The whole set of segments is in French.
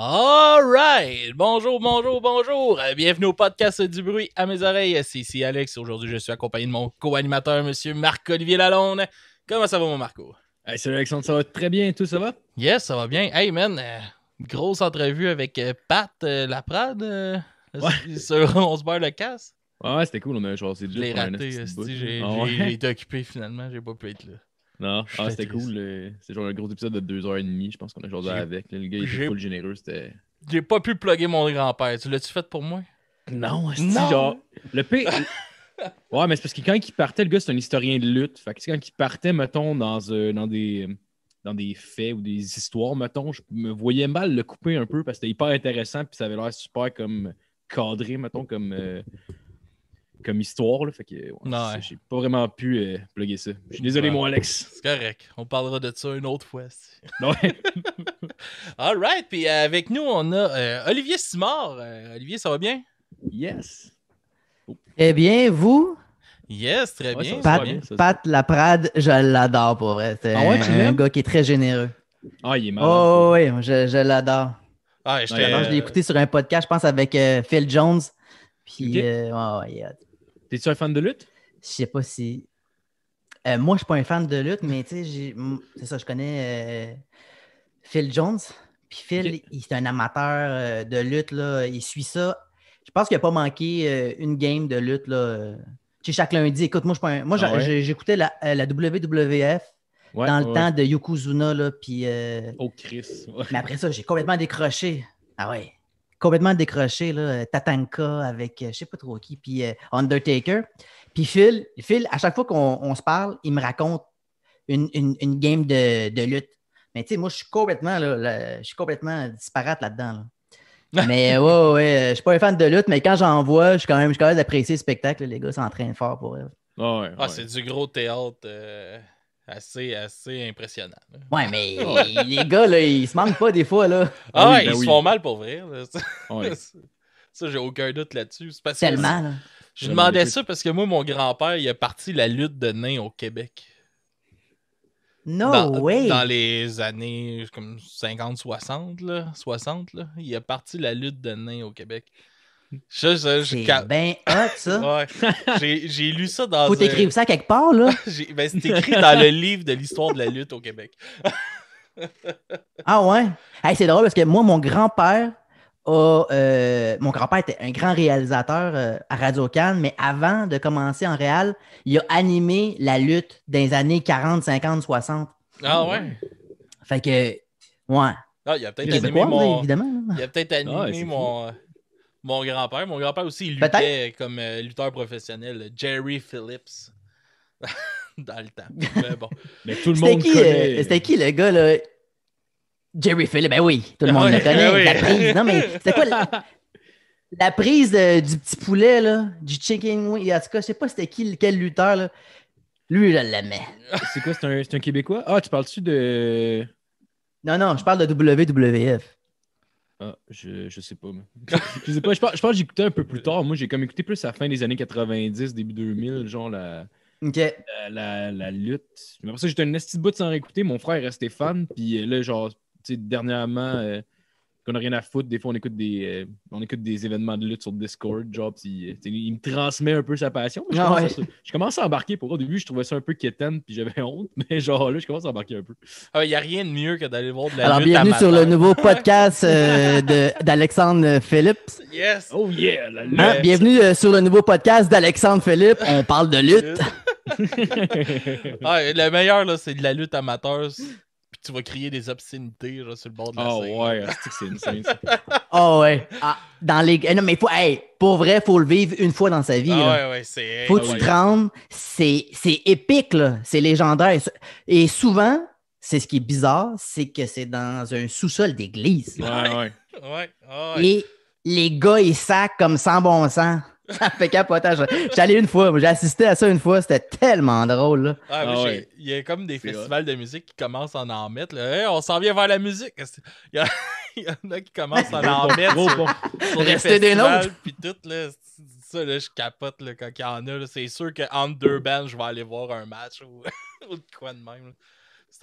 All right! Bonjour, bonjour, bonjour! Euh, bienvenue au podcast du bruit à mes oreilles. C'est ici Alex. Aujourd'hui, je suis accompagné de mon co-animateur, monsieur Marc-Olivier Lalonde. Comment ça va, mon Marco? Hey, salut Alexandre, ça va très bien. Tout ça va? Yes, ça va bien. Hey, man, euh, grosse entrevue avec euh, Pat Laprade sur On se barre le casse. Ouais, c'était cool. On a joué. Ah j'ai été occupé finalement. J'ai pas pu être là. Non, ah, c'était cool. C'est genre un gros épisode de 2h30, je pense qu'on a joué avec. le gars, il était cool, généreux. C'était... J'ai pas pu plugger mon grand-père. Tu l'as-tu fait pour moi? Non, c'est genre. Le p. ouais, mais c'est parce que quand il partait, le gars, c'est un historien de lutte. Fait que quand il partait, mettons, dans, euh, dans des dans des faits ou des histoires, mettons, je me voyais mal le couper un peu parce que c'était hyper intéressant puis ça avait l'air super comme cadré, mettons, comme, euh, comme histoire. Là, fait que j'ai pas vraiment pu bloguer euh, ça. Je suis désolé, moi, mon Alex. C'est correct. On parlera de ça une autre fois. ouais. All Puis euh, avec nous, on a euh, Olivier Simard. Olivier, ça va bien? Yes. Eh bien, vous? Yes, très bien. Pat, Laprade, je l'adore pour vrai. C'est ah un, gars qui est très généreux. Ah, il est malade. Oh oui, je, l'adore. Ah, je l'ai écouté sur un podcast, je pense, avec Phil Jones. Puis, T'es-tu un fan de lutte? Je sais pas si. Euh, moi, je suis pas un fan de lutte, mais tu sais, c'est ça, je connais euh, Phil Jones. Puis Phil, il est un amateur euh, de lutte, là. Il suit ça. Je pense qu'il a pas manqué une game de lutte, là. chaque lundi, écoute, moi, ah j'écoutais la, WWF dans le temps de Yokozuna. Là, puis, Oh, Chris. Mais après ça, j'ai complètement décroché. Ah ouais complètement décroché, là, euh, Tatanka avec euh, je ne sais pas trop qui, puis euh, Undertaker. Puis Phil, Phil, à chaque fois qu'on se parle, il me raconte une, game de, lutte. Mais tu sais, moi, je suis complètement, je suis complètement disparate là-dedans. mais ouais, ouais, je suis pas un fan de lutte, mais quand j'en vois, je suis quand même, je quand d'apprécier le spectacle. Les gars s'entraînent fort pour elle. ah, c'est du gros théâtre assez, assez impressionnant. Ouais, mais les gars, là, ils se manquent pas des fois. Là. Ah, ah oui, ben ils se font mal pour vrai. Ça, j'ai aucun doute là-dessus. Tellement. Je demandais ça parce que moi, mon grand-père, il a parti la lutte de nains au Québec. No dans, way. dans, les années 50, 60, 60 il a parti la lutte de nains au Québec. Je, hot, ça. J'ai lu ça dans. Faut t'écrire ça quelque part, là. Ben, c'est écrit dans le livre de l'histoire de la lutte au Québec. ah ouais? c'est drôle parce que moi, mon grand-père a, euh, mon grand-père était un grand réalisateur euh, à Radio Cannes, mais avant de commencer en réel, il a animé la lutte dans les années 40, 50, 60. Ah ouais? Fait que, ouais. Ah, il a peut-être animé mon... il a peut-être ah, animé mon grand-père. Mon grand-père aussi, il luttait comme euh, lutteur professionnel, Jerry Phillips. dans le temps. Mais bon. Mais tout le monde connaît. Euh, c'était qui le gars, là? Jerry Phillips, ben oui, tout le monde le connaît. La prise, non mais c'était quoi la, prise du petit poulet, là, du chicken wing, en tout cas, je sais pas c'était qui, quel lutteur, là. Lui, je l'aimais. C'est quoi, c'est un, c'est un Québécois? Ah, tu parles-tu de... Non, non, je parle de WWF. Ah, je, je sais pas. je sais pas. Je pense, que j'écoutais un peu plus tard. Moi, j'ai comme écouté plus à la fin des années 90, début 2000, genre la, la, lutte. Mais après ça, j'étais un esti bout sans réécouter. Mon frère restait fan. Puis euh, là, genre, tu sais, dernièrement, euh, on n'a rien à foutre. Des fois, on écoute des, euh, on écoute des événements de lutte sur Discord, genre, euh, il me transmet un peu sa passion. Ah je, commence à, embarquer. Pour au début, je trouvais ça un peu quétaine, puis j'avais honte, mais genre là, je commence à embarquer un peu. Ah, il n'y a rien de mieux que d'aller voir de la Alors, bienvenue sur le nouveau podcast euh, d'Alexandre Phillips. Yes! Oh yeah! Hein, bienvenue sur le nouveau podcast d'Alexandre Phillips. On parle de lutte. Ah, le meilleur, c'est de la lutte amateur tu vas crier des obscénités genre, sur le bord de la oh, Ouais, ah, c'est une scène. oh ouais. dans les... Eh faut... pour vrai, il faut le vivre une fois dans sa vie. Ah, ouais, faut que tu C'est épique, là. C'est légendaire. Et souvent, c'est ce qui est bizarre, c'est que c'est dans un sous-sol d'église. Ouais, ouais. ouais. Et les gars, ils sacent comme sans bon sens. Ça fait capotage. J'allais une fois, j'ai assisté à ça une fois, c'était tellement drôle. Ah il y a comme des festivals de musique qui commencent à en mettre. on s'en vient vers la musique. Il y, en a qui commencent à en mettre Pour rester des nôtres. puis tout. Là, ça, là, je capote le quand il y en a. C'est sûr qu'en deux mm. bandes, je vais aller voir un match ou, de quoi de même.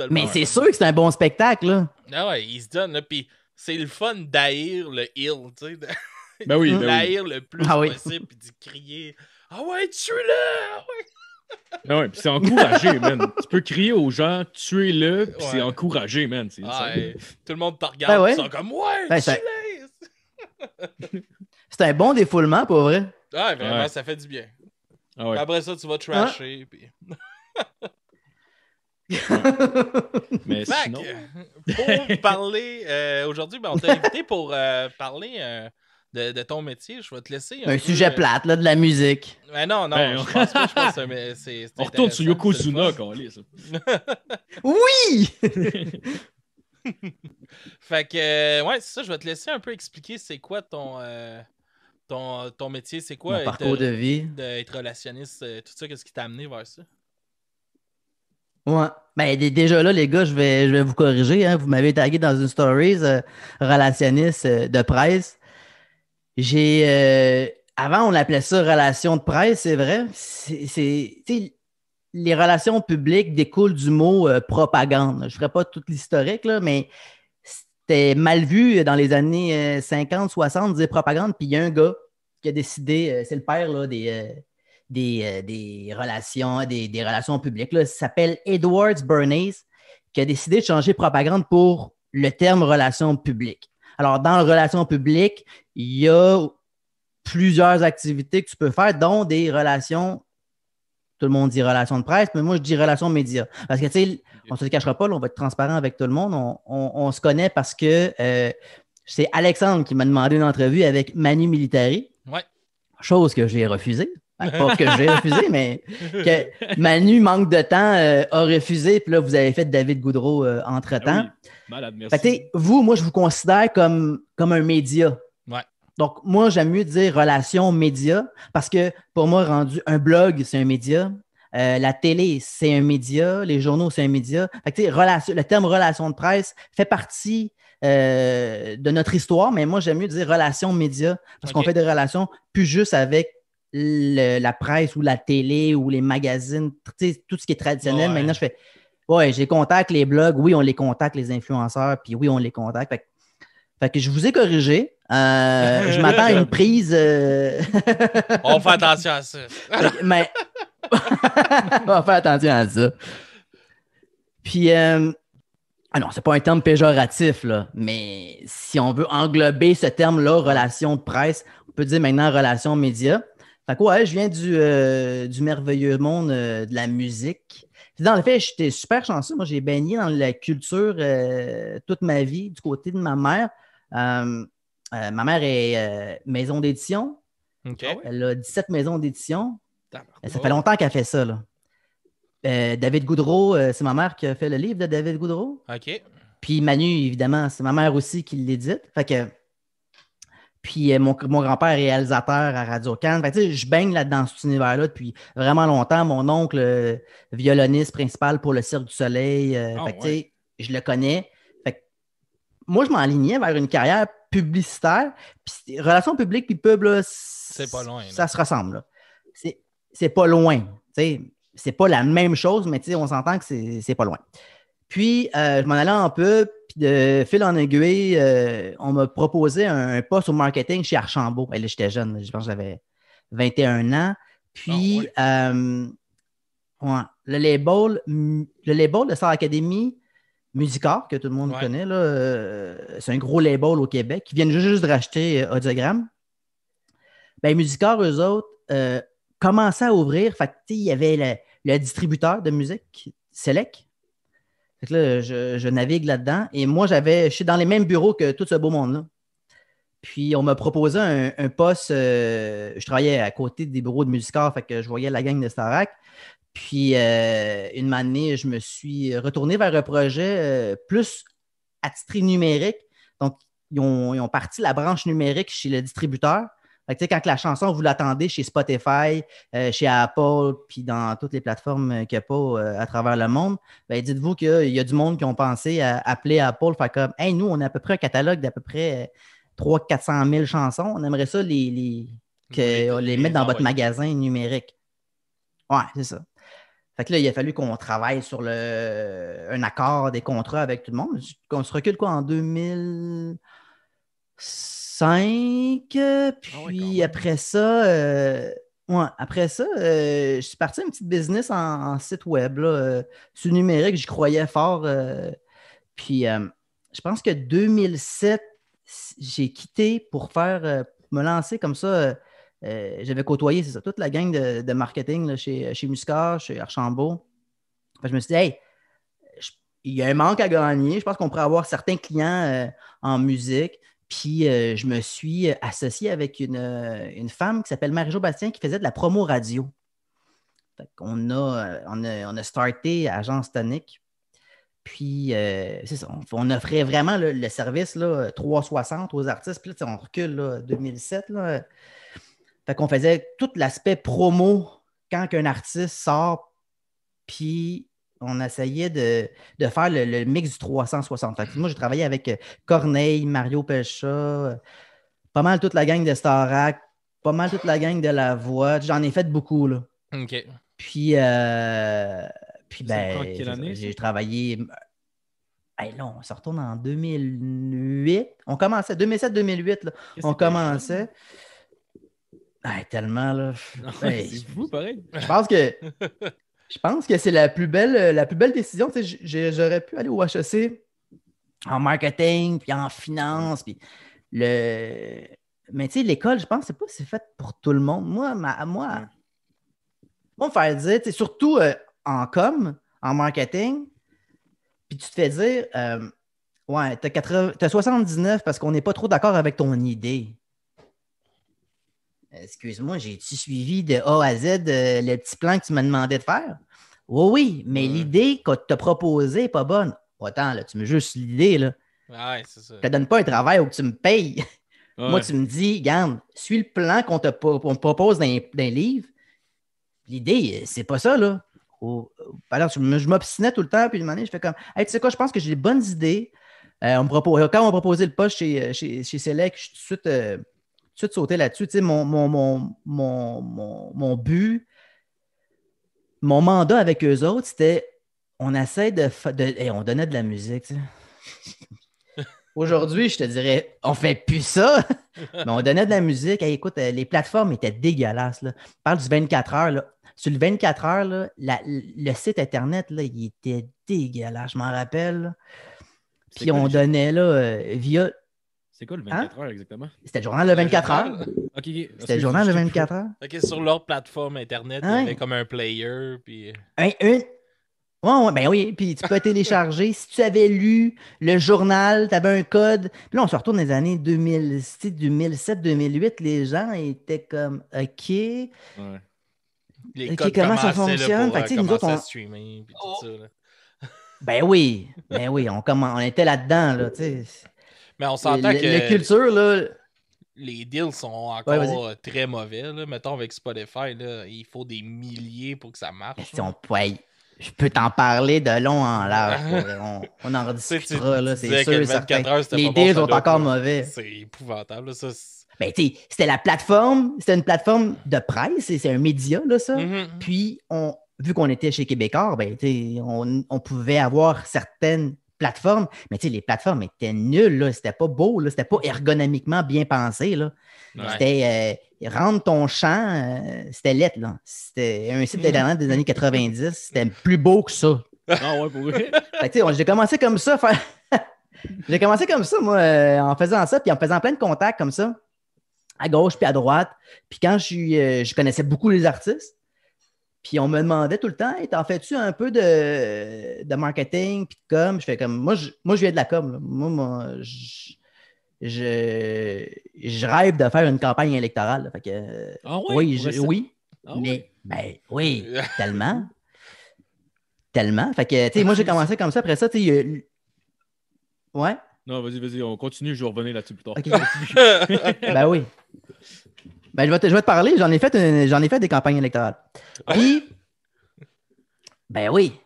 Mais c'est sûr que c'est un bon spectacle. Là. Ah il se donne. Puis c'est le fun d'haïr le hill, tu sais ben oui, ben oui. le plus ah possible, puis de crier Ah ouais, tue-le! Ouais. Ah ouais, ben puis c'est encouragé, man. Tu peux crier aux gens, tuez-le, puis c'est encouragé, man. Ah, tout le monde te regarde, ben ils sont comme Ouais, ben, tue-le! c'est un bon défoulement, pour vrai. ouais vraiment, ça fait du bien. Ah après ça, tu vas trasher, puis. Mais Mac, sinon... pour parler euh, aujourd'hui, ben, on t'a invité pour euh, parler euh, de, ton métier, je vais te laisser. Un, sujet euh, plate, là, de la musique. Mais ben non, non, ben, je pense pas. Je pense, mais c'est on retourne sur Yokozuna quand on lit ça. oui! fait que, euh, ouais, c'est ça, je vais te laisser un peu expliquer c'est quoi ton, euh, ton, ton métier, c'est quoi. Mon parcours de vie. D'être relationniste, tout ça, qu'est-ce qui t'a amené vers ça? Ouais. Ben, déjà là, les gars, je vais, je vais vous corriger. Hein. Vous m'avez tagué dans une stories relationniste de presse. J'ai. Euh, avant, on appelait ça relation de presse, c'est vrai. C'est, les relations publiques découlent du mot euh, propagande. Je ne ferai pas tout l'historique, mais c'était mal vu dans les années 50, euh, 60, dire propagande. Puis il y a un gars qui a décidé, c'est le père là, des, des, relations, des, relations publiques, là, il s'appelle Edwards Bernays, qui a décidé de changer propagande pour le terme relations publiques. Alors, dans les relations publiques, il y a plusieurs activités que tu peux faire, dont des relations. Tout le monde dit relations de presse, mais moi, je dis relations médias. Parce que, tu sais, on ne se le cachera pas, on va être transparent avec tout le monde. On, se connaît parce que euh, c'est Alexandre qui m'a demandé une entrevue avec Manu Militari. Ouais. Chose que j'ai refusée pas que j'ai refusé, mais que Manu, manque de temps, euh, a refusé. Puis là, vous avez fait David Goudreau euh, entre-temps. Ah vous, moi, je vous considère comme, comme un média. Ouais. Donc, moi, j'aime mieux dire relation média parce que pour moi, rendu un blog, c'est un média. Euh, la télé, c'est un média. Les journaux, c'est un média. relation, le terme relation de presse fait partie de notre histoire, mais moi, j'aime mieux dire relation média parce qu'on fait des relations plus juste avec la presse ou la télé ou les magazines, tout ce qui est traditionnel. Maintenant, je fais Ouais, j'ai contact les blogs, oui, on les contacte, les influenceurs, puis oui, on les contacte. Fait, que je vous ai corrigé. Euh, je m'attends à une prise. Euh, on fait attention à ça. Mais. on fait attention à ça. Puis. Euh, ah non, c'est pas un terme péjoratif, là, mais si on veut englober ce terme-là, relation de presse, on peut dire maintenant relation média. Fait quoi, je viens du, euh, merveilleux monde euh, de la musique. dans le fait, j'étais super chanceux. Moi, j'ai baigné dans la culture euh, toute ma vie du côté de ma mère. ma mère est maison d'édition. Ah Elle a 17 maisons d'édition. Ça fait longtemps qu'elle fait ça. David Goudreau, c'est ma mère qui a fait le livre de David Goudreau. Puis Manu, évidemment, c'est ma mère aussi qui l'édite. Fait que puis euh, mon, grand-père est réalisateur à radio Cannes. je baigne là dans cet univers-là depuis vraiment longtemps. Mon oncle, euh, violoniste principal pour le Cirque du Soleil, euh, ah je le connais. moi, je m'enlignais vers une carrière publicitaire. Puis relations publiques puis pub, ça se ressemble. C'est pas loin. C'est pas la même chose, mais on s'entend que c'est pas loin. Puis, je m'en allais en pub, de fil en aiguille, euh, on m'a proposé un, poste au marketing chez Archambault. Et ben j'étais jeune, je pense que j'avais 21 ans. Puis, ah, euh, le label, le label de Star Academy, Musicar, que tout le monde connaît, là, euh, c'est un gros label au Québec, qui viennent juste de racheter Audiogramme. Ben, Musicar, eux autres, commençaient à ouvrir. Fait il y avait le, distributeur de musique, Select, là, je, navigue là-dedans. Et moi, j'avais, je suis dans les mêmes bureaux que tout ce beau monde-là. Puis on m'a proposé un, poste. Euh, je travaillais à côté des bureaux de musique fait que je voyais la gang de Starac. Puis euh, une année, je me suis retourné vers un projet euh, plus à titre numérique. Donc, ils ont, parti la branche numérique chez le distributeur quand la chanson, vous l'attendez chez Spotify, euh, chez Apple, puis dans toutes les plateformes euh, qu'il n'y pas euh, à travers le monde, ben, dites-vous qu'il y a du monde qui ont pensé à appeler Apple, comme Hey, nous, on a à peu près un catalogue d'à peu près 300-400 000 chansons. On aimerait ça les, les, que, mettre dans votre magasin numérique. Ouais, c'est ça. Fait que là, il a fallu qu'on travaille sur le, un accord des contrats avec tout le monde. On se recule quoi en 2000 cinq. Euh, ah puis après ça, euh, après ça, euh, je suis parti une petite business en, site web. Là, sur numérique, j'y croyais fort. puis je pense que 2007, j'ai quitté pour faire me lancer comme ça. J'avais côtoyé, c'est ça, toute la gang de, marketing chez, chez Muscar, chez Archambault. je me suis dit, hey, il y a un manque à gagner. Je pense qu'on pourrait avoir certains clients en musique. Puis euh, je me suis euh, associé avec euh, une, femme qui s'appelle Marie-Jo Bastien qui faisait de la promo radio. On a, on, a, starté Agence Tonic. Puis, on, offrait vraiment le, service 360 aux artistes. Puis là, on recule, 2007. Là. Fait qu'on faisait tout l'aspect promo quand un artiste sort, puis on essayait de, faire le, mix du 360. moi, j'ai travaillé avec euh, Corneille, Mario Pecha, euh, pas mal toute la gang de Starac, pas mal toute la gang de La Voix. J'en ai fait beaucoup, là. OK. Puis, euh, puis ben, j'ai travaillé... là, on se retourne en 2008. On commençait, 2007-2008, on commençait. tellement, là. pareil. Je pense que Je pense que c'est la plus belle, euh, la plus belle décision. J'aurais pu aller au HEC en marketing, puis en finance, puis le. Mais tu sais, l'école, je pense, c'est pas c'est fait pour tout le monde. Moi, ma, moi, bon me faire dire, surtout euh, en com, en marketing, puis tu te fais dire, euh, ouais, t'as 79 parce qu'on n'est pas trop d'accord avec ton idée. Euh, excuse-moi, j'ai-tu suivi de A à Z euh, le petit plan que tu m'as demandé de faire? Oui, oui, mais l'idée l'idée tu as proposée n'est pas bonne. Attends, là, tu me juste l'idée. Là. Ah ouais, c'est ça. Je te donne pas un travail où tu me payes. Moi, tu me dis, garde, suis le plan qu'on te propose d'un, livre. L'idée, euh, c'est pas ça, là. alors, je, m'obstinais tout le temps, puis une année, je fais comme tu sais quoi, je pense que j'ai des bonnes idées. on me quand on m'a le poste chez, chez, Select, je suis tout de suite tout de sauter là-dessus. Tu sais, mon, mon, mon, but, mon mandat avec eux autres, c'était on essaie de. et on donnait de la musique. Aujourd'hui, je te dirais, on fait plus ça, mais on donnait de la musique. écoute, euh, les plateformes étaient dégueulasses. Là. Je parle du 24 heures. Sur le 24 heures, le site Internet, là, il était dégueulasse, je m'en rappelle. Puis on donnait là, euh, via c'est quoi le 24 hein? heures exactement? C'était le journal de 24 heures. C'était le journal de 24 heures. OK, sur leur plateforme Internet, il y hein? avait comme un player. Puis... Un, un... Ouais, ben oui, puis tu peux télécharger. si tu avais lu le journal, tu avais un code. Puis là, on se retourne dans les années 2007-2008. Les gens étaient comme OK. Ouais. Les codes comment ça fonctionne? Pour, nous Ben oui, ben oui, on, était là-dedans, mais on s'entend que. La culture, là. Les deals sont encore très mauvais. Là. Mettons avec Spotify, là, il faut des milliers pour que ça marche. on paye, je peux t'en parler de long en large. on, en rediscutera, c'est sûr. les deals sont encore mauvais. C'est épouvantable. Ben, c'était la plateforme, c'était une plateforme de presse, c'est un média, là, ça. Mm-hmm, mm-hmm. Puis, on, vu qu'on était chez Québécois, ben, on, on, pouvait avoir certaines plateforme, mais tu sais, les plateformes étaient nulles, C'était pas beau, C'était pas ergonomiquement bien pensé, C'était euh, rendre ton champ, euh, c'était lettre, C'était un site des années 90, c'était plus beau que ça. Ah ouais, pour j'ai commencé comme ça, j'ai commencé comme ça, moi, euh, en faisant ça, puis en faisant plein de contacts comme ça, à gauche puis à droite. Puis quand je, je connaissais beaucoup les artistes, puis on me demandait tout le temps, hey, t'en fais-tu un peu de, marketing, puis de com? Je fais comme, moi, je, moi, je viens de la com. Moi, je, rêve de faire une campagne électorale. que, ah oui, oui, ah mais Ben, oui, tellement. tellement. Fait que, tu sais, moi, j'ai commencé comme ça. Après ça, tu sais, ouais. Non, vas-y, vas-y, on continue, je vais revenir là-dessus plus tard. OK. ben oui. Ben, je, vais te, parler, j'en ai, fait ai fait des campagnes électorales. Puis, ben oui.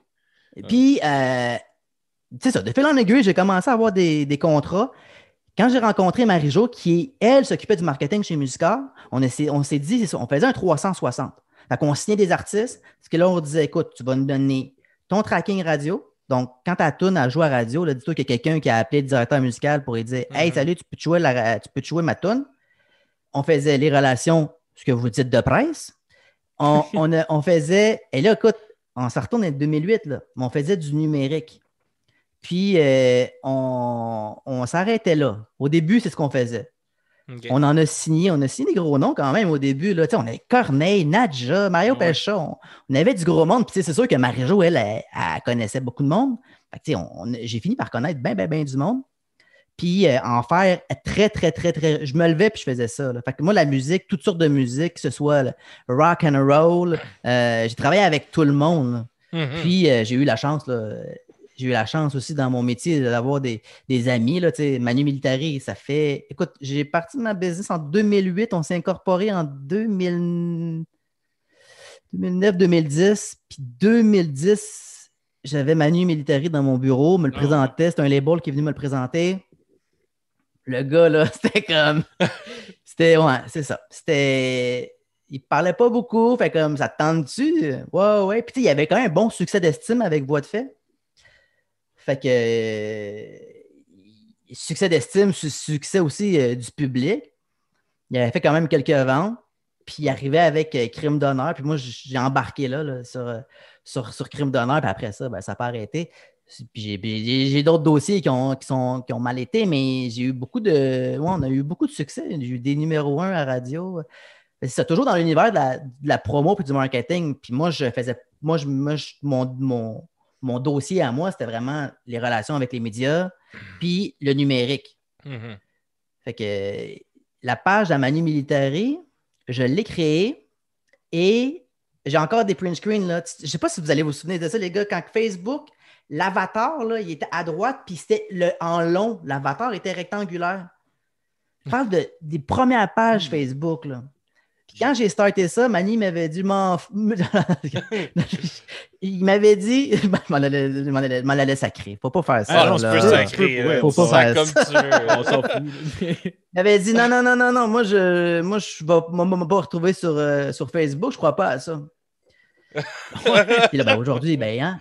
Puis, euh, tu ça, de fil en aiguille, j'ai commencé à avoir des, contrats. Quand j'ai rencontré Marie-Jo, qui, elle, s'occupait du marketing chez Musica, on, on s'est dit, on faisait un 360. Fait qu'on signait des artistes, parce que là, on disait, écoute, tu vas nous donner ton tracking radio. Donc, quand ta tune a joué à radio, dis-toi qu'il y a quelqu'un qui a appelé le directeur musical pour lui dire Hey, mm-hmm. salut, tu peux te jouer, tu peux ma tune on faisait les relations, ce que vous dites de presse. On, faisait, et là, écoute, on s'en retourne en 2008, là, on faisait du numérique. Puis, euh, on, s'arrêtait là. Au début, c'est ce qu'on faisait. On en a signé, on a signé des gros noms quand même au début. Là. On avait Corneille, Nadja, Mario ouais. On, avait du gros monde. Puis c'est sûr que Marie-Jo, elle, elle, elle, connaissait beaucoup de monde. J'ai fini par connaître bien, bien, bien du monde puis euh, en faire très, très, très, très. Je me levais puis je faisais ça. Fait que moi, la musique, toutes sortes de musique, que ce soit rock and roll, euh, j'ai travaillé avec tout le monde. Mm-hmm. Puis euh, j'ai eu la chance, j'ai eu la chance aussi dans mon métier d'avoir des, amis. Là, Manu Militari, ça fait. Écoute, j'ai parti de ma business en 2008, on s'est incorporé en 2009, 2010. Puis 2010, j'avais Manu Militari dans mon bureau, me le ah présentait. C'est un label qui est venu me le présenter le gars, là, c'était comme. c'était, ouais, c'est ça. C'était. Il parlait pas beaucoup, fait comme ça te tente-tu? Ouais, ouais. Puis, il y avait quand même un bon succès d'estime avec Voix de fait. Fait que. Euh, succès d'estime, succès aussi euh, du public. Il avait fait quand même quelques ventes. Puis il arrivait avec euh, Crime d'honneur. Puis moi, j'ai embarqué là, sur, sur, Crime d'honneur. Puis après ça, ben, ça n'a pas arrêté. J'ai d'autres dossiers qui ont, qui, sont, qui ont mal été, mais j'ai eu beaucoup de. on a eu beaucoup de succès. J'ai eu des numéros 1 à radio. C'est toujours dans l'univers de, la, promo et du marketing. Puis moi, je faisais. Moi, je, mon, mon, dossier à moi, c'était vraiment les relations avec les médias puis le numérique. Mm-hmm. Fait que la page à manu Militari, je l'ai créée et j'ai encore des print screens. Là. Je ne sais pas si vous allez vous souvenir de ça, les gars, quand Facebook L'avatar, là, il était à droite, puis c'était le, en long. L'avatar était rectangulaire. Je parle de, des premières pages hmm. Facebook, là. Puis quand j'ai starté ça, Manny m'avait dit Il m'avait dit m'en allait, sacré. Faut pas faire ça. Ah, là. faut pas euh, faire comme ça. Tu On s'en fout. Il m'avait dit non, non, non, non, non. Moi, je ne moi, je vais pas retrouver sur, euh, sur Facebook. Je crois pas à ça. Ben, aujourd'hui, ben, hein?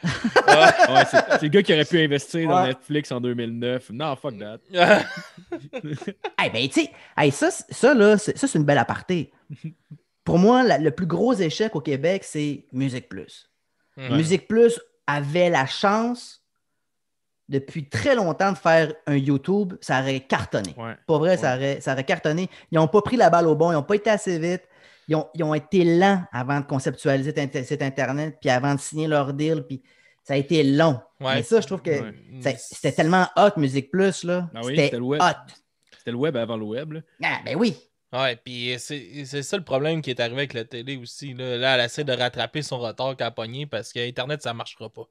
c'est le gars qui aurait pu investir dans Netflix en 2009. Non, fuck mm. that. hey, ben, ça, là, ça, c'est une belle aparté. Pour moi, le plus gros échec au Québec, c'est Musique Plus. Musique Plus avait la chance depuis très longtemps de faire un YouTube, ça aurait cartonné. Pour vrai, ça, aurait, ça aurait cartonné. Ils n'ont pas pris la balle au bon, ils n'ont pas été assez vite ils ont, été lents avant de conceptualiser cet Internet, puis avant de signer leur deal, puis ça a été long. Mais ça, je trouve que c'était tellement hot, Musique Plus, là. Ah c'était hot. C'était le web avant le web, là. Ah, ben oui. Ouais, puis c'est ça le problème qui est arrivé avec la télé aussi. Là, elle essaie de rattraper son retard qu'elle parce pogné parce qu'Internet, ça ne marchera pas.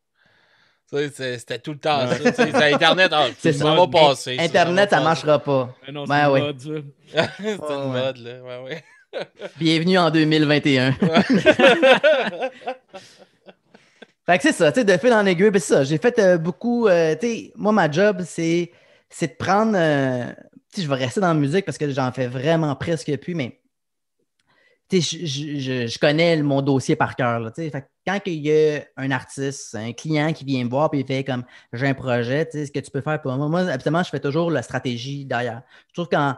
C'était tout le temps ça. Internet, ah, ça, ça, va passer. Internet, ça ne marchera pas. Mais non, c'est le ben oui. C'est une mode, là. Bienvenue en 2021. fait que c'est ça, tu sais, de fil en aiguille, ben, c'est ça. J'ai fait euh, beaucoup, euh, tu sais, moi, ma job, c'est, de prendre, euh, je vais rester dans la musique parce que j'en fais vraiment presque plus, mais je, connais mon dossier par cœur, tu sais. quand il y a un artiste, un client qui vient me voir puis il fait comme, j'ai un projet, tu sais, ce que tu peux faire pour moi. Moi, absolument, je fais toujours la stratégie derrière. Je trouve qu'en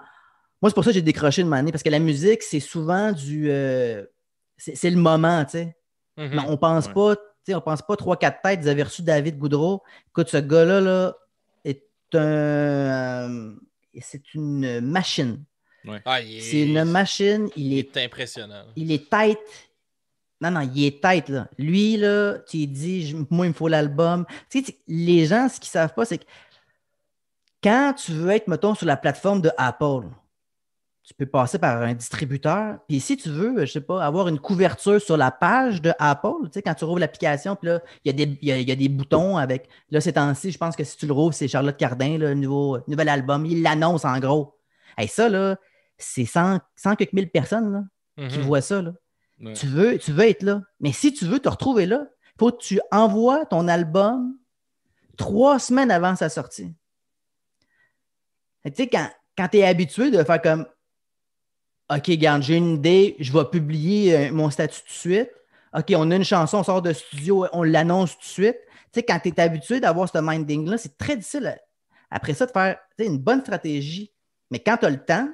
moi, c'est pour ça que j'ai décroché de année, parce que la musique, c'est souvent du. Euh, c'est le moment, tu sais. Mhm. On pense pas, tu sais, on pense pas trois, quatre têtes. Vous avez reçu David Goudreau. Écoute, ce gars-là là, est un. Euh, c'est une machine. Ah, c'est une machine. Il, est, impressionnant. Il est tête. Non, non, il est tête, là. Lui, là, tu dis, moi, il me faut l'album. les gens, ce qu'ils savent pas, c'est que quand tu veux être, mettons, sur la plateforme de Apple, tu peux passer par un distributeur. Puis si tu veux, je sais pas, avoir une couverture sur la page de Apple, tu sais, quand tu rouvres l'application, puis là, il y, a, des boutons avec. Là, ces temps-ci, je pense que si tu le rouvres, c'est Charlotte Cardin, le nouveau, nouvel album. Il l'annonce en gros. Et ça, là, c'est 100, quelques mille personnes là, qui mhm. voient ça. Là. Tu, veux, tu veux être là. Mais si tu veux te retrouver là, il faut que tu envoies ton album trois semaines avant sa sortie. Tu sais, quand, quand tu es habitué de faire comme OK, garde, j'ai une idée, je vais publier euh, mon statut tout de suite. OK, on a une chanson, on sort de studio, on l'annonce tout de suite. Tu sais, quand tu es habitué d'avoir ce minding-là, c'est très difficile euh, après ça de faire une bonne stratégie. Mais quand tu as le temps,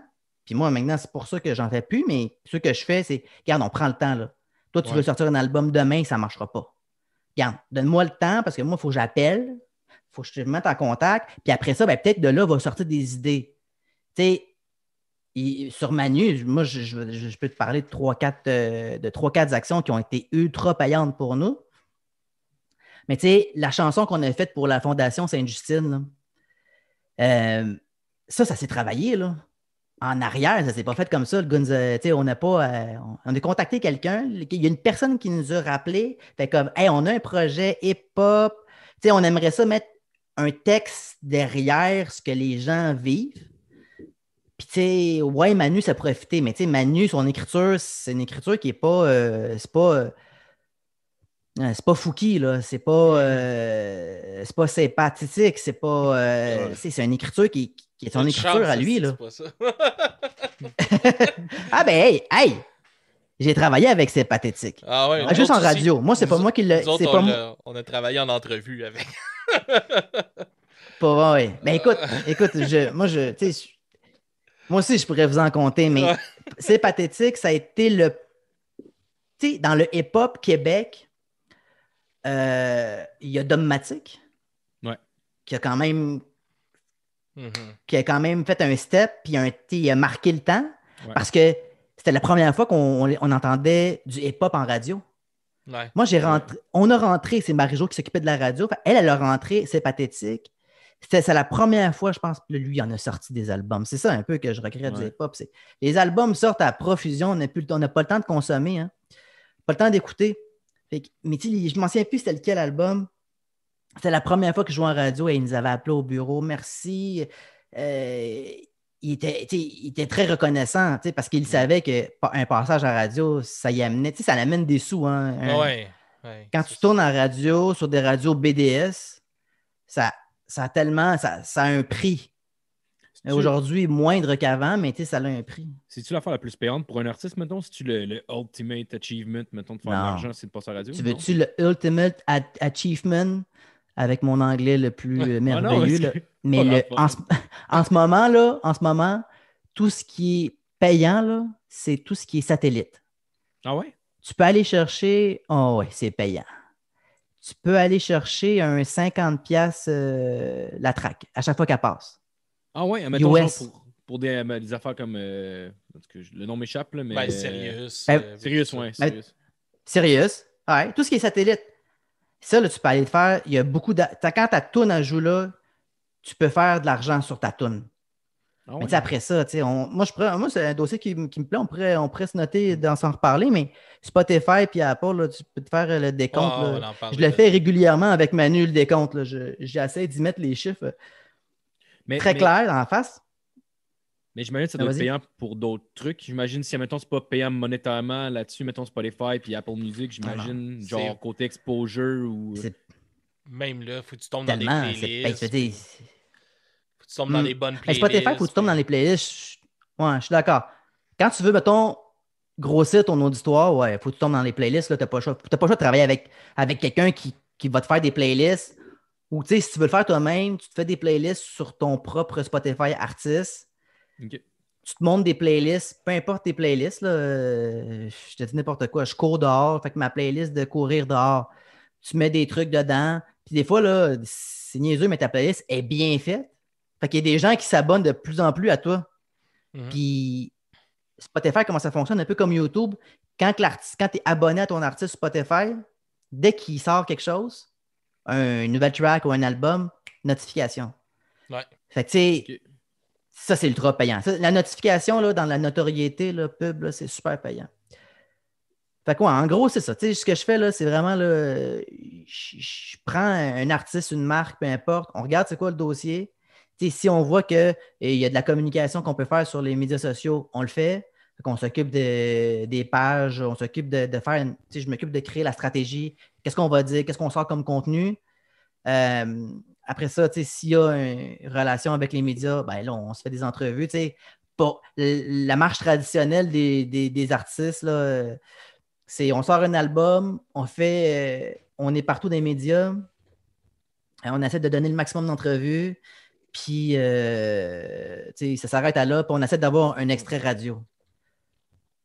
puis moi maintenant, c'est pour ça que j'en fais plus, mais ce que je fais, c'est Garde, on prend le temps là. Toi, tu veux sortir un album demain, ça ne marchera pas. Garde, donne-moi le temps parce que moi, il faut que j'appelle, il faut que je te mette en contact, puis après ça, ben, peut-être de là va sortir des idées. Tu sais, sur Manu, moi, je, peux te parler de trois, quatre, euh, de quatre actions qui ont été ultra payantes pour nous. Mais tu sais, la chanson qu'on a faite pour la Fondation Sainte-Justine, euh, ça, ça s'est travaillé, là. En arrière, ça s'est pas fait comme ça. Le on pas. Euh, on a contacté quelqu'un. Il y a une personne qui nous a rappelé. Fait comme, hey, on a un projet hip-hop. on aimerait ça mettre un texte derrière ce que les gens vivent sais, ouais, Manu, ça pourrait mais tu sais, Manu, son écriture, c'est une écriture qui est pas. Euh, c'est pas. Euh, hein, c'est pas Fouki, là. C'est pas. Euh, c'est pas sympathique. C'est pas. C'est une écriture qui, est son écriture à lui, là. ah, ben, hey, hey! J'ai travaillé avec ses pathétiques. Ah ouais, ah, juste en radio. Moi, c'est pas moi qui l'ai. C'est pas on, a travaillé en entrevue avec. pas vrai. Mais ben, écoute, écoute, je, moi, je, tu sais, moi aussi, je pourrais vous en compter, mais c'est pathétique. Ça a été le. Tu sais, dans le hip-hop Québec, euh, il y a Dommatic. Qui a quand même. Mm-hmm. Qui a quand même fait un step, puis un, il a marqué le temps. Parce que c'était la première fois qu'on entendait du hip-hop en radio. Moi, j'ai rentré. On a rentré, c'est Marie-Jo qui s'occupait de la radio. Elle, elle a rentré, c'est pathétique c'est la première fois, je pense, que lui, en a sorti des albums. C'est ça un peu que je regrette pas du Les albums sortent à profusion, on n'a pas le temps de consommer, hein. pas le temps d'écouter. Mais je m'en souviens plus c'était lequel album. c'est la première fois que je jouais en radio et il nous avait appelé au bureau. Merci. Euh, il, était, était très reconnaissant parce qu'il savait qu'un passage en radio, ça y amenait, ça amène des sous. Hein, Quand tu tournes en radio, sur des radios BDS, ça ça a tellement, ça, ça a un prix. Aujourd'hui, moindre qu'avant, mais ça a un prix. C'est-tu l'affaire la plus payante pour un artiste, mettons? Si tu le, ultimate achievement, mettons, de faire de l'argent, c'est de passer à la radio? Tu veux-tu le ultimate achievement avec mon anglais le plus ah merveilleux? mais, le, en, ce, moment, là, en ce moment, tout ce qui est payant, c'est tout ce qui est satellite. Ah ouais? Tu peux aller chercher. Oh ouais, c'est payant tu peux aller chercher un 50$ euh, la traque à chaque fois qu'elle passe. Ah ouais, mettons pour, pour des, euh, affaires comme. Euh, le nom m'échappe, mais. Ben, Sérieuse, ben, ben, Ouais, tout ce qui est satellite. Ça, tu peux aller le faire. Il y a beaucoup de. Quand ta toune à joue là, tu peux faire de l'argent sur ta toune. Ah après ça, moi, je c'est un dossier qui, me plaît. On pourrait, on se noter mm. d'en s'en reparler, mais Spotify et Apple, tu peux te faire le décompte. Ah, je le fais régulièrement avec Manu, le décompte. J'essaie d'y mettre les chiffres très clairs en face. Mais j'imagine que ça doit être payant pour d'autres trucs. J'imagine si, mettons, c'est pas payant monétairement là-dessus, mettons Spotify et Apple Music, ah j'imagine, genre côté exposure ou. Même là, faut que tu tombes dans des tu tombes dans les bonnes playlists. Mais Spotify, faut que tu tombes dans hmm. les playlists. Ouais, je suis d'accord. Quand tu veux, mettons, grossir ton auditoire, ouais, faut que tu tombes dans les playlists. Tu n'as pas le choix de travailler avec, avec quelqu'un qui, va te faire des playlists. Ou tu sais, si tu veux le faire toi-même, tu te fais des playlists sur ton propre Spotify artiste. Tu te montres des playlists, peu importe tes playlists, euh, je te dis n'importe quoi. Je cours dehors, fait que ma playlist de courir dehors, tu mets des trucs dedans. Puis des fois, là, c'est niaiseux, mais ta playlist est bien faite. Fait y a des gens qui s'abonnent de plus en plus à toi. Mhm. Puis Spotify, comment ça fonctionne? Un peu comme YouTube. Quand, quand tu es abonné à ton artiste Spotify, dès qu'il sort quelque chose, un, nouvel track ou un album, notification. ça c'est ultra payant. la notification là, dans la notoriété, le pub, c'est super payant. Fait quoi, en gros, c'est ça. Tu ce que je fais là, c'est vraiment je prends un artiste, une marque, peu importe, on regarde c'est quoi le dossier, si on voit qu'il y a de la communication qu'on peut faire sur les médias sociaux, on le fait. On s'occupe des pages, on s'occupe de, faire, je m'occupe de créer la stratégie, qu'est-ce qu'on va dire, qu'est-ce qu'on sort comme contenu. Euh, après ça, s'il y a une relation avec les médias, ben là, on, se fait des entrevues. Pour la marche traditionnelle des, artistes, c'est on sort un album, on fait, euh, on est partout dans les médias, on essaie de donner le maximum d'entrevues. Puis, euh, ça s'arrête à là. Puis, on essaie d'avoir un extrait radio.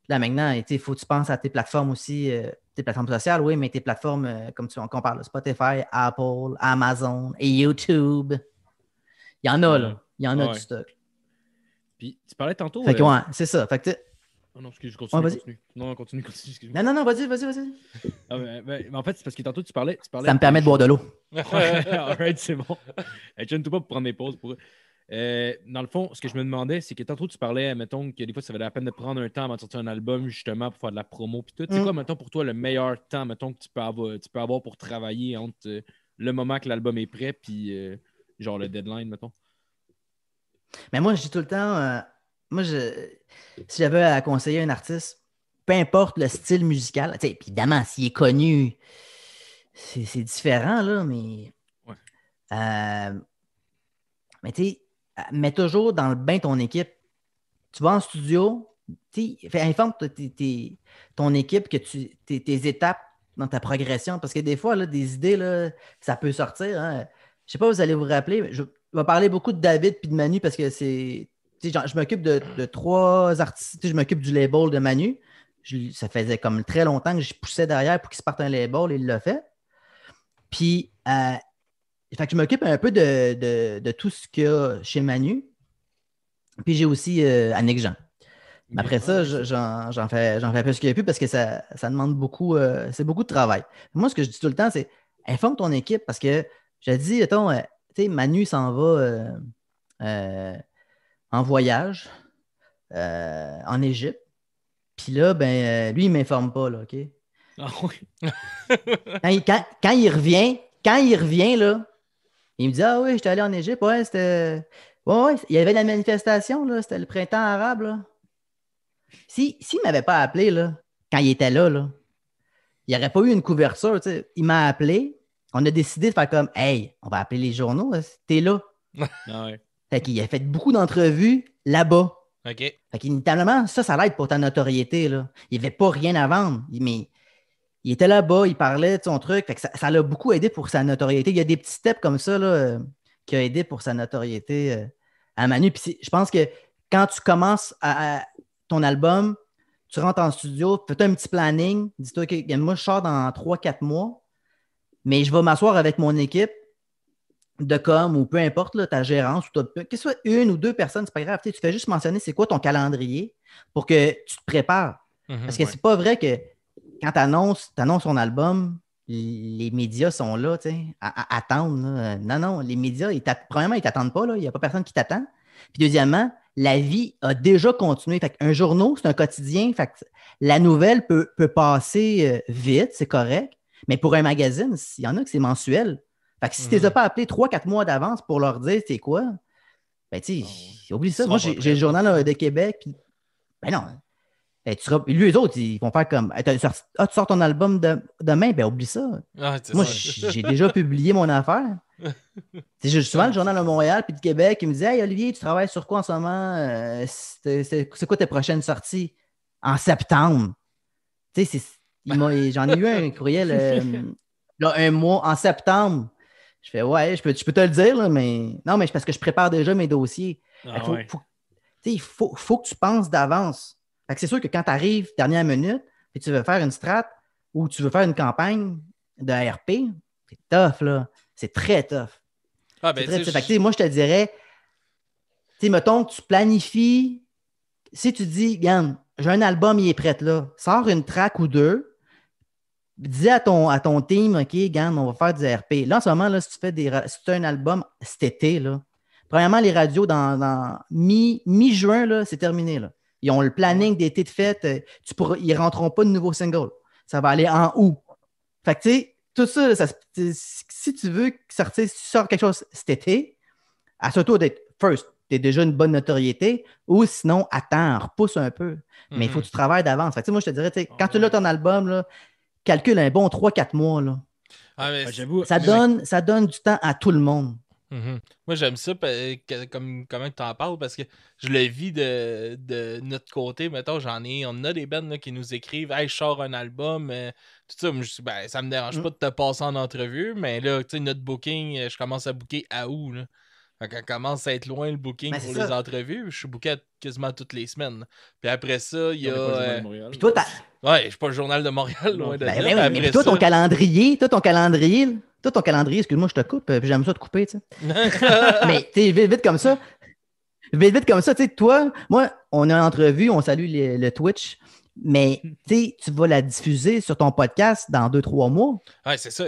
Là, maintenant, il faut que tu penses à tes plateformes aussi, euh, tes plateformes sociales, oui, mais tes plateformes, euh, comme tu, en parle, Spotify, Apple, Amazon et YouTube. Il y en a, là. Mhm. Il y en a du stock. Puis, tu parlais tantôt. Fait que, c'est ça. Fait oh non, je continue, continue. Non, continue, continue, Non, non, non, vas-y, vas-y, vas-y. Ah, en fait, c'est parce que tantôt, tu parlais. Tu parlais ça me permet de boire de l'eau. Alright, c'est bon. Je ne tout pas pour prendre des pauses pour euh, dans le fond, ce que je me demandais, c'est que tantôt tu parlais, mettons, que des fois ça valait la peine de prendre un temps avant de sortir un album, justement, pour faire de la promo. Puis tout, c'est mm. quoi, mettons, pour toi, le meilleur temps, mettons, que tu peux avoir, tu peux avoir pour travailler entre euh, le moment que l'album est prêt, puis euh, genre le deadline, mettons? Mais moi, je dis tout le temps, moi, je, si j'avais à conseiller un artiste, peu importe le style musical, évidemment, s'il est connu, c'est différent, là, mais. Euh, mais tu sais, mets toujours dans le bain ton équipe. Tu vas en studio, fais, informe ton équipe que tu, tes, étapes dans ta progression. Parce que des fois, là, des idées, là, ça peut sortir. Je hein. Je sais pas, vous allez vous rappeler, je vais parler beaucoup de David puis de Manu parce que c'est. je m'occupe de, trois artistes. Je m'occupe du label de Manu. ça faisait comme très longtemps que je poussais derrière pour qu'il se parte un label, il l'a fait. Puis, euh, je m'occupe un peu de, tout ce qu'il y a chez Manu. Puis j'ai aussi euh, Annick Jean. après ça, j'en fais, fais ce qu'il y a plus parce que ça, demande beaucoup, euh, c'est beaucoup de travail. Moi, ce que je dis tout le temps, c'est informe ton équipe parce que je dis, attends, euh, Manu s'en va en voyage en Égypte. Puis là, ben, lui, il ne m'informe pas, là, OK? Ah quand, il, revient, quand il revient, là, il me dit Ah oui, j'étais allé en Égypte. Ouais, c'était. il y avait la manifestation, là, c'était le printemps arabe. s'il ne m'avait pas appelé, là, quand il était là, il n'y aurait pas eu une couverture. Il m'a appelé. On a décidé de faire comme Hey, on va appeler les journaux, hein, t'es là. Ah fait qu'il a fait beaucoup d'entrevues là-bas. OK. Fait ça, ça l'aide pour ta notoriété. Là. Il n'y avait pas rien à vendre. Mais il était là-bas, il parlait de son truc. ça l'a beaucoup aidé pour sa notoriété. Il y a des petits steps comme ça euh, qui a aidé pour sa notoriété euh, à Manu. Puis je pense que quand tu commences ton album, tu rentres en studio, fais-toi un petit planning, dis-toi que moi je sors dans 3-4 mois, mais je vais m'asseoir avec mon équipe de com ou peu importe là, ta gérance ou que ce soit une ou deux personnes, c'est pas grave. Tu fais juste mentionner c'est quoi ton calendrier pour que tu te prépares. Mm-hmm, Parce que c'est pas vrai que quand tu annonces, ton album, les médias sont là, tu sais, à, attendre. Non, non, les médias, premièrement, ils ne t'attendent pas, il n'y a pas personne qui t'attend. Puis deuxièmement, la vie a déjà continué. Fait un journaux, c'est un quotidien. Fait la nouvelle peut, passer euh, vite, c'est correct. Mais pour un magazine, il y en a que c'est mensuel. Fait si tu ne les as mm. pas appelés trois, quatre mois d'avance pour leur dire c'est quoi, ben ah oublie ça. Moi, j'ai le journal de Québec. ben non, ben, lui, les autres, ils vont faire comme ah, tu sors ton album demain, ben oublie ça. Ah, Moi, j'ai déjà publié mon affaire. j'ai souvent le journal de Montréal puis de Québec qui me disait Hey Olivier, tu travailles sur quoi en ce moment? Euh, c'est quoi tes prochaines sorties? En septembre. Tu sais, j'en ai eu un courriel euh, un mois en septembre. Je fais Ouais, je peux, te le dire, mais non, mais parce que je prépare déjà mes dossiers. Ah il faut que tu penses d'avance c'est sûr que quand tu arrives dernière minute et tu veux faire une strat ou tu veux faire une campagne de RP, c'est tough, là. C'est très tough. Ah, ben, moi, je te dirais, tu mettons que tu planifies, si tu dis, Gan, j'ai un album, il est prêt là, sors une track ou deux, dis à ton, à ton team, OK, Gan, on va faire du RP. Là, en ce moment, là, si tu fais des, un album cet été, là, premièrement, les radios dans, mi-juin, là, c'est terminé. Là. Ils ont le planning d'été de fête. Euh, ils ne rentreront pas de nouveaux singles. Ça va aller en août. Fait que, tu sais, tout ça, si tu veux sortir, quelque chose cet été, à ce tour d'être first. Tu es déjà une bonne notoriété. Ou sinon, attends, repousse un peu. Mais il faut mhm. que tu travailles d'avance. Fait moi, je te dirais, quand tu l'as ton album, calcule un bon 3-4 mois. Ah, ah, ça, donne, ça donne du temps à tout le monde. Mhm. Moi, j'aime ça comme comment tu en parles parce que je le vis de, notre côté. j'en ai, on a des bandes qui nous écrivent Hey, je sors un album, euh, tout ça. Mais ben, me dérange mm. pas de te passer en entrevue, mais là, tu sais, notre booking, euh, je commence à booker à où là. Quand commence à être loin le booking ben, pour les entrevues, je suis booké quasiment toutes les semaines. Puis après ça, il y a. Euh, puis toi, Ouais, je suis pas le journal de Montréal, loin de ben mais, toi, ton calendrier, toi, ton calendrier, toi, ton calendrier, excuse-moi, je te coupe, euh, puis j'aime ça te couper, tu sais. Mais tu vite, vite comme ça. Vite, vite comme ça, tu sais, toi, moi, on a une entrevue, on salue le Twitch, mais tu vas la diffuser sur ton podcast dans deux, trois mois. Oui, c'est ça.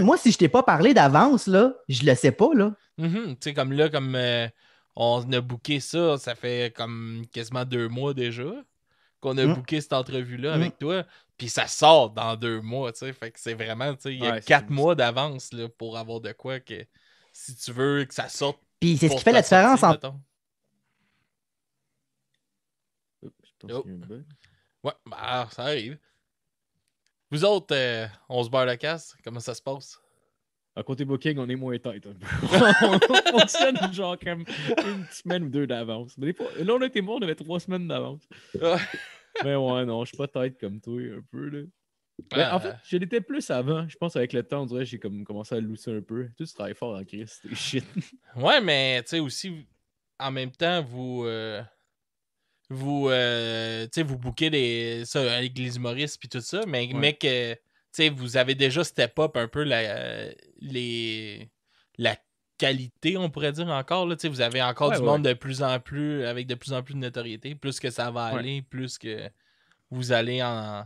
moi, si je t'ai pas parlé d'avance, là, je le sais pas, là. Mm-hmm. Tu sais, comme là, comme euh, on a booké ça, ça fait comme quasiment deux mois déjà qu'on a mm. booké cette entrevue-là avec mm. toi. Puis ça sort dans deux mois, tu sais. Fait que c'est vraiment, tu sais, il y a quatre mois d'avance pour avoir de quoi que si tu veux que ça sorte. Puis c'est ce qui fait la différence en. Oups, je oh. ouais, bah, ça arrive. Vous autres, euh, on se barre la casse, comment ça se passe? À côté Booking, on est moins tight. on fonctionne genre comme une semaine ou deux d'avance. là, on était mort, on avait trois semaines d'avance. Mais ben ouais, non, je suis pas tête comme toi, un peu, là. Ben, en fait, ah. je l'étais plus avant. Je pense avec le temps, on dirait j'ai comme commencé à lousser un peu. Tu, tu travailles fort en Christ, c'était shit. ouais, mais tu sais aussi, en même temps, vous. Euh, vous. Euh, tu sais, vous bouquez ça avec les humoristes puis tout ça, mais mec, tu sais, vous avez déjà step up un peu la. les. La qualité, on pourrait dire encore. Là. Vous avez encore du monde de plus en plus, avec de plus en plus de notoriété. Plus que ça va aller, plus que vous allez en,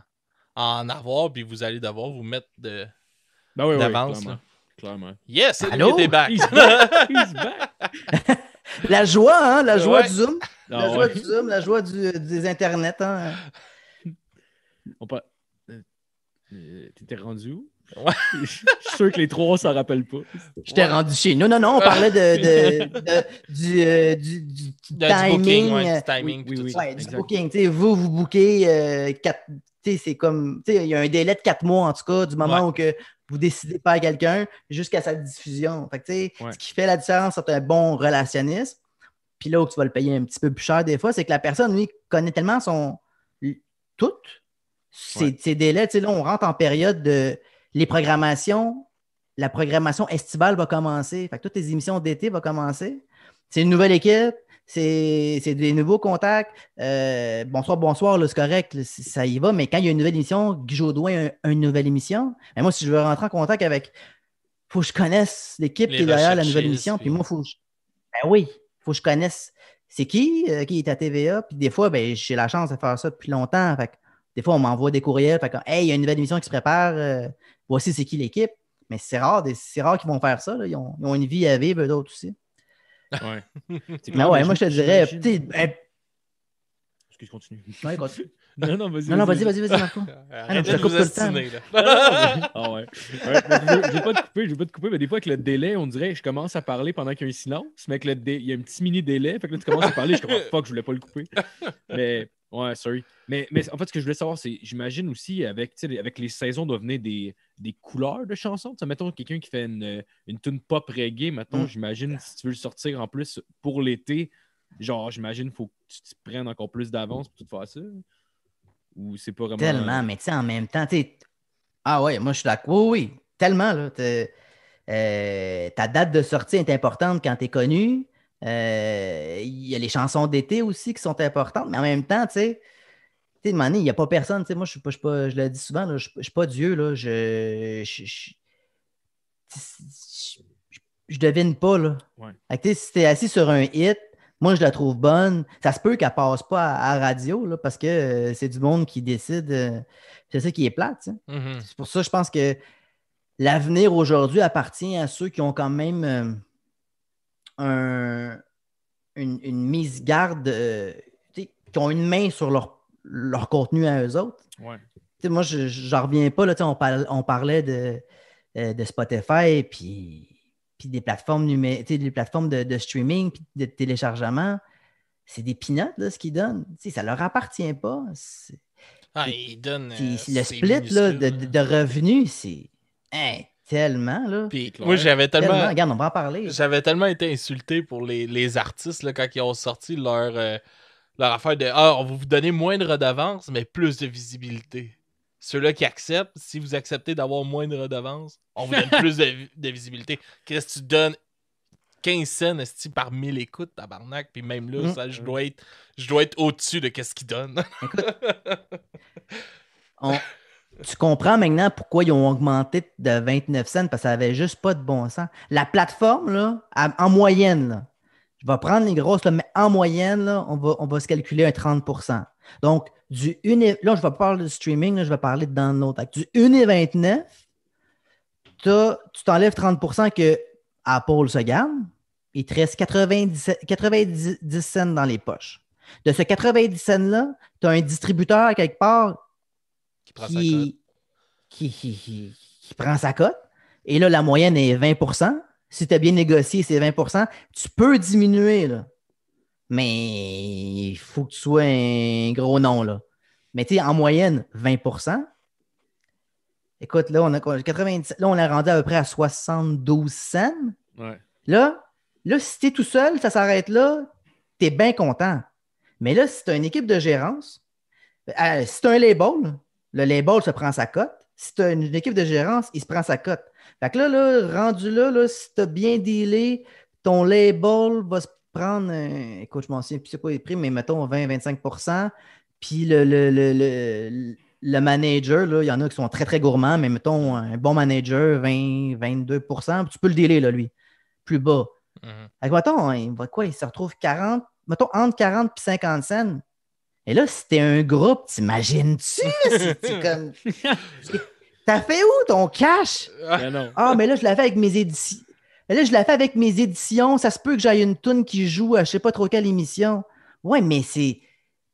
en avoir, puis vous allez devoir vous mettre de ben d'avance. clairement. Yes, Allô? back. la joie, hein, la joie ah du Zoom. la joie du Zoom, la joie des Internet. Hein. On euh, T'étais rendu où? Ouais. je suis sûr que les trois s'en rappellent pas. je t'ai rendu chez non Non, non, on parlait de, de, euh, du, du, du, timing. du euh, timing, oui, oui, du booking. T'sais, vous, vous bouquez euh, C'est comme. Il y a un délai de quatre mois, en tout cas, du moment où que vous décidez de faire quelqu'un jusqu'à sa diffusion. Fait Ce qui fait la différence entre un bon relationniste, puis là où tu vas le payer un petit peu plus cher des fois, c'est que la personne, lui, connaît tellement son. tout. Ses, Tu sais, Là, on rentre en période de les programmations, la programmation estivale va commencer. Fait toutes les émissions d'été vont commencer. C'est une nouvelle équipe, c'est des nouveaux contacts. Euh, bonsoir, bonsoir, c'est correct, ça y va. Mais quand il y a une nouvelle émission, Guy une nouvelle émission. Mais moi, si je veux rentrer en contact avec, faut que je connaisse l'équipe qui est derrière la nouvelle émission. Puis, moi, faut ben oui, faut que je connaisse c'est qui euh, qui est à TVA. Puis des fois, ben, j'ai la chance de faire ça depuis longtemps. Fait des fois, on m'envoie des courriels. Fait hey, il y a une nouvelle émission qui se prépare. Euh, voici c'est qui l'équipe. Mais c'est rare, c'est rare qu'ils vont faire ça. Ils, ont, une vie à vivre, d'autres aussi. Ouais. mais ouais, moi je te dirais, Excuse, continue. continue. Non, non, vas-y. Non, non, vas-y, vas-y, vas-y, Marco. ah, je vais pas te couper, je vais pas te couper, mais des fois, avec le délai, on dirait que je commence à parler pendant qu'il y a un silence, mais avec le il y a un petit mini délai, fait que là, tu commences à parler, je comprends pas que je voulais pas le couper. Mais Ouais, sorry. Mais, mais en fait, ce que je voulais savoir, c'est, j'imagine aussi, avec, avec les saisons, doivent venir des, couleurs de chansons. T'sais, mettons quelqu'un qui fait une, une tune pop reggae, mettons, mm. j'imagine, si tu veux le sortir en plus pour l'été, genre, j'imagine, faut que tu te prennes encore plus d'avance pour tout faire ça. Ou c'est pas vraiment. Tellement, mais tu sais, en même temps, tu Ah ouais, moi, je suis là, Oui, oui, tellement, là. Euh, ta date de sortie est importante quand tu es connu. Euh, il y a les chansons d'été aussi qui sont importantes, mais en même temps, tu sais, tu sais, il n'y a pas personne. Moi, je je, le dis souvent, je ne suis pas Dieu. Là, je, je, devine pas. Là. si tu es assis sur un hit, moi, je la trouve bonne. Ça se peut qu'elle passe pas à, radio là, parce que euh, c'est du monde qui décide. Euh, c'est ça qui est plate. Mm-hmm. C'est pour ça je pense que l'avenir aujourd'hui appartient à ceux qui ont quand même une, mise garde, euh, qui ont une main sur leur, leur contenu à eux autres. Moi, je n'en reviens pas. Là, on, on, parlait de, euh, de Spotify, puis, puis des plateformes, des plateformes de, streaming, puis de téléchargement. C'est des peanuts, là, ce qu'ils donnent. ça ne leur appartient pas. Ah, ils donnent. Euh, le split de, de, hein. revenus, c'est tellement, là. moi, j'avais tellement... Regarde, on va en parler. J'avais tellement été insulté pour les, artistes, là, quand ils ont sorti leur, euh, affaire de « Ah, on va vous donner moins de redevances, mais plus de visibilité. » Ceux-là qui acceptent, si vous acceptez d'avoir moins de redevances, on vous donne plus de, visibilité. Qu'est-ce que tu donnes 15 cents par 1000 écoutes, tabarnak. Puis même là, mm. je dois être, être au-dessus de qu'est-ce qu'ils donnent. tu comprends maintenant pourquoi ils ont augmenté de 29 cents parce que ça n'avait juste pas de bon sens. La plateforme, en moyenne, je vais prendre les grosses, mais en moyenne, on, va, on va se calculer un 30 Donc, du 1 là, je vais parler de streaming, je vais parler de download. Du 1,29, tu t'enlèves 30 que Apple se garde il te reste 90, 90 cents dans les poches. De ce 90 cents-là, tu as un distributeur quelque part qui prend qui, sa cote. sa Et là, la moyenne est 20 Si tu as bien négocié, c'est 20 Tu peux diminuer, Mais il faut que tu sois un gros nom, là. Mais tu en moyenne, 20 Écoute, là, on a on rendu à peu près à 72 cents. Là, là, si tu es tout seul, ça s'arrête là, tu es bien content. Mais là, si tu as une équipe de gérance, euh, si tu as un label, le label se prend sa cote. Si tu as une, équipe de gérance, il se prend sa cote. Fait que là, rendu là, si tu as bien dealé, ton label va se prendre, écoute, je m'en souviens plus c'est quoi les prix, mais mettons 20-25 Puis le, le, le, le, manager, il y en a qui sont très, très gourmands, mais mettons un bon manager, 20-22 tu peux le dealer, là, lui, plus bas. Mm-hmm. Fait que, mettons, hein, il va quoi, il se retrouve 40, mettons entre 40 et 50 cents et là, si t'es un groupe, t'imagines-tu? T'as fait où ton cash? Ah, ben ah mais là, je l'ai fait avec mes éditions. Là, je l'ai fait avec mes éditions. Ça se peut que j'aille une toune qui joue à je sais pas trop quelle émission. Ouais, mais c'est.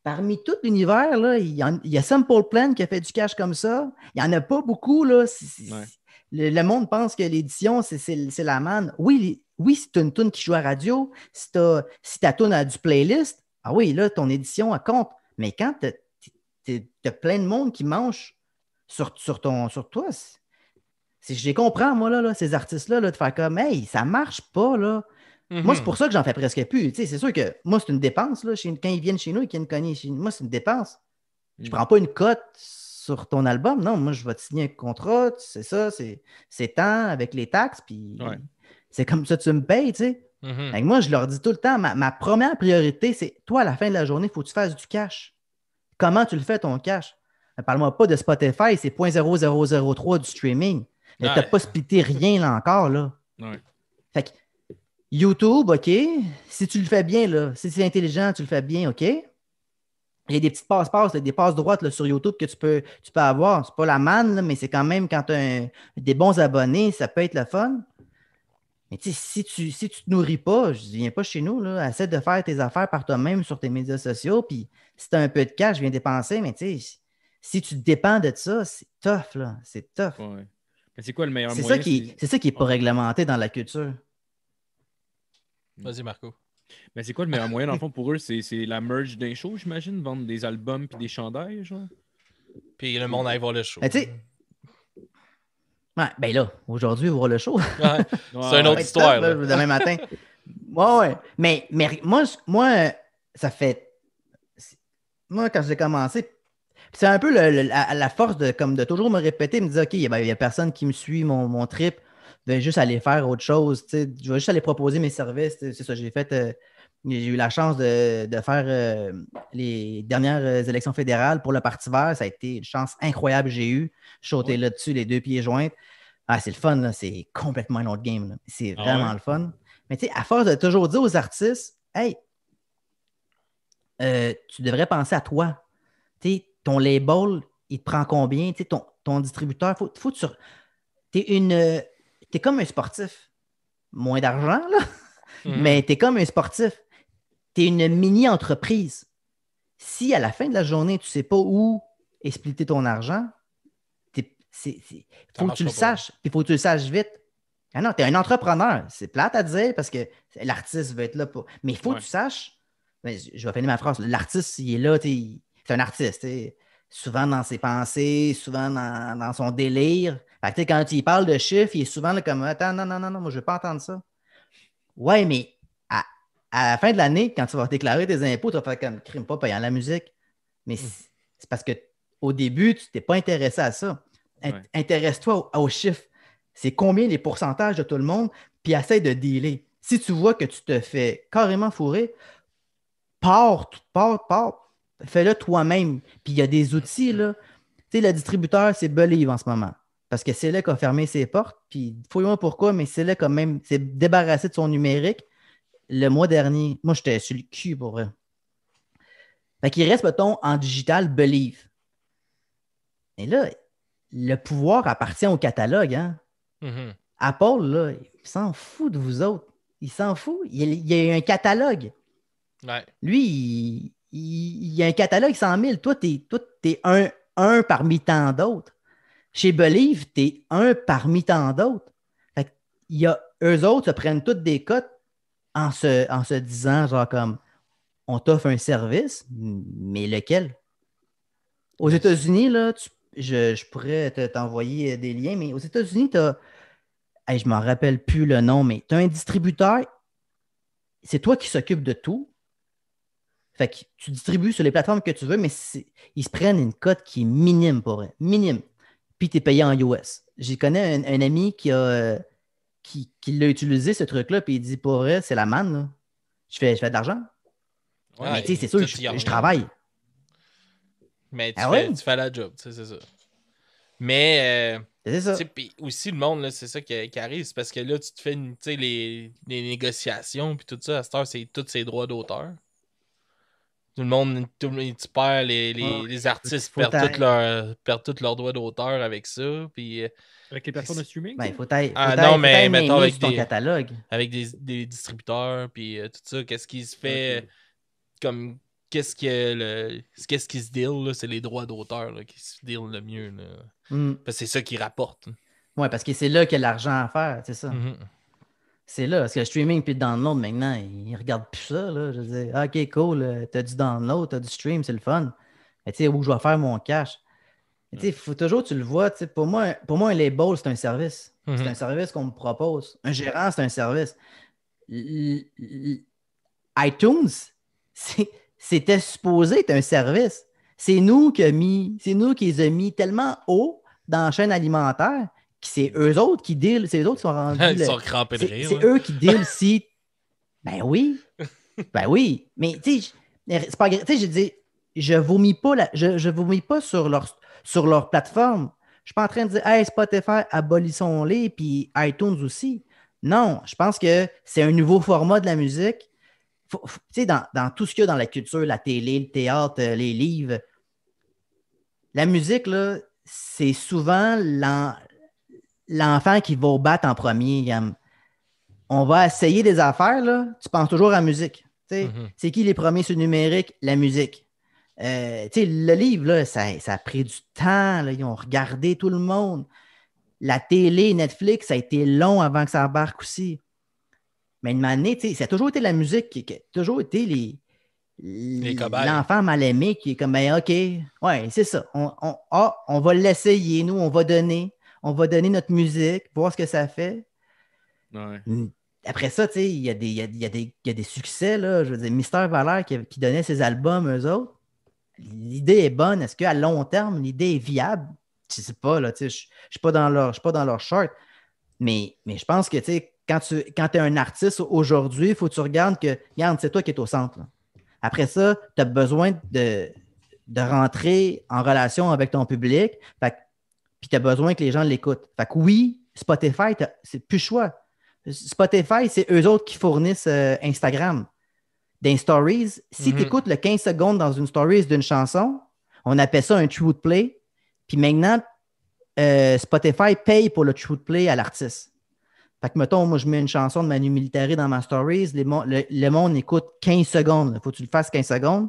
Parmi tout l'univers, il, y a il y, a Simple Plan qui a fait du cash comme ça. Il n'y en a pas beaucoup. Là. Le, monde pense que l'édition, c'est la manne. Oui, oui si t'as une toune qui joue à radio, si, si ta toune a du playlist, ah oui, là, ton édition, elle compte. Mais quand tu plein de monde qui mange sur, sur, ton, sur toi, j'ai comprends, moi, là, ces artistes-là, là, de faire comme Hey, ça marche pas, là. Mm-hmm. Moi, c'est pour ça que j'en fais presque plus. C'est sûr que moi, c'est une dépense. Là, quand ils viennent chez nous et qu'ils viennent chez moi, c'est une dépense. Je mm. prends pas une cote sur ton album. Non, moi, je vais te signer un contrat. C'est ça, c'est temps avec les taxes. Puis c'est comme ça que tu me payes. sais Mhm. Moi, je leur dis tout le temps, ma, première priorité, c'est toi, à la fin de la journée, il faut que tu fasses du cash. Comment tu le fais, ton cash? Ben, parle-moi pas de Spotify, c'est 0.0003 du streaming. Tu t'as pas spité rien là encore. Là. YouTube, OK, si tu le fais bien, là, si c'est intelligent, tu le fais bien, OK. Il y a des petites passes passe des passes droites là, sur YouTube que tu peux, tu peux avoir. C'est pas la manne, mais c'est quand même quand tu des bons abonnés, ça peut être le fun. Mais tu si tu si tu te nourris pas, je viens pas chez nous, là, essaie de faire tes affaires par toi-même sur tes médias sociaux, puis si tu un peu de cash, viens dépenser, mais tu si tu dépends de ça, c'est tough, là. C'est tough. Mais c'est quoi le meilleur moyen? Ça qui, c'est ça qui n'est pas réglementé dans la culture. Mm. Vas-y, Marco. Mais c'est quoi le meilleur moyen, dans le fond, pour eux? C'est, la merge d'un show, j'imagine, vendre des albums puis des chandails, genre? Puis le monde aille voir le show. Mais tu sais, ben là, aujourd'hui, voir le show. c'est une autre histoire. demain matin. Ouais, ouais. Mais, mais moi, moi, ça fait. Moi, quand j'ai commencé, c'est un peu la, force de, comme de toujours me répéter, me dire OK, il n'y ben, a personne qui me suit mon, trip, je vais juste aller faire autre chose. Je vais juste aller proposer mes services. C'est ça, j'ai fait. Euh, j'ai eu la chance de, faire euh, les dernières euh, élections fédérales pour le Parti vert. Ça a été une chance incroyable que j'ai eue. J'ai là-dessus, les deux pieds joints. Ah, c'est le fun, c'est complètement un autre game. C'est ah vraiment le fun. Mais tu sais, à force de toujours dire aux artistes, hey, euh, tu devrais penser à toi. ton label, il te prend combien? ton, ton distributeur, faut, tu es une. comme un sportif. Moins d'argent, là. Mm-hmm. Mais tu es comme un sportif c'est une mini-entreprise. Si à la fin de la journée, tu ne sais pas où expliquer ton argent, il faut que tu le saches. Il faut que tu le saches vite. Ah non, tu es un entrepreneur. C'est plate à dire parce que l'artiste veut être là pour. Mais il faut que tu saches. je vais finir ma phrase. L'artiste, il est là, c'est un artiste. Souvent dans ses pensées, souvent dans, son délire. quand il parle de chiffres, il est souvent là, comme Attends, non, non, non, non, moi, je ne veux pas entendre ça. Ouais, mais à la fin de l'année, quand tu vas déclarer tes impôts, tu vas faire comme crime pas payant la musique. Mais hmm. c'est parce que au début, tu t'es pas intéressé à ça. Intéresse-toi aux, chiffres. C'est combien les pourcentages de tout le monde, puis essaie de dealer. Si tu vois que tu te fais carrément fourrer, pars, pars, pars, fais-le toi-même. Puis il y a des outils, là. Tu sais, le distributeur, c'est Believe en ce moment. Parce que c'est là qu'a fermé ses portes, puis fouillons pourquoi, mais c'est là quand même, s'est débarrassé de son numérique, le mois dernier, moi, j'étais sur le cul pour vrai. Fait qu'il reste, mettons, en digital, Believe. Et là, le pouvoir appartient au catalogue. Hein? Mhm. Apple, là, il s'en fout de vous autres. Il s'en fout. Il, y a un catalogue. Lui, il, y a un catalogue 100 000. Toi, t'es es un, un parmi tant d'autres. Chez Believe, t'es un parmi tant d'autres. Fait il y a, eux autres se prennent toutes des cotes en se, disant, genre, comme, on t'offre un service, mais lequel? Aux États-Unis, là, je, pourrais t'envoyer euh, des liens, mais aux États-Unis, tu as, Je je m'en rappelle plus le nom, mais tu as un distributeur, c'est toi qui s'occupe de tout. Fait tu distribues sur les plateformes que tu veux, mais ils se prennent une cote qui est minime, pour eux. Minime. Puis tu es payé en US. J'y connais un, un, ami qui a euh, qui, qui l'a utilisé, ce truc-là, puis il dit Pour vrai, c'est la manne, là. Je fais, je fais de l'argent. Ouais, mais tu sais, c'est sûr, je, je, travaille. Mais tu, ah fais fais, job, tu sais, la job, c'est ça. Mais. Euh, tu sais, ça. aussi, le monde, c'est ça qui, arrive. C'est parce que là, tu te fais une, les, les, négociations, puis tout ça. À cette heure, c'est tous ces droits d'auteur. Tout le monde, tu perds, les, les, les artistes perdent tous leurs droits d'auteur avec ça. Puis euh, avec les personnes de streaming? Ben, faut être ah non, mais mettons avec ton des, catalogue. Avec des, distributeurs, puis euh, tout ça, qu'est-ce qui se fait comme. Qu'est-ce qui, le, qu'est-ce qui se deal, c'est les droits d'auteur qui se deal le mieux. Là. Hmm. Parce que c'est ça qui rapporte. Oui, parce que c'est là qu'il y a l'argent à faire, c'est ça. Mm-hmm. C'est là, parce que le streaming puis le download, maintenant, ils ne regardent plus ça. Là. Je dis, ah, OK, cool, euh, t'as du download, t'as du stream, c'est le fun. Mais tu sais, où je dois faire mon cash? Il faut toujours, tu le vois, pour moi, pour moi, un label, c'est un service. C'est mhm. un service qu'on me propose. Un gérant, c'est un service. iTunes, c'était supposé être un service. C'est nous qui mis, c'est nous qui les a mis tellement haut dans la chaîne alimentaire que c'est eux autres qui deal, c'est eux autres qui sont rendus. Ils sont crampés de rire. C'est eux qui deal si. Ben oui. Ben oui. Mais tu sais, c'est pas je dis, je vomis pas je, vomis pas sur leur sur leur plateforme. Je ne suis pas en train de dire Hey, Spotify, abolissons-les, puis iTunes aussi. Non, je pense que c'est un nouveau format de la musique. Tu sais, dans, tout ce qu'il y a dans la culture, la télé, le théâtre, euh, les livres, la musique, c'est souvent l'enfant qui va au battre en premier. On va essayer des affaires, tu penses toujours à la musique. Mm-hmm. C'est qui les premiers sur le numérique? La musique. Euh, le livre, ça, a pris du temps. ils ont regardé tout le monde. La télé, Netflix, ça a été long avant que ça embarque aussi. Mais une année, ça a toujours été la musique qui, a toujours été les, l'enfant mal aimé qui est comme ben, OK, ouais, c'est ça. Ah, on, va l'essayer, nous, on va donner, on va donner notre musique, voir ce que ça fait. Après ça, il y, a, des succès, là. Je veux dire, Mister Valère qui, qui donnait ses albums, eux autres l'idée est bonne. Est-ce qu'à long terme, l'idée est viable? Je ne sais pas, je ne suis pas dans leur, pas dans leur chart. Mais, je pense que quand tu es un artiste aujourd'hui, il faut que tu regardes que, regarde, c'est toi qui es au centre. Après ça, tu as besoin de, rentrer en relation avec ton public. puis tu as besoin que les gens l'écoutent. Fait oui, Spotify, c'est plus choix. Spotify, c'est eux autres qui fournissent euh, Instagram d'un stories, si mhm. tu écoutes le 15 secondes dans une stories d'une chanson, on appelle ça un true play. Puis maintenant, euh, Spotify paye pour le true play à l'artiste. Fait que, mettons, moi, je mets une chanson de Manu Military dans ma stories, les le, monde écoute 15 secondes. faut que tu le fasses 15 secondes.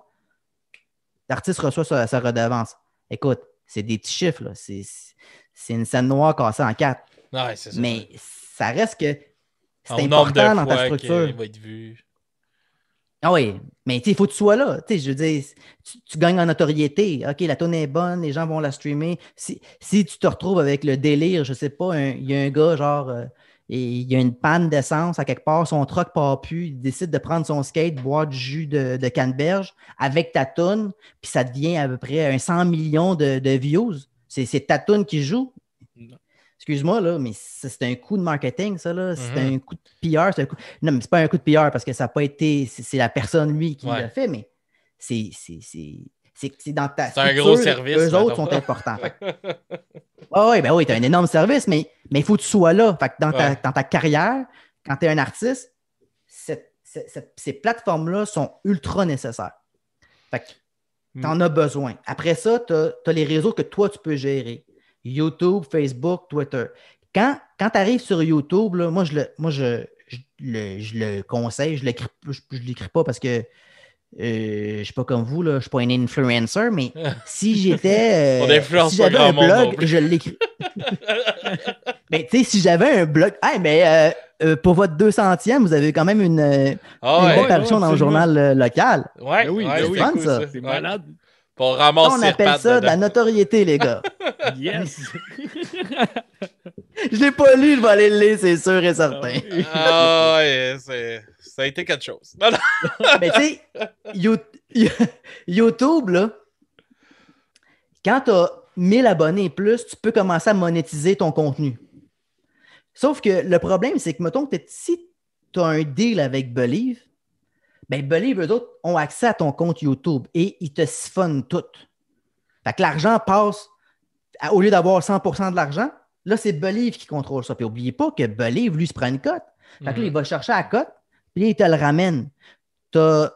L'artiste reçoit sa, sa, redevance. Écoute, c'est des petits chiffres. C'est une scène noire cassée en quatre. Mais ça reste que c'est important dans ta structure. Va être vu. Ah oui, mais il faut que tu sois là. je veux dire, tu, gagnes en notoriété. OK, la tonne est bonne, les gens vont la streamer. Si, si tu te retrouves avec le délire, je sais pas, il y a un gars, genre, euh, il y a une panne d'essence à quelque part, son truck part plus, il décide de prendre son skate, boire du jus de, canneberge avec ta toune, puis ça devient à peu près un 100 millions de, de views. C'est ta toune qui joue excuse-moi, là, mais c'est un coup de marketing, ça, là. C'est mm-hmm. un coup de PR. Un Non, mais c'est pas un coup de PR parce que ça n'a pas été. C'est la personne, lui, qui l'a fait, mais c'est. dans ta. C'est un gros service. Eux autres sont importants. oui, ben oui, tu un énorme service, mais il faut que tu sois là. dans, ta, carrière, quand tu es un artiste, ces plateformes-là sont ultra nécessaires. Fait que mm. tu en as besoin. Après ça, tu as, les réseaux que toi, tu peux gérer. YouTube, Facebook, Twitter. Quand, quand tu arrives sur YouTube, moi, je le, moi je, le, je conseille, je ne l'écris pas parce que euh, je ne suis pas comme vous, là, je ne suis pas un influencer, mais si j'étais. Euh, j'avais un blog, je l'écris. mais tu sais, si j'avais un blog. mais euh, pour votre 200e, vous avez quand même une, ah une dans le journal local. Ben oui, ben c'est oui, ça. C'est malade on On appelle ça de la notoriété, les gars. yes! je l'ai pas lu, je vais aller le lire, c'est sûr et certain. Ah oui, ah ça a été quelque chose. Mais tu sais, YouTube, là, quand tu as 1000 abonnés et plus, tu peux commencer à monétiser ton contenu. Sauf que le problème, c'est que, mettons que si tu as un deal avec Believe, ben Believe, eux autres, ont accès à ton compte YouTube et ils te siphonnent tout. Fait que l'argent passe, au lieu d'avoir 100 de l'argent, là, c'est Believe qui contrôle ça. Puis n'oubliez pas que Believe, lui, se prend une cote. Fait que il mhm. va chercher la cote, puis il te le ramène. Tu as,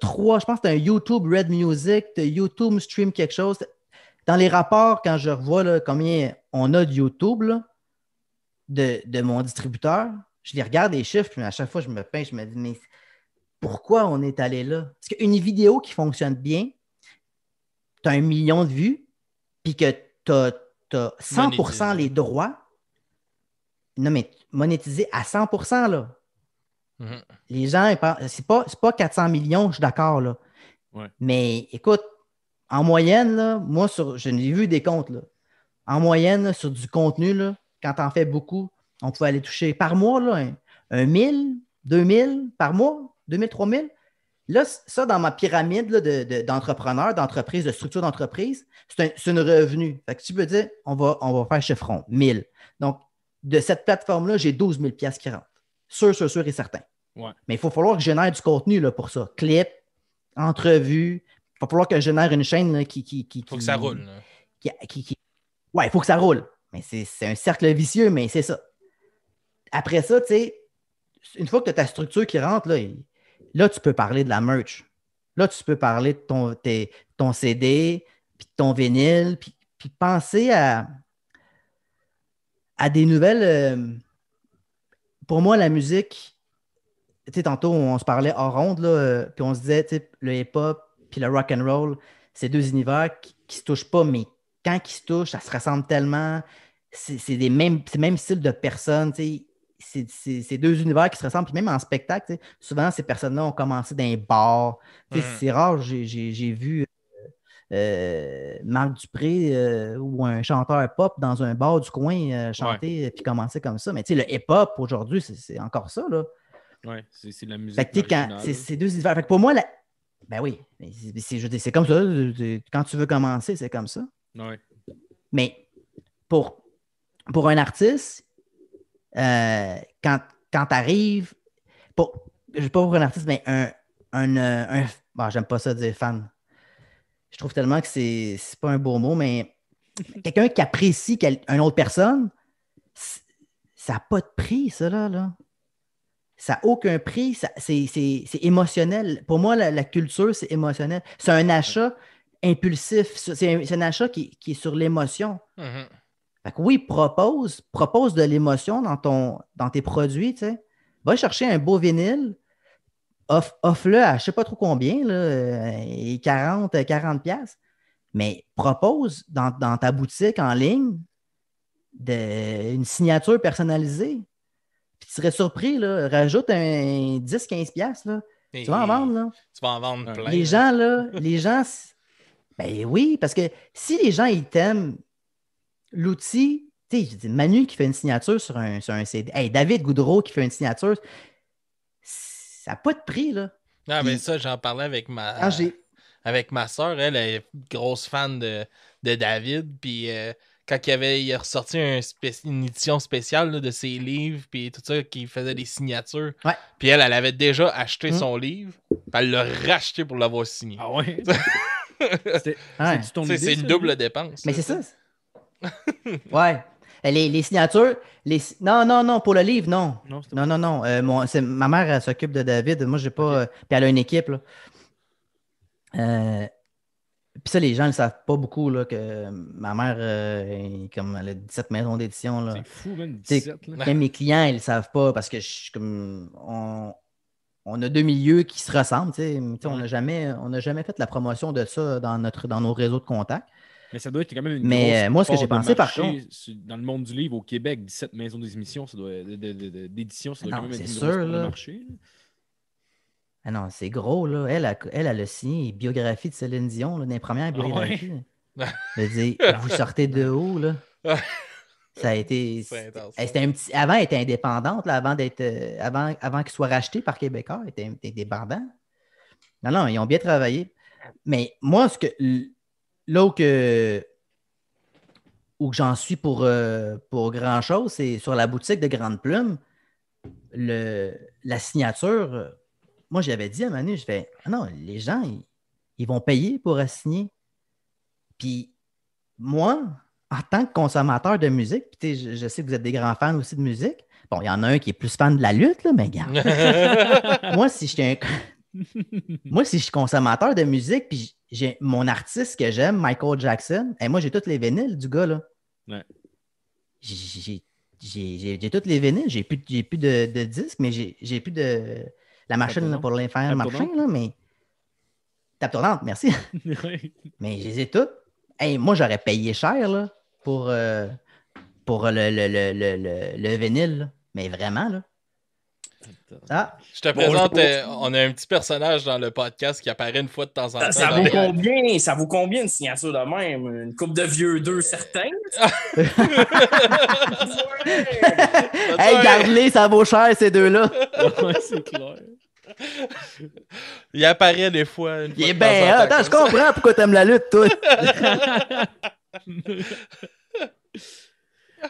trois, je pense que tu un YouTube Red Music, tu YouTube Stream quelque chose. Dans les rapports, quand je revois là, combien on a de YouTube de, mon distributeur, je les regarde les chiffres, puis à chaque fois, je me peins, je me dis, mais pourquoi on est allé là. Parce qu'une vidéo qui fonctionne bien, tu as un million de vues, puis que tu as, 100 les droits. Non, mais monétiser à 100 là. Mhm. Les gens, c'est pas, pas 400 millions, je suis d'accord, Mais écoute, en moyenne, moi, sur, je n'ai vu des comptes, En moyenne, sur du contenu, là, quand en fais beaucoup, on pouvait aller toucher par mois, là, un 1000, 2000 par mois. 2000, 3000. Là, ça, dans ma pyramide d'entrepreneurs, de, de, d'entreprises, de structures d'entreprise, c'est un, une revenu. Fait que tu peux dire, on va, on va faire chiffron, 1000. Donc, de cette plateforme-là, j'ai 12 000 qui rentrent. Sûr, sûr, sûr et certain. Mais il faut falloir que je génère du contenu là, pour ça. Clip, entrevue. Il va falloir que je génère une chaîne qui, qui, Faut que ça roule. Qui, Ouais, il faut que ça roule. Mais c'est un cercle vicieux, mais c'est ça. Après ça, tu sais, une fois que tu as ta structure qui rentre, là, il Là, tu peux parler de la merch. Là, tu peux parler de ton, CD, puis ton vinyle, puis, penser à, à des nouvelles. Euh, pour moi, la musique, tu sais, tantôt, on se parlait en ronde, là, euh, puis on se disait, le hip-hop puis le rock and roll, c'est deux univers qui, ne se touchent pas, mais quand ils se touchent, ça se ressemble tellement. C'est, des mêmes, le même style de personnes, tu sais c'est deux univers qui se ressemblent. même en spectacle, souvent, ces personnes-là ont commencé dans un bar mm. C'est rare, j'ai vu euh, euh, Marc Dupré euh, ou un chanteur pop dans un bar du coin chanter puis commencer comme ça. Mais le hip-hop aujourd'hui, c'est encore ça. Oui, c'est la musique. C'est deux univers. pour moi, ben oui, c'est comme ça. Quand tu veux commencer, c'est comme ça. Mais pour, pour un artiste, euh, quand, quand tu arrives, pour, je ne pas pour un artiste, mais euh, un. bon, j'aime pas ça dire fan. Je trouve tellement que c'est, n'est pas un beau mot, mais quelqu'un qui apprécie quel, une autre personne, ça n'a pas de prix, ça là. Ça n'a aucun prix, c'est, émotionnel. Pour moi, la, culture, c'est émotionnel. C'est un achat impulsif, c'est un, achat qui, est sur l'émotion. Mm-hmm oui, propose, propose de l'émotion dans, ton, dans tes produits, Va chercher un beau vinyle, offre-le à je ne sais pas trop combien, là, 40, 40 pièces mais propose dans, ta boutique en ligne une signature personnalisée. tu serais surpris, là, rajoute un 10-15 pièces Tu vas en vendre, là. Tu vas en vendre plein. Les gens, là, les gens... Ben oui, parce que si les gens, ils t'aiment, l'outil, tu sais, je dis Manu qui fait une signature sur un, CD, David Goudreau qui fait une signature, ça n'a pas de prix, là. Non, mais ça, j'en parlais avec ma. Ah, avec ma soeur, elle, est grosse fan de, David. Puis euh, quand il avait ressorti une édition spéciale de ses livres, puis tout ça, qui faisait des signatures. Puis elle, elle avait déjà acheté hmm. son livre, elle l'a racheté pour l'avoir signé. Ah ouais? c'est une double dépense. Mais c'est ça ouais. Euh, les, les, signatures, les... non, non, non, pour le livre, non. Non, non, non, euh, ma mère s'occupe de David. Moi, j'ai pas. Euh, puis elle a une équipe. Puis ça, les gens ne savent pas beaucoup que ma mère comme elle a 17 maisons d'édition. C'est fou, même 17. Même mes clients, ils ne le savent pas parce que comme. On, a deux milieux qui se ressemblent. on n'a jamais, a jamais fait la promotion de ça dans, notre, dans nos réseaux de contacts. Mais ça doit être quand même une Mais euh, moi, ce que j'ai pensé par contre. Dans le monde du livre au Québec, 17 maisons d'édition, ça doit, d'édition, ça non, quand être sûr, là. marché. Ah non, c'est gros, là. Elle, a, elle, signe signé biographie de Céline Dion, l'une des premières biographies. Ah ouais? dire, vous sortez de haut, là. Ça a été. C'était un petit. Avant, elle était indépendante, avant d'être. Euh, avant, avant soit rachetée par Québécois, elle était, était indépendante. Non, non, ils ont bien travaillé. Mais moi, ce que là où que, j'en suis pour, euh, pour grand-chose, c'est sur la boutique de Grande Plume, le, la signature. Moi, j'avais dit à Manu, je fais ah non, les gens, ils, vont payer pour signer. Puis moi, en tant que consommateur de musique, puis je, sais que vous êtes des grands fans aussi de musique. Bon, il y en a un qui est plus fan de la lutte, là, mais gars. moi, si je suis moi, si je consommateur de musique, puis j'ai mon artiste que j'aime, Michael Jackson, et moi j'ai toutes les vinyles du gars là. J'ai toutes les vinyles, j'ai plus, de, disques, mais j'ai plus de la machine pour les faire marcher, là, mais tape tournante, merci. mais je les ai toutes. et moi j'aurais payé cher là, pour, euh, pour le, le, vinyle, mais vraiment là. Ah. Je te présente, euh, on a un petit personnage dans le podcast qui apparaît une fois de temps en temps. Ça, vous convient combien, ça vous combien une signature de même? Une coupe de vieux deux euh. certains? hey, garde-les, ça vaut cher ces deux-là. ouais, c'est clair. Il apparaît des fois. fois Il est Attends, je comprends pourquoi t'aimes la lutte, toi.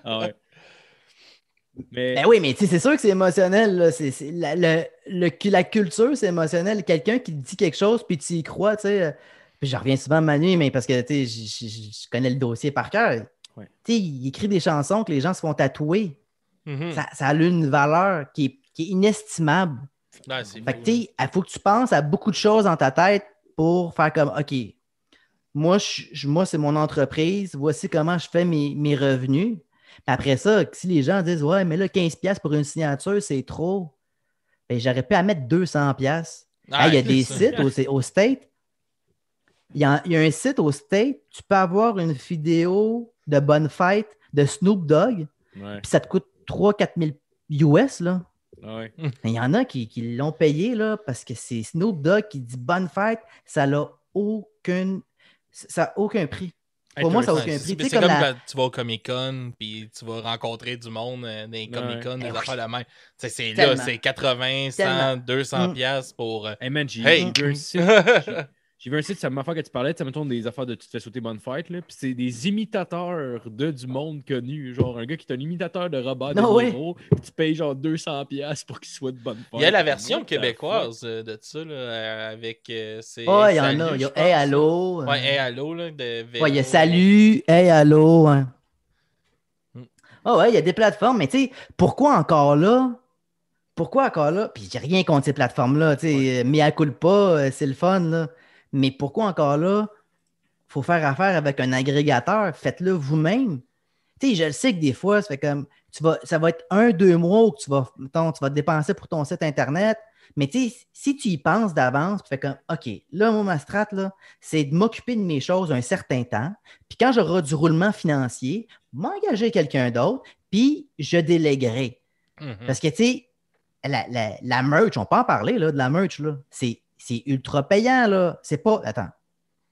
ah ouais. Mais... Ben oui, mais c'est sûr que c'est émotionnel. la, le, la, culture, c'est émotionnel. Quelqu'un qui dit quelque chose, puis tu y crois, tu sais. Euh, puis je reviens souvent à Manu, mais parce que je connais le dossier par cœur. Ouais. Il écrit des chansons que les gens se font tatouer. Mm-hmm. ça, a une valeur qui est, inestimable. il faut que tu penses à beaucoup de choses dans ta tête pour faire comme OK, moi, moi c'est mon entreprise, voici comment je fais mes revenus. Après ça, si les gens disent Ouais, mais là, 15$ pour une signature, c'est trop. Ben, j'aurais pu à mettre 200$. il y a des sites au, State. Il y, a, un site au State, tu peux avoir une vidéo de bonne fête de Snoop Dogg, puis ça te coûte 3-4 000 US. Là. Ah il y en a qui, l'ont payé là, parce que c'est Snoop Dogg qui dit bonne fête, ça n'a aucun prix. Pour moi, ça n'a aucun prix. C'est comme, la... quand tu vas au Comic Con, puis tu vas rencontrer du monde euh, des Comic Con, des ben affaires la de C'est là, c'est 80, 100, 200 mm. piastres pour. Euh, MNG. Hey. Mm. Tu veux un site, ça m'a fait que tu parlais, ça me tourne des affaires de tu te fais sauter bonne fête, là. Puis c'est des imitateurs de du monde connu. Genre un gars qui est un imitateur de robot De Niro, tu payes genre 200$ pour qu'il soit de bonne fête. Il y a la version québécoise euh, de ça, là, euh, avec ses. Euh, ouais, il y en a. Il y a Hey Allo. Ouais, Hey allô là. ouais, il y a Salut, Hey Allo. Hein. Hmm. Ah ouais, il y a des plateformes, mais tu sais, pourquoi encore là? Pourquoi encore là? Puis j'ai rien contre ces plateformes-là, tu sais, mais à pas, c'est le fun, là. Mais pourquoi encore là, il faut faire affaire avec un agrégateur? Faites-le vous-même. Tu je le sais que des fois, ça comme tu ça va être un, deux mois que tu vas, tu vas dépenser pour ton site Internet. Mais si tu y penses d'avance, tu fais comme OK, là, mon ma strat, c'est de m'occuper de mes choses un certain temps. Puis quand j'aurai du roulement financier, m'engager quelqu'un d'autre, puis je déléguerai. Mhm. Parce que tu sais, la, la, merch, on peut en parler de la merch, c'est c'est ultra payant, là. C'est pas. Attends.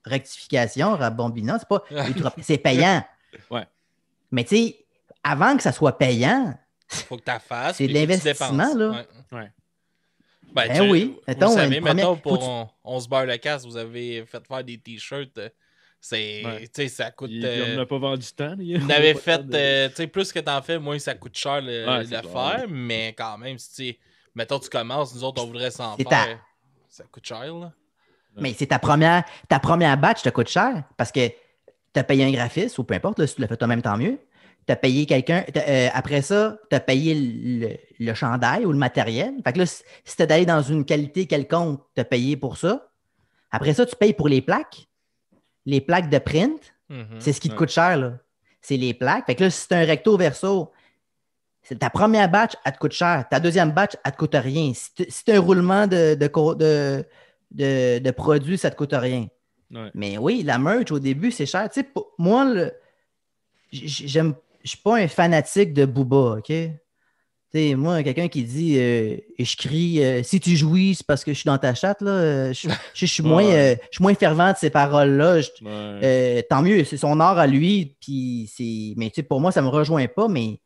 Rectification, rabombinant, c'est pas ultra C'est payant. ouais. Mais tu sais, avant que ça soit payant, faut que tu fasses. C'est de l'investissement, là. Ouais. Ben, ben oui. Mettons, vous savez, mettons, pour on, se barre le casse, vous avez fait faire des t-shirts. Euh, c'est, tu sais, ça coûte. on n'a euh, pas vendu tant. Vous avez fait, euh, tu sais, plus que t'en fais, moins ça coûte cher le, faire, mais quand même, si, tu mettons, tu commences, nous autres, on voudrait s'en faire. Ça coûte cher, là. Mais c'est ta première, ta première batch te coûte cher parce que tu as payé un graphiste ou peu importe, si tu le fait toi-même, tant mieux. Tu payé quelqu'un, euh, après ça, tu as payé le, le, chandail ou le matériel. Fait que là, si tu d'aller dans une qualité quelconque, tu as payé pour ça. Après ça, tu payes pour les plaques, les plaques de print. Mm-hmm. C'est ce qui te coûte cher, là. C'est les plaques. Fait que là, si c'est un recto verso, ta première batch, elle te coûte cher. Ta deuxième batch, elle te coûte rien. Si, un roulement de, de, de, de, produits, ça te coûte rien. Mais oui, la merch, au début, c'est cher. Tu sais, pour, moi, j'aime, je suis pas un fanatique de Booba, OK? moi, quelqu'un qui dit, euh, et je crie, euh, si tu jouis, c'est parce que je suis dans ta chatte, là. Euh, je, suis, moins, moins fervent de ces paroles-là. tant mieux, c'est son art à lui. mais pour moi, ça me rejoint pas, mais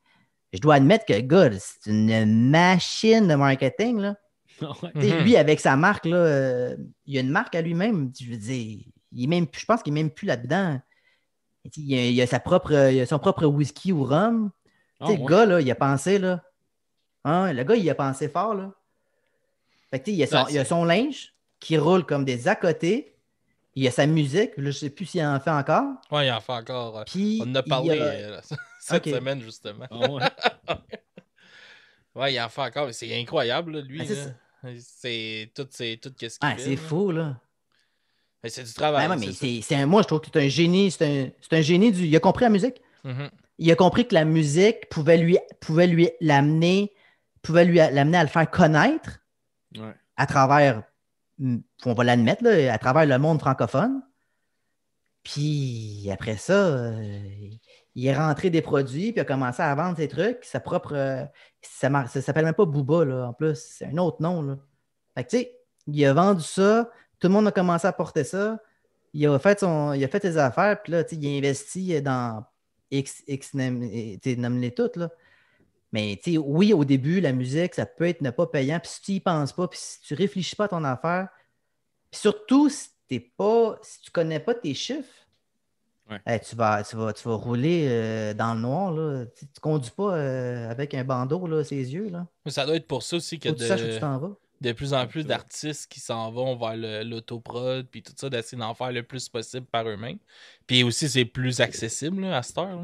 je dois admettre que gars, c'est une machine de marketing. Là. Lui, avec sa marque, là, euh, il a une marque à lui-même. Je veux dire, même, je pense qu'il n'est même plus là-dedans. Il a, a, sa propre, son propre whisky ou rhum. Le ah, gars, là, il a pensé. Là. Hein, le gars, il a pensé fort. Là. il, a son, a son, linge qui roule comme des à côté. Il a sa musique. je ne sais plus s'il en fait encore. Oui, il en fait encore. Euh, Puis, On a parlé. Euh, cette semaine, justement. Ah oui, ouais. il en fait encore. C'est incroyable, lui. Ah, c'est tout, tout ce qu'il ah, C'est fou, là. C'est du travail. Ben moi, je trouve que c'est un génie. C'est un, génie du. Il a compris la musique. Mhm. Il a compris que la musique pouvait lui pouvait lui l'amener pouvait lui l'amener à le faire connaître à travers, hmm, on va l'admettre, à travers le monde francophone. Puis après ça, euh, il est rentré des produits, puis a commencé à vendre ses trucs, sa propre. Euh, ça ne s'appelle même pas Booba, là, en plus, c'est un autre nom. Là. Fait tu sais, il a vendu ça, tout le monde a commencé à porter ça, il a fait, il a fait ses affaires, puis là, tu sais, il a investi dans X, X, nomme-les toutes, là. Mais tu sais, oui, au début, la musique, ça peut être ne pas payant, puis si tu n'y penses pas, puis si tu réfléchis pas à ton affaire, puis surtout si t'es pas, si tu connais pas tes chiffres, tu, vas, rouler euh, dans le noir. Tu ne conduis pas euh, avec un bandeau, là, ses yeux. Là. Ça doit être pour ça aussi que de, de, plus en plus d'artistes qui s'en vont vers l'autoprod, puis tout ça, d'essayer d'en faire le plus possible par eux-mêmes. Puis aussi, c'est plus accessible à cette heure.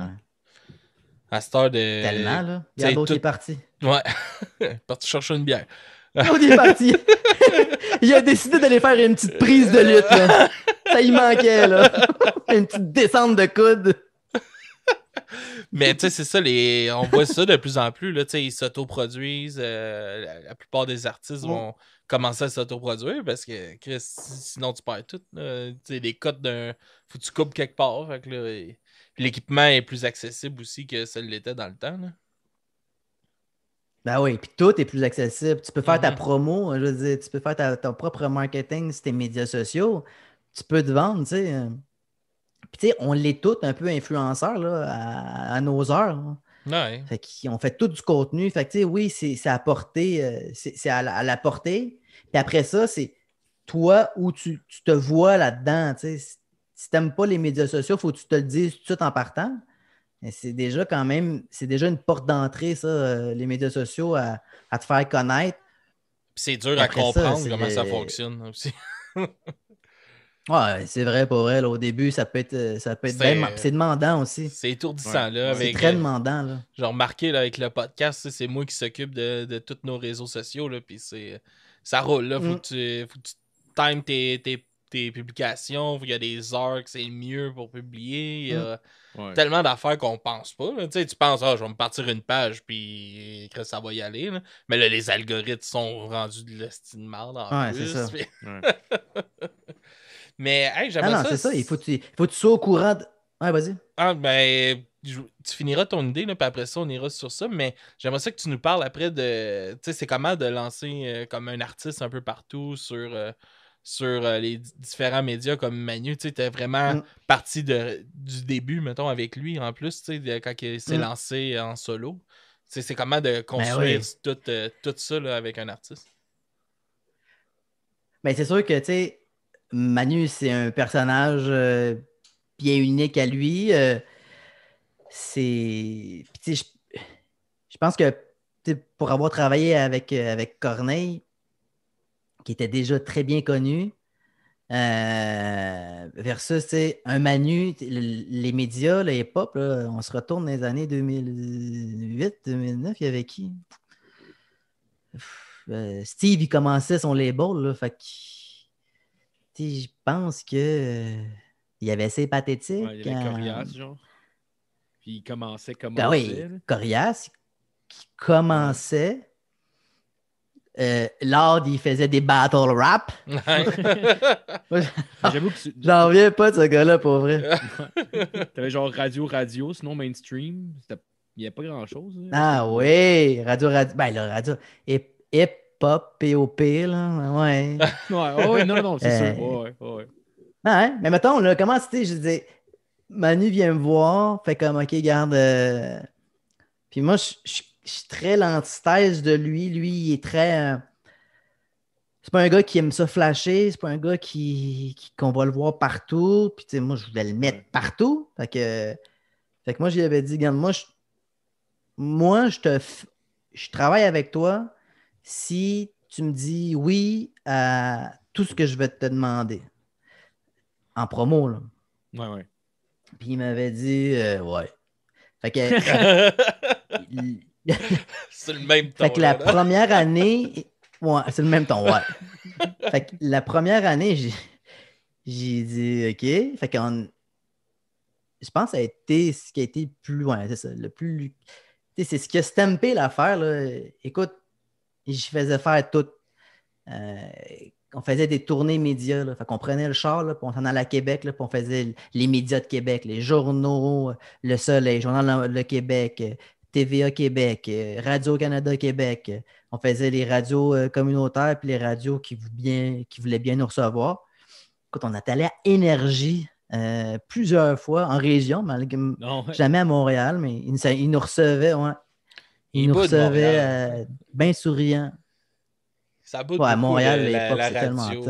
À cette de. Tellement, là. Il y a d'autres qui est parti. Ouais. parti chercher une bière. On est parti. il a décidé d'aller faire une petite prise de lutte. Ça y manquait, là. une petite descente de coude. Mais tu sais, c'est ça, les... on voit ça de plus en plus. Là, ils s'autoproduisent. Euh, la, plupart des artistes vont commencer à s'autoproduire parce que sinon tu perds tout. Les cotes d'un. Faut que tu coupes quelque part. L'équipement est plus accessible aussi que ça l'était dans le temps. Ben oui, puis tout est plus accessible. Tu peux faire ta mm-hmm. promo, je veux dire, tu peux faire ton propre marketing sur tes médias sociaux. Tu peux te vendre, tu sais. Puis tu sais, on l'est tous un peu influenceurs à, nos heures. Hein. Ouais. Fait on fait tout du contenu. Fait que tu sais, oui, c'est à euh, c'est à, la portée. Puis après ça, c'est toi où tu, tu te vois là-dedans. Tu Si tu n'aimes pas les médias sociaux, il faut que tu te le dises tout de en partant c'est déjà quand même, c'est déjà une porte d'entrée, ça, euh, les médias sociaux, à, te faire connaître. C'est dur à comprendre comment ça fonctionne aussi. ouais, c'est vrai, pour elle. Au début, ça peut être, euh, ça peut être c'est demandant aussi. Euh, c'est étourdissant, là. C'est très demandant, là. J'ai remarqué, là, avec le podcast, c'est moi qui s'occupe de, de tous nos réseaux sociaux, là, puis Ça roule, là. Mm. Faut, que tu, times tes tes publications, il y a des heures que c'est mieux pour publier. Il y a mm. tellement d'affaires qu'on pense pas. Tu, penses, ah, je vais me partir une page, puis que ça va y aller. Mais là, les algorithmes sont rendus de l'estime en plus. Mais, j'aimerais ça. Il faut que tu, sois au courant. De... vas-y. Ah, ben, tu finiras ton idée, là, puis après ça, on ira sur ça. Mais j'aimerais ça que tu nous parles après de. Tu sais, c'est comment de lancer euh, comme un artiste un peu partout sur. Euh, sur euh, les différents médias comme Manu. Tu étais vraiment mm. parti de, du début, mettons, avec lui en plus, sais, quand il s'est mm. lancé en solo. C'est comment de ben construire euh, tout, ça avec un artiste? mais ben, c'est sûr que, tu sais, Manu, c'est un personnage euh, bien unique à lui. c'est. je pense que pour avoir travaillé avec, avec Corneille, qui était déjà très bien connu. Euh, versus un Manu, les médias, les pop, on se retourne dans les années 2008-2009, il y avait qui? Euh, Steve, il commençait son label, je pense que euh, il avait assez pathétique. il y avait Coriace, euh, genre. Puis il commençait comme. Ben oui, Corias, qui commençait euh, Lord, il faisait des battle rap. J'avoue que J'en reviens pas de ce gars-là, pour vrai. T'avais genre radio, radio, sinon mainstream. Il n'y a pas grand-chose. Ah oui, radio, radio. Ben le radio. Hip, hop, POP, là. Ouais. ouais, ouais, non, non, c'est euh, sûr. Ouais, ouais, hein? mais mettons, là, comment c'était, je disais, Manu vient me voir, fait comme, OK, garde. Euh, puis moi, je suis je suis très l'antithèse de lui. Lui, il est très. Euh, c'est pas un gars qui aime ça flasher, c'est pas un gars qui, qu'on va le voir partout. Puis, tu sais, moi, je voulais le mettre partout. Fait que, fait que moi, je lui avais dit, regarde, moi, je, moi, je te. Je travaille avec toi si tu me dis oui à tout ce que je vais te demander. En promo, là. Ouais, ouais. Puis il m'avait dit, euh, ouais. Fait que. c'est le même ton. Fait que la première année. c'est le même ton, ouais. fait que la première année, j'ai, dit OK. Fait que Je pense que ça a été ce qui a été plus. Ouais, c'est Le plus. C'est ce qui a stampé l'affaire. Écoute, je faisais faire tout. Euh, on faisait des tournées médias. Là. Fait qu'on prenait le char, là, puis on s'en allait à Québec, là, puis on faisait les médias de Québec, les journaux, euh, le soleil, journal Le Québec, euh, TVA Québec, euh, Radio-Canada Québec. Euh, on faisait les radios euh, communautaires puis les radios qui, bien, voulaient bien nous recevoir. Écoute, on est allé à Énergie plusieurs fois en région, malgré, jamais à Montréal, mais ils, nous recevaient. Ouais. Ils nous recevaient bien souriants. Ça boude à Montréal, le, la, la, radio,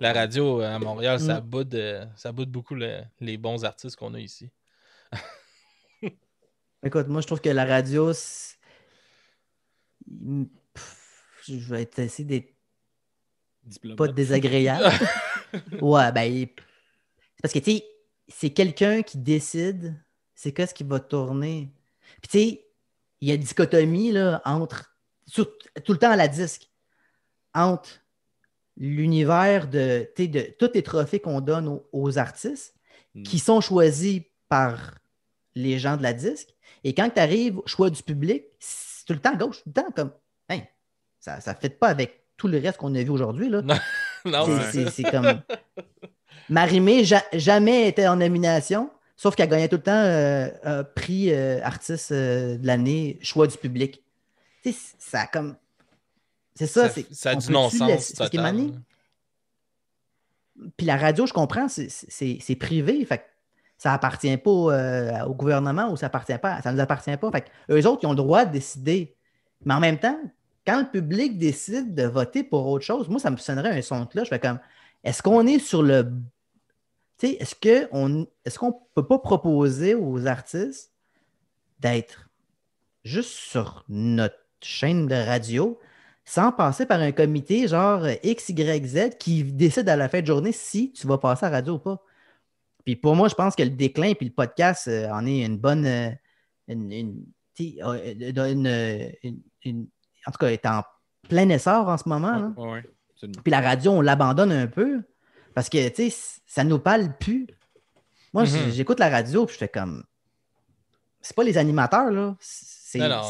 la radio à Montréal, ça, mm. boude, ça boude beaucoup les bons artistes qu'on a ici. Écoute, moi, je trouve que la radio, je vais être des pas désagréable. ouais, ben, parce que, tu sais, c'est quelqu'un qui décide c'est quoi ce qui va tourner. Puis, tu sais, il y a une dichotomie là, entre, tout le temps à la disque, entre l'univers de, tu de tous les trophées qu'on donne aux, artistes qui hmm. sont choisis par les gens de la disque, et quand tu arrives choix du public, c'est tout le temps gauche, tout le temps comme ça ne fait pas avec tout le reste qu'on a vu aujourd'hui. Là. non, c'est, comme. Marimé, ja jamais était en nomination, sauf qu'elle gagnait tout le temps euh, un prix euh, artiste euh, de l'année, choix du public. c'est ça a comme. C'est ça, c'est. Ça a du non-sens. Puis la radio, je comprends, c'est, privé. Fait ça appartient pas euh, au gouvernement ou ça appartient pas, ça nous appartient pas. Fait eux autres, ils ont le droit de décider. Mais en même temps, quand le public décide de voter pour autre chose, moi, ça me sonnerait un son de cloche. Je fais comme, est-ce qu'on est sur le... Tu sais, est-ce qu'on est peut pas proposer aux artistes d'être juste sur notre chaîne de radio sans passer par un comité genre XYZ qui décide à la fin de journée si tu vas passer à la radio ou pas? Puis pour moi, je pense que le déclin et le podcast euh, en est une bonne. en tout cas, est en plein essor en ce moment. Hein. Puis la radio, on l'abandonne un peu parce que, tu sais, ça nous parle plus. Moi, mm-hmm. j'écoute la radio et je fais comme. C'est pas les animateurs, là. C'est la,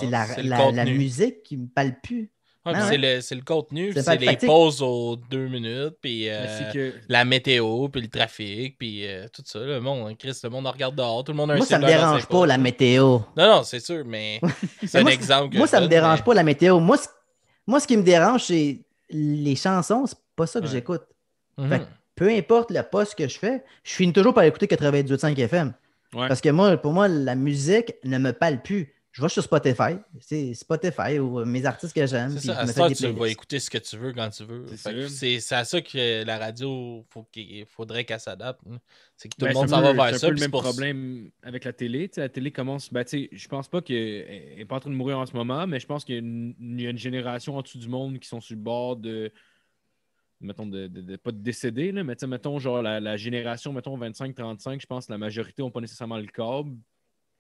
la, musique qui me parle plus. Ben c'est le, contenu, c'est les pauses aux deux minutes, puis euh, la météo, puis le trafic, puis euh, tout ça. Le monde, hein, Chris, le monde regarde dehors, tout le monde a un Moi, ça me dérange pas, la météo. Non, non, c'est sûr, mais c'est un exemple. Que moi, ça me dérange pas, la météo. Moi, ce qui me dérange, c'est les chansons, c'est pas ça que j'écoute. Mhm. Peu importe le poste que je fais, je finis toujours par écouter 98.5 FM. Parce que moi, pour moi, la musique ne me parle plus je vais sur Spotify. C'est Spotify ou euh, mes artistes que j'aime. C'est à ça, tu vas écouter ce que tu veux quand tu veux. C'est à ça que la radio, faut faudrait qu'elle s'adapte. Hein. C'est que tout le ben, monde s'en va vers ça. C'est le même problème avec la télé. la télé commence. Je ben, je pense pas qu'elle est pas en train de mourir en ce moment, mais je pense qu'il y, a une génération en dessous du monde qui sont sur le bord de. Mettons, de, pas de décéder, mais mettons, genre la, génération, mettons, 25-35, je pense que la majorité n'ont pas nécessairement le câble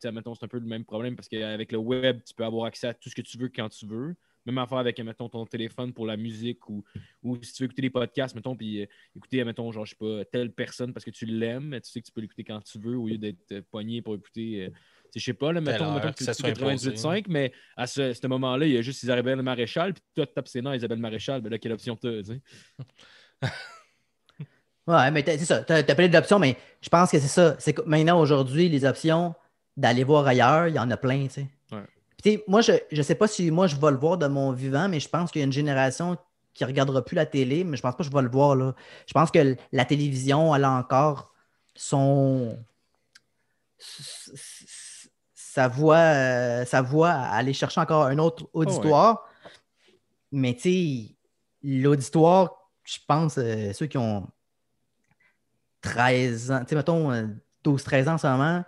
c'est un peu le même problème parce qu'avec le web, tu peux avoir accès à tout ce que tu veux quand tu veux. Même affaire avec, mettons, ton téléphone pour la musique ou, ou si tu veux écouter des podcasts, mettons, puis euh, écouter, mettons, genre, je sais pas, telle personne parce que tu l'aimes, tu sais que tu peux l'écouter quand tu veux au lieu d'être euh, pogné pour écouter. Euh, sais je sais pas, mettons, mettons que, mais à ce, moment-là, il y a juste Isabelle Maréchal, puis toi, tu tapes ses noms, Isabelle Maréchal, ben là, quelle option tu as? ouais, mais c'est ça, t'as, as de l'option, mais je pense que c'est ça. C'est maintenant, aujourd'hui, les options, d'aller voir ailleurs, il y en a plein, tu sais. moi, je ne sais pas si moi je vais le voir de mon vivant, mais je pense qu'il y a une génération qui ne regardera plus la télé, mais je pense pas que je vais le voir. Là. Je pense que la télévision, elle a encore son. sa voix, euh, sa voix à aller chercher encore un autre ah auditoire. Mais tu l'auditoire, je pense, euh, ceux qui ont 13 ans, tu sais, mettons 12-13 euh, ans seulement,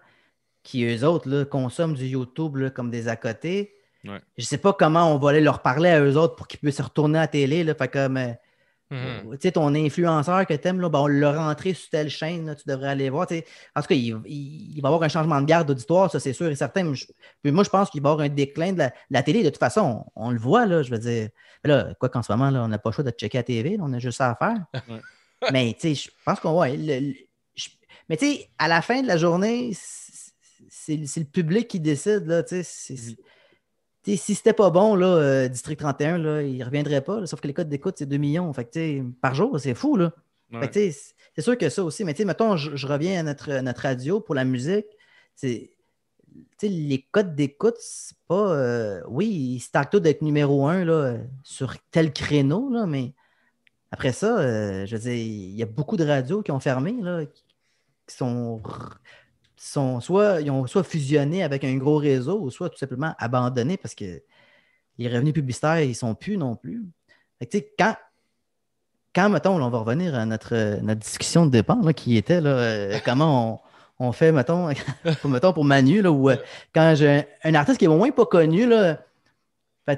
qui eux autres là, consomment du YouTube comme des à côté. Ouais. Je sais pas comment on va aller leur parler à eux autres pour qu'ils puissent se retourner à la télé. Là, fait comme, euh, mhm. tu sais, ton influenceur que t'aimes, là, ben, on l'a rentré sur telle chaîne, tu devrais aller voir. En tout cas, il, va y avoir un changement de garde d'auditoire, ça c'est sûr et certain. moi, je pense qu'il va y avoir un déclin de la, télé. De toute façon, on, le voit, là, je veux dire. Là, quoi qu'en ce moment, là, on n'a pas le choix de checker à la télé, on a juste ça à faire. mais tu sais, je pense qu'on voit. mais tu sais, à la fin de la journée, c'est le public qui décide. Là, ce n'était mm-hmm. si c'était pas bon, là, euh, District 31, là, il reviendrait pas. sauf que les codes d'écoute, c'est 2 millions. Fait par jour, c'est fou. C'est sûr que ça aussi. Mais mettons, je, reviens à notre, notre radio pour la musique. C'est, les codes d'écoute, c'est pas. Euh, oui, c'est tout d'être numéro un là, sur tel créneau, mais après ça, euh, je veux il y a beaucoup de radios qui ont fermé, qui sont soit, ils ont soit fusionné avec un gros réseau, ou soit tout simplement abandonné parce que les revenus publicitaires, ils sont plus non plus. quand, quand, mettons, on va revenir à notre, notre discussion de départ qui était euh, comment on, fait, mettons, pour, mettons, pour Manu, là, euh, quand j'ai un, artiste qui est au moins pas connu,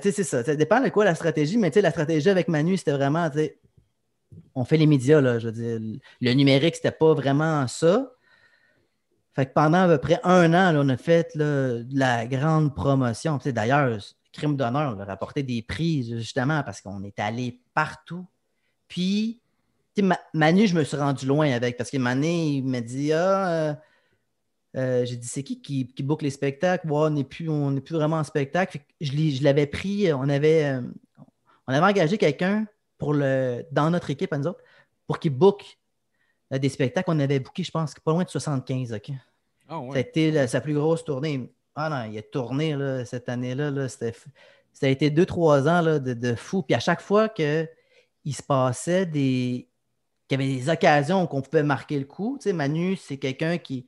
c'est ça. Ça dépend de quoi la stratégie, mais la stratégie avec Manu, c'était vraiment, on fait les médias, je le numérique, c'était pas vraiment ça. Fait que pendant à peu près un an, on a fait de la grande promotion. Tu D'ailleurs, crime d'honneur, on a rapporté des prises justement parce qu'on est allé partout. Puis, Manu, je me suis rendu loin avec parce que Manu, il m'a dit Ah, euh, euh, j'ai dit c'est qui, qui qui book les spectacles On n'est plus, plus vraiment en spectacle. je l'avais pris, on avait, euh, on avait engagé quelqu'un dans notre équipe à pour qu'il book des spectacles. On avait booké, je pense, pas loin de 75. OK? C'était ah, sa plus grosse tournée. Ah non, il a tourné cette année-là. ça a été deux, trois ans de, fou. Puis à chaque fois qu'il se passait des. qu'il y avait des occasions qu'on pouvait marquer le coup, tu Manu, c'est quelqu'un qui.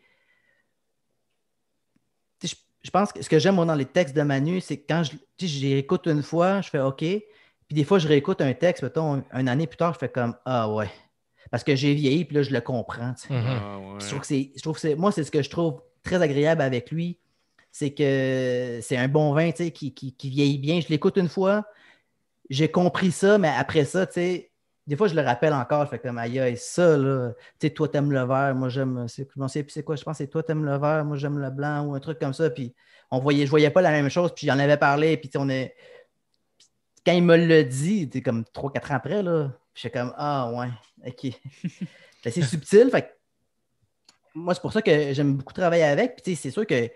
je, pense que ce que j'aime dans les textes de Manu, c'est que quand je, une fois, je fais OK. Puis des fois, je réécoute un texte, mettons, une année plus tard, je fais comme Ah ouais, parce que j'ai vieilli, puis là, je le comprends. Mm-hmm. Ah, je trouve que moi, c'est ce que je trouve très agréable avec lui. C'est que c'est un bon vin qui, qui, qui vieillit bien. Je l'écoute une fois, j'ai compris ça, mais après ça, tu sais, des fois, je le rappelle encore. Fait que, ça, là, tu sais, toi, t'aimes le vert, moi, j'aime. Je m'en puis c'est quoi, je pense, c'est toi, t'aimes le vert, moi, j'aime le blanc, ou un truc comme ça. Puis, on voyait, je voyais pas la même chose, puis j'en avais parlé, puis on est. Quand il me le dit, c'est comme 3-4 ans après, là, j'étais comme Ah ouais, OK. Ben, c'est subtil, moi, c'est pour ça que j'aime beaucoup travailler avec. Puis c'est sûr que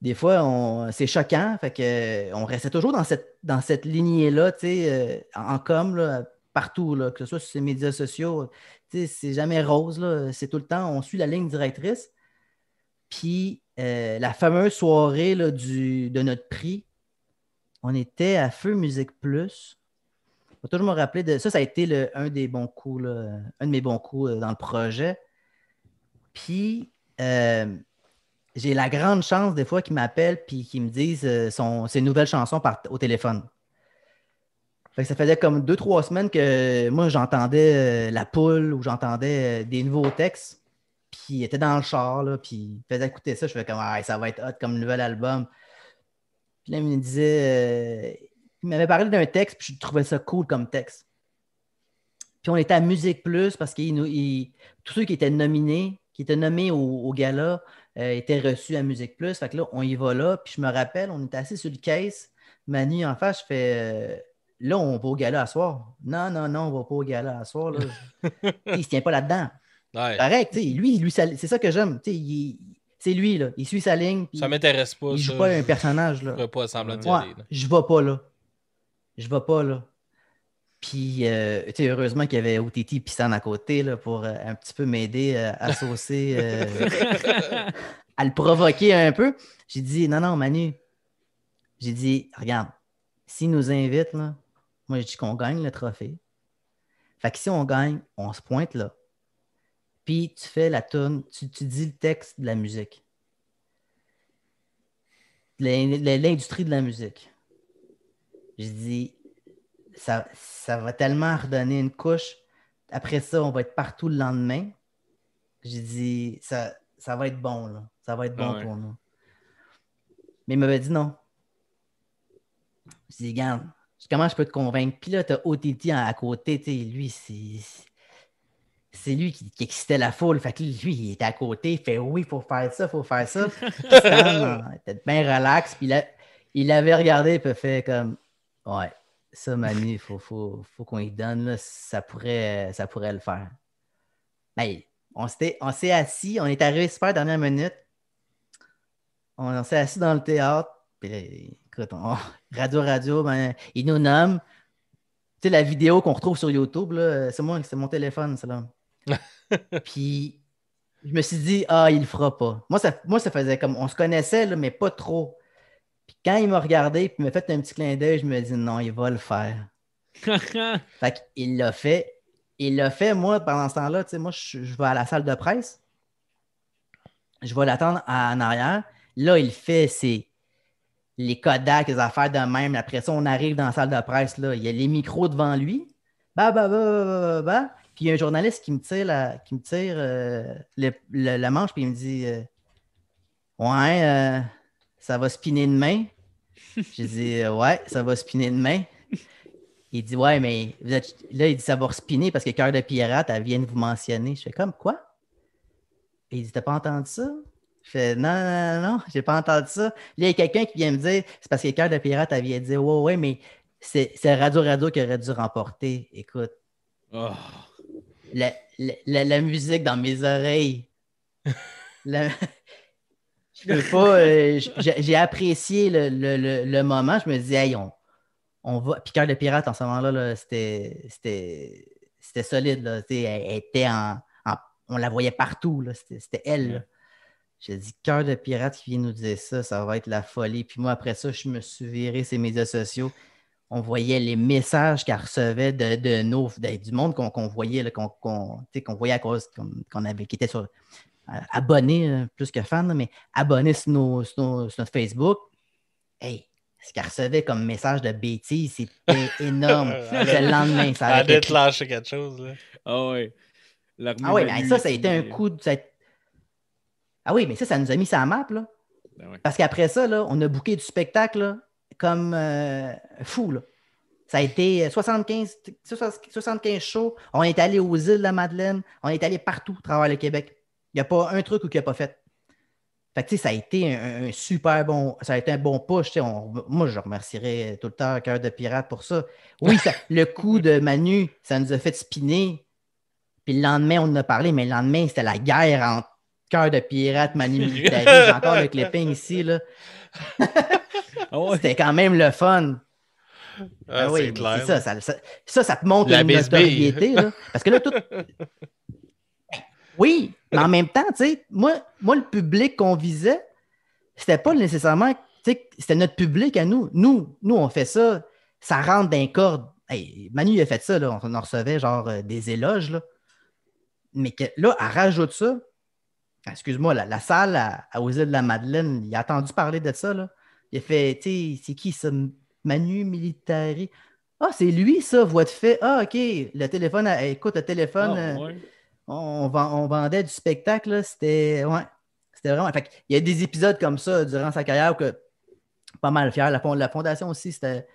des fois, c'est choquant. Fait que on restait toujours dans cette, dans cette lignée-là, euh, en com, partout, que ce soit sur ces médias sociaux. C'est jamais rose, c'est tout le temps, on suit la ligne directrice. Puis euh, la fameuse soirée du, de notre prix, on était à Feu Musique Plus. Je vais toujours me rappeler de ça. Ça a été le, un des bons coups, un de mes bons coups euh, dans le projet. Puis, euh, j'ai la grande chance des fois qu'ils m'appellent puis qu'ils me disent euh, son, ses nouvelles chansons par, au téléphone. ça faisait comme deux, trois semaines que moi, j'entendais La Poule ou j'entendais des nouveaux textes. Puis, il était dans le char, puis il faisait écouter ça. Je faisais comme, ah, ça va être hot comme nouvel album. Puis là, il me disait il m'avait parlé d'un texte, puis je trouvais ça cool comme texte. Puis on était à Musique Plus parce que tous ceux qui étaient nominés, qui étaient nommés au, gala, euh, étaient reçus à Musique Plus. Fait que là, on y va là. Puis je me rappelle, on était assis sur le caisse. nuit en face, je fais euh, Là, on va au gala à soir. Non, non, non, on va pas au gala à soir. Là. il se tient pas là-dedans. Ouais. Pareil, lui, lui c'est ça que j'aime. C'est lui, là. Il suit sa ligne. Ça m'intéresse pas. Il joue pas un personnage. Là. Je ne pas Je vais pas là je vais pas là. Puis, euh, heureusement qu'il y avait OTT Pissan à côté là, pour euh, un petit peu m'aider euh, à saucer, à le provoquer un peu. J'ai dit, non, non, Manu. J'ai dit, regarde, s'il nous invite, là, moi, je dit qu'on gagne le trophée. Fait que si on gagne, on se pointe là. Puis, tu fais la tonne, tu, tu dis le texte de la musique. L'industrie de la musique. Je dis, ça, ça va tellement redonner une couche. Après ça, on va être partout le lendemain. J'ai dit, ça, ça va être bon, là. Ça va être bon pour nous. Mais il m'avait dit non. Je dit, regarde, comment je peux te convaincre? Puis là, t'as OTT à côté, lui, c'est. C'est lui qui, qui, excitait la foule. Fait que lui, il était à côté, il fait oui, faut faire ça, faut faire ça. il était bien relax. Puis il avait regardé, peut fait comme Ouais. Ça, Manu, il faut, qu'on y donne. Ça, pourrait, ça pourrait le faire. Ben, on s'est assis, on est arrivé super dernière minute. On, s'est assis dans le théâtre. Puis écoute, radio, radio, ben, il nous nomme. Tu sais, la vidéo qu'on retrouve sur YouTube, c'est moi, c'est mon téléphone, c'est puis je me suis dit, ah, il le fera pas. Moi, ça, faisait comme, on se connaissait, mais pas trop. Puis quand il m'a regardé, puis m'a fait un petit clin d'œil, je me dis non, il va le faire. fait qu'il l'a fait. Il l'a fait, moi, pendant ce temps-là, tu sais, moi, je, vais à la salle de presse. Je vais l'attendre en arrière. Là, il fait ses, les Kodak, les affaires de même. Après ça, on arrive dans la salle de presse, là. Il y a les micros devant lui. Bah, bah, bah, bah, bah, Puis il y a un journaliste qui me tire, la, qui me tire euh, le, manche, puis il me dit euh, Ouais, euh, ça va spinner demain. J'ai dit, euh, ouais, ça va spinner demain. Il dit, ouais, mais là, il dit, ça va spinner parce que Cœur de Pirate, elle vient de vous mentionner. Je fais comme, quoi? il dit, t'as pas entendu ça? Je fais, non, non, non, j'ai pas entendu ça. il y a quelqu'un qui vient me dire, c'est parce que Cœur de Pirate, elle vient de dire, ouais, ouais, mais c'est Radio Radio qui aurait dû remporter. Écoute. Oh. la, musique dans mes oreilles. Euh, j'ai apprécié le, moment. Je me disais, on, on va. Cœur de pirate en ce moment-là, c'était solide. était On la voyait partout. C'était elle. J'ai dit cœur de pirate qui vient nous dire ça, ça va être la folie. Puis moi, après ça, je me suis viré ses médias sociaux. On voyait les messages qu'elle recevait de, de nos, du monde qu'on voyait, qu'on voyait à cause qu'on avait, quitté sur, abonnés, euh, plus que fans, mais abonnés sur, notre Facebook. Hey, ce qu'elle recevait comme message de bêtise, c'était énorme. le lendemain, ça a déclenché quelque chose. Ah oui. Ah mais ça, ça a été un coup de. Ah oui, mais ça, ça nous a mis sa map, ben Parce qu'après ça, on a bouqué du spectacle comme euh, fou. Ça a été 75, euh, 75 shows. On est allé aux îles de la Madeleine. On est allé partout à travers le Québec. Il n'y a pas un truc qu'il il n'a pas fait. Fait que, ça a été un, super bon, ça a été un bon push. moi, je remercierais tout le temps Cœur de Pirate pour ça. Oui, le coup de Manu, ça nous a fait spinner. Puis le lendemain, on en a parlé, mais le lendemain, c'était la guerre entre Cœur de Pirate, Manu militaire encore avec les clipping ici. Là. Ah c'était quand même le fun. Ah, ah c'est ça ça, ça te montre la une notoriété. parce que là, tout, Oui, mais en même temps, tu sais, moi, moi, le public qu'on visait, c'était pas nécessairement, tu sais, c'était notre public à nous. Nous, nous, on fait ça, ça rentre d'un corps. Hey, Manu il a fait ça, là, on en recevait genre euh, des éloges. Là. Mais que, là, elle rajoute ça. Excuse-moi, la, salle à, à, de la Madeleine, il a entendu parler de ça. Là. Il a fait, tu sais, c'est qui ça? Manu Militari. Ah, c'est lui, ça, voix de fait. Ah, OK. Le téléphone, euh, écoute, le téléphone. Ah, euh, on, vendait du spectacle. C'était ouais, c'était vraiment. il y a des épisodes comme ça durant sa carrière que pas mal fier. La, fondation aussi, c'était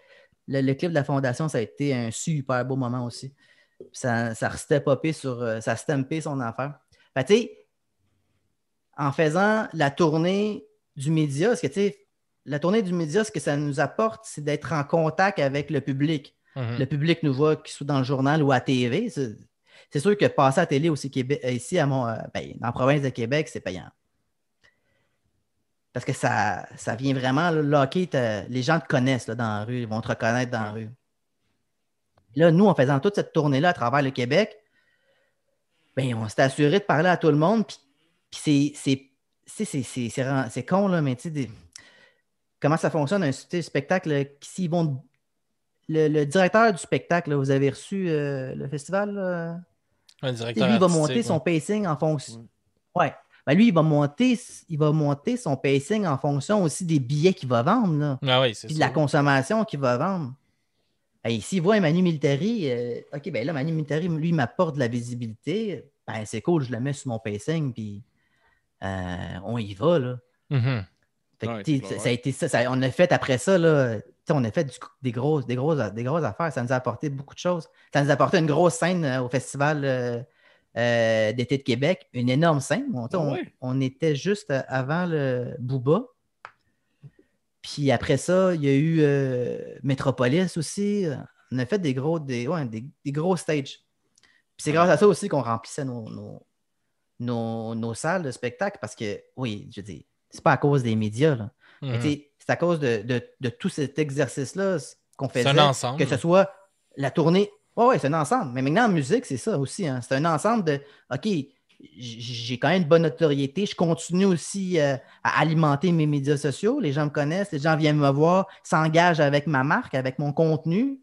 le, clip de la fondation, ça a été un super beau moment aussi. Ça, ça restait sur, euh, ça stampé son affaire. en faisant la tournée du média, ce que tu sais, la tournée du média, ce que ça nous apporte, c'est d'être en contact avec le public. Mm-hmm. Le public nous voit, qu'il soit dans le journal ou à TV. C'est sûr que passer à la télé aussi Québec, euh, ici à mon, euh, ben, dans la province de Québec, c'est payant. Parce que ça, ça vient vraiment, locker les gens te connaissent dans la rue, ils vont te reconnaître dans la rue. Là, nous, en faisant toute cette tournée-là à travers le Québec, ben, on s'est assuré de parler à tout le monde. Puis c'est con, là, mais tu sais, comment ça fonctionne un spectacle? Euh, si vont... le, directeur du spectacle, vous avez reçu le festival? directeur ben, lui, il va monter son pacing en fonction. Ouais. lui, il va, monter, il va monter son pacing en fonction aussi des billets qu'il va vendre. Là. Ah oui, c'est Puis de la consommation qu'il va vendre. Et ben, s'il voit Manu Militari, euh, OK, ben là, Manu Militari, lui, m'apporte de la visibilité. Ben, c'est cool, je le mets sur mon pacing, puis euh, on y va, là. Mm-hmm. ça, a été ça, ça, on a fait après ça, là, on a fait des, grosses, des, grosses, des grosses affaires. Ça nous a apporté beaucoup de choses. Ça nous a apporté une grosse scène euh, au Festival euh, euh, d'été de Québec, une énorme scène. On, ah était juste avant le Booba. Puis après ça, il y a eu Métropolis aussi. On a fait des gros, des, des, gros stages. c'est grâce à ça aussi qu'on remplissait nos, salles de spectacle parce que, oui, je dis, c'est pas à cause des médias. Là. Mhm c'est à cause de, tout cet exercice-là qu'on fait C'est un ensemble. Que ce soit la tournée. Oui, ouais, c'est un ensemble. Mais maintenant, en musique, c'est ça aussi. Hein. C'est un ensemble de OK, j'ai quand même une bonne notoriété. Je continue aussi euh, à alimenter mes médias sociaux. Les gens me connaissent, les gens viennent me voir, s'engagent avec ma marque, avec mon contenu.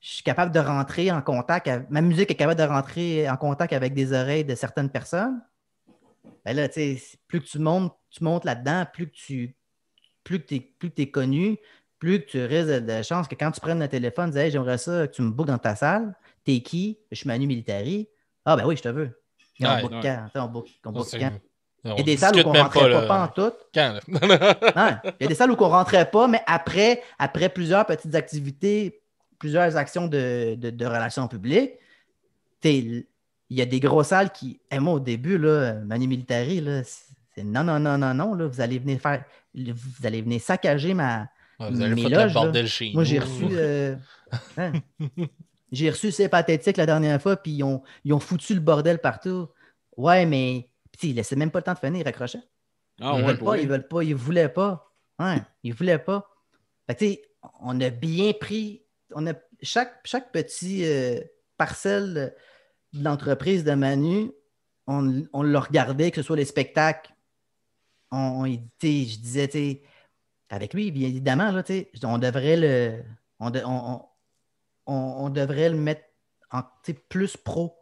Je suis capable de rentrer en contact. Ma musique est capable de rentrer en contact avec des oreilles de certaines personnes. Ben là, plus que tu montes, tu montes là-dedans, plus que tu plus que tu es, connu, plus tu risques de la chance que quand tu prennes le téléphone, tu dis j'aimerais ça que tu me bookes dans ta salle, t'es qui? Je suis Manu Militari. Ah ben oui, je te veux. on book quand? Il y a des salles où on ne rentrait pas, en tout. Il y a des salles où on ne rentrait pas, mais après, après plusieurs petites activités, plusieurs actions de, relations publiques, il y a des grosses salles qui, eh, moi au début, là, euh, Manu Militari, c'est non, non, non, non, non, là, vous allez venir faire vous allez venir saccager ma. vous allez me le chez Moi, j'ai reçu. Hein? j'ai reçu C'est pathétique la dernière fois, puis ils ont, foutu le bordel partout. Ouais, mais ils laissaient même pas le temps de finir, ils raccrochaient ah, ils, ouais, veulent pas, ils veulent pas, ils voulaient pas. Ouais, hein? ils voulaient pas. on a bien pris. On a, chaque, chaque petit euh, parcelle de l'entreprise de Manu, on, on l'a regardé, que ce soit les spectacles, on, je disais, avec lui, bien évidemment, là, on devrait le. On, devrait le mettre en plus pro.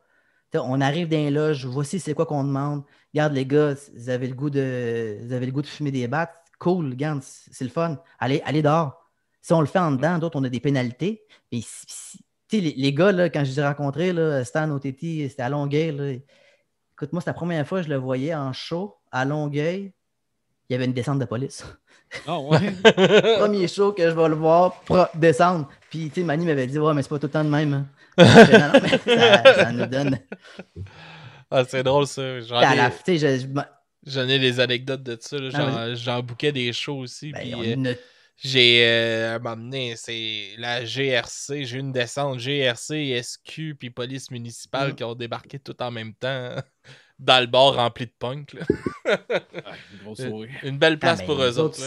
on arrive dans les loges, voici c'est quoi qu'on demande. Regarde les gars, vous avez le goût de, vous avez le goût de fumer des battes, cool, regarde, c'est le fun. Allez, allez dehors. Si on le fait en dedans, d'autres, on a des pénalités. Mais les, gars, quand je les ai rencontrés, là, Stan OTT, c'était à Longueuil. Écoute, moi, c'est la première fois que je le voyais en show à Longueuil il y avait une descente de police. Ah ouais? Premier show que je vais le voir, descendre. Puis, tu sais, Manny m'avait dit, ouais, mais c'est pas tout le temps de même. Hein. ça, nous donne. Ah, c'est drôle, ça. J'en ai... des anecdotes de ça. Ah, j'en bouquais des shows aussi. Ben, puis, euh, J'ai euh, un c'est la GRC, j'ai une descente GRC, SQ, puis police municipale mm. qui ont débarqué tout en même temps. Hein dans le bar rempli de punk. Ah, une, belle ah, place pour eux autres.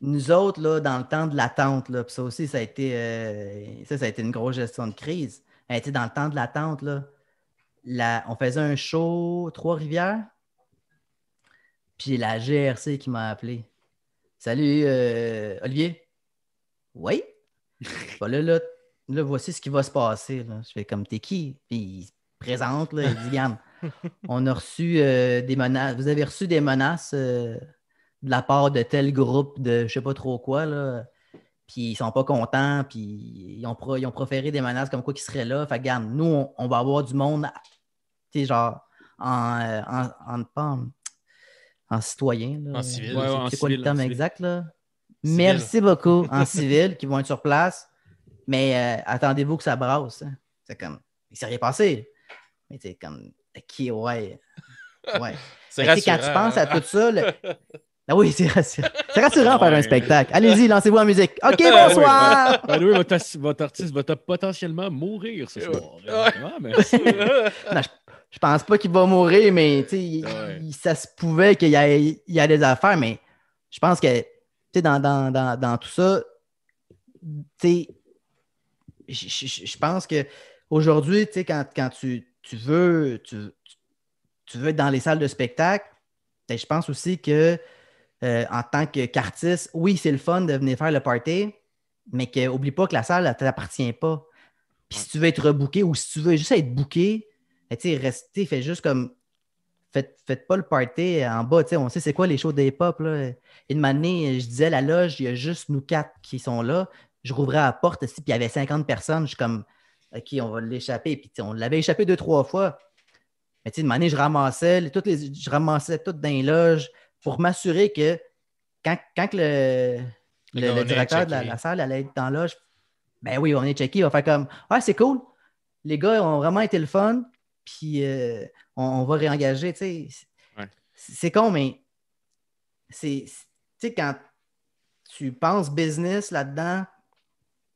nous autres, là, dans le temps de l'attente, ça aussi, ça a, été, euh, ça, a été une grosse gestion de crise. dans le temps de l'attente, on faisait un show Trois-Rivières, puis la GRC qui m'a appelé. Salut, euh, Olivier. Oui. Bah, là, voici ce qui va se passer. Je fais comme t'es qui? Puis présente, là, dit Yann, on a reçu euh, des menaces, vous avez reçu des menaces euh, de la part de tel groupe de je sais pas trop quoi, là, puis ils sont pas contents, puis ils ont, ont proféré des menaces comme quoi qui seraient là. Fait regarde, nous, on, va avoir du monde, tu genre, en, euh, en, en, citoyen. En civil. c'est quoi le terme exact, là? Merci beaucoup, en civil, qui vont être sur place, mais attendez-vous que ça brasse. Hein. C'est comme, il s'est rien passé c'est comme, qui, ouais. ouais. c'est rassurant. Quand tu penses à hein. tout ça, ah oui, c'est rassurant. C'est rassurant faire un spectacle. Allez-y, lancez-vous en musique. OK, bonsoir! votre, votre, artiste va potentiellement mourir ce soir. Ah, je, pense pas qu'il va mourir, mais ça se pouvait qu'il y ait, des affaires, mais je pense que dans, dans, dans, dans, tout ça, je, je, je pense que aujourd'hui, quand, quand tu tu veux, tu, veux être dans les salles de spectacle, et ben, je pense aussi que euh, en tant qu'artiste, oui, c'est le fun de venir faire le party, mais que, oublie pas que la salle, ne t'appartient pas. Puis si tu veux être rebooké ou si tu veux juste être booké, ben, tu restez, fais juste comme. Faites, pas le party en bas. On sait c'est quoi les shows des pop. Là. Et de je disais la loge, il y a juste nous quatre qui sont là. Je rouvrais la porte, puis il y avait 50 personnes. Je suis comme, qui on va l'échapper. Puis on l'avait échappé deux, trois fois. Mais tu sais, de je ramassais, toutes les, je ramassais tout dans les loges pour m'assurer que quand, le, directeur de la, salle allait être dans la loge, ben oui, on est checké, Il va faire comme Ah, c'est cool, les gars ont vraiment été le fun, puis euh, on, va réengager. Tu sais, C'est con, mais c'est quand tu penses business là-dedans,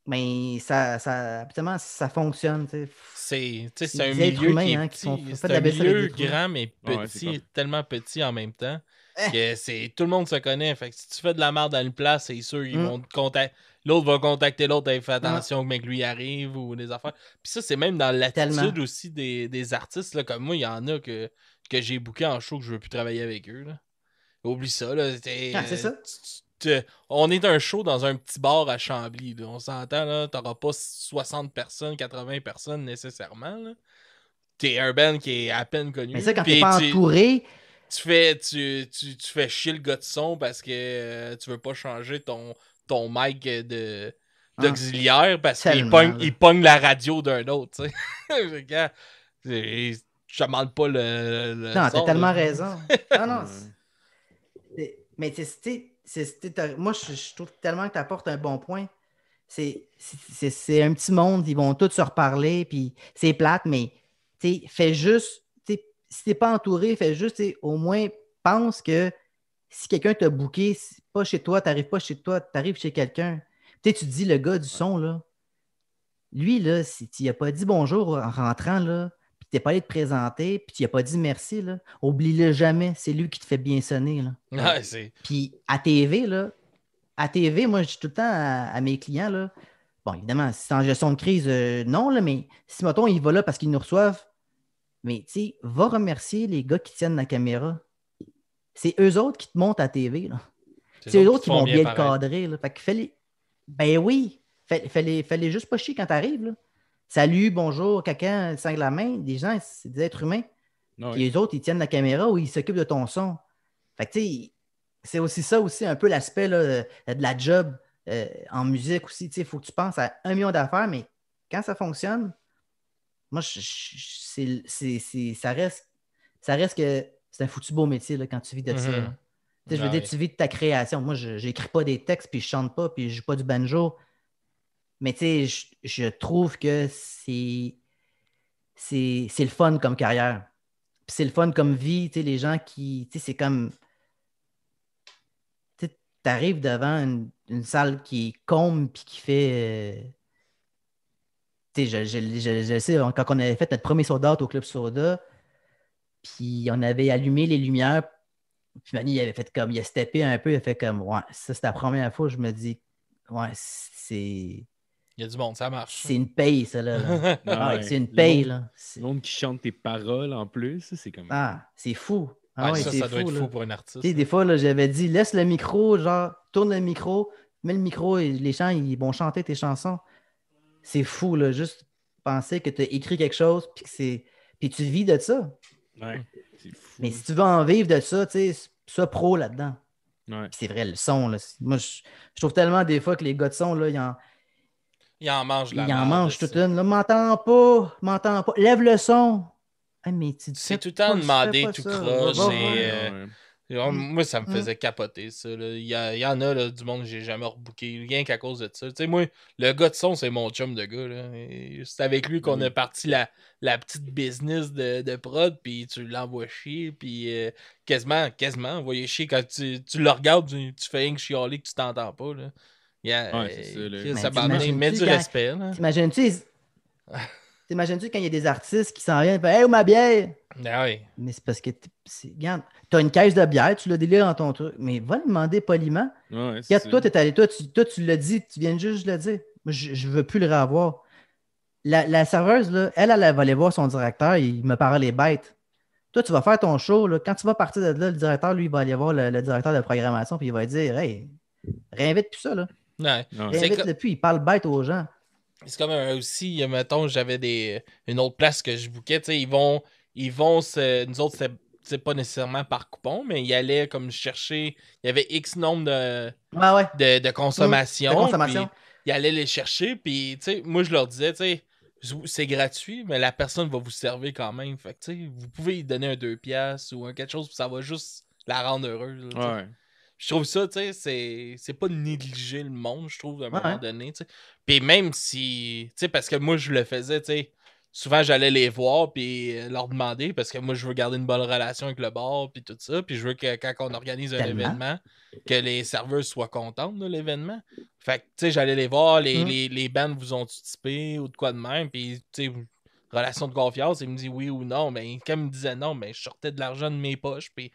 mais ça, ça, ça fonctionne. C'est un milieu qui est hein, sont, un grand, mais petit, tellement petit en même temps. Eh. que c'est tout le monde se connaît. Fait si tu fais de la merde dans une place, c'est sûr, ils mm. vont contacter. L'autre va contacter l'autre, et faire mm. attention que lui arrive ou des affaires. Puis ça, c'est même dans l'attitude aussi des, artistes. Là, comme moi, il y en a que, que j'ai booké en show que je veux plus travailler avec eux. Oublie ça. Là, ah, c'est ça on est un show dans un petit bar à Chambly. On s'entend, là. T'auras pas 60 personnes, 80 personnes nécessairement. T'es un band qui est à peine connu. Mais ça, quand t'es pas entouré. Tu fais, tu, tu, fais chier le gars de son parce que euh, tu veux pas changer ton, ton mic de ah. d'auxiliaire parce qu'il pogne, la radio d'un autre, tu sais. je demande pas le. non, t'as tellement raison. non, non. Mais tu moi, je, trouve tellement que tu apportes un bon point. C'est un petit monde, ils vont tous se reparler, puis c'est plate, mais fais juste, si t'es pas entouré, fais juste, au moins pense que si quelqu'un t'a bouqué, pas chez toi, t'arrives pas chez toi, t'arrives chez quelqu'un. Tu tu dis le gars du son, là, lui, là, s'il as pas dit bonjour en rentrant, là, tu n'es pas allé te présenter, puis tu n'as pas dit merci, oublie-le jamais, c'est lui qui te fait bien sonner. Là. Ah, puis à TV, là, à TV, moi, je dis tout le temps à, mes clients, là, bon, évidemment, si c'est en gestion de crise, euh, non, là, mais si, mettons, il va là parce qu'ils nous reçoivent, mais tu sais, va remercier les gars qui tiennent la caméra. C'est eux autres qui te montent à TV. C'est eux autres qui, vont bien, te cadrer. Fait Ben oui, fallait fallait juste pas chier quand t'arrives salut, bonjour, quelqu'un sang la main. Des gens, c'est des êtres humains. Ah puis les autres, ils tiennent la caméra ou ils s'occupent de ton son. Fait que, tu sais, c'est aussi ça, aussi un peu l'aspect euh, de la job euh, en musique aussi. Tu sais, il faut que tu penses à un million d'affaires, mais quand ça fonctionne, moi, ça, reste, ça reste que c'est un foutu beau métier quand tu vis de ça. Mm-hmm. je veux ah dire, tu vis de ta création. Moi, je n'écris pas des textes, puis je chante pas, puis je joue pas du banjo. Mais tu sais, je, trouve que c'est, le fun comme carrière. c'est le fun comme vie, tu sais, les gens qui, tu sais, c'est comme, tu arrives devant une, salle qui combe puis qui fait... Euh, tu je, je, je, sais, quand on avait fait notre premier soda au Club Soda, puis on avait allumé les lumières, puis mani il avait fait comme, il a steppé un peu, il a fait comme, ouais, ça c'est la première fois, je me dis, ouais, c'est. Il y a du monde, ça marche. C'est une paye, ça, là. C'est une paye, là. Le monde qui chante tes paroles en plus, c'est comme. Ah, c'est fou. Ah, ça, ça doit être fou pour un artiste. des fois, j'avais dit, laisse le micro, genre, tourne le micro, mets le micro et les gens, ils vont chanter tes chansons. C'est fou, là. Juste penser que tu as écrit quelque chose, puis que c'est. Puis tu vis de ça. Ouais, mm. Mais si tu veux en vivre de ça, tu sais, ça pro là-dedans. Ouais. C'est vrai, le son. Là, moi, je, trouve tellement des fois que les gars de son, là, ils en, il en mange la Il en mange toute une. Là, m'entends pas, m'entends pas. Lève le son. mais tu C'est tout le temps demandé tout croche. Euh, mm. Moi, ça me mm. faisait capoter, ça. Il y, en a du monde que j'ai jamais rebooké, rien qu'à cause de ça. Tu sais, moi, le gars de son, c'est mon chum de gars. C'est avec lui qu'on a parti la, petite business de, prod, puis tu l'envoies chier, puis euh, quasiment, quasiment, envoyé chier quand tu, le regardes, tu, fais rien que chialer que tu t'entends pas il euh, met du respect. T'imagines-tu? quand il y a des artistes qui s'en viennent et Hey, où ma bière? Ah mais c'est parce que regarde, t'as une caisse de bière, tu l'as délire dans ton truc. Mais va le demander poliment. Ouais, regarde, toi, t'es allé, toi, tu, tu l'as dit, tu viens juste le dire. Je, je veux plus le revoir. La, serveuse, là, elle, elle, va aller voir son directeur, il me parle les bêtes. Toi, tu vas faire ton show, là, quand tu vas partir de là, le directeur, lui, il va aller voir le, directeur de programmation, puis il va dire Hey, réinvite tout ça, là. Ouais. Depuis, le plus, il parle bête aux gens. C'est comme euh, aussi, mettons, j'avais des euh, une autre place que je bouquais, ils vont, ils vont se, nous autres, c'est pas nécessairement par coupon, mais ils allaient comme chercher, il y avait X nombre de, ah de, consommation. Ils allaient les chercher, puis moi je leur disais, c'est gratuit, mais la personne va vous servir quand même. Fait vous pouvez lui donner un 2$ ou un quelque chose, puis ça va juste la rendre heureuse. Je trouve ça, tu sais, c'est pas négliger le monde, je trouve, à un moment donné. Puis même si, tu sais, parce que moi, je le faisais, tu sais, souvent j'allais les voir puis euh, leur demander parce que moi, je veux garder une bonne relation avec le bar puis tout ça. Puis je veux que quand on organise un événement, que les serveurs soient contents de l'événement. Fait que, tu sais, j'allais les voir, les, mmh. les, les bandes vous ont typé ou de quoi de même. Puis, tu sais, relation de confiance, il me dit oui ou non, mais comme il me disait non, mais je sortais de l'argent de mes poches, puis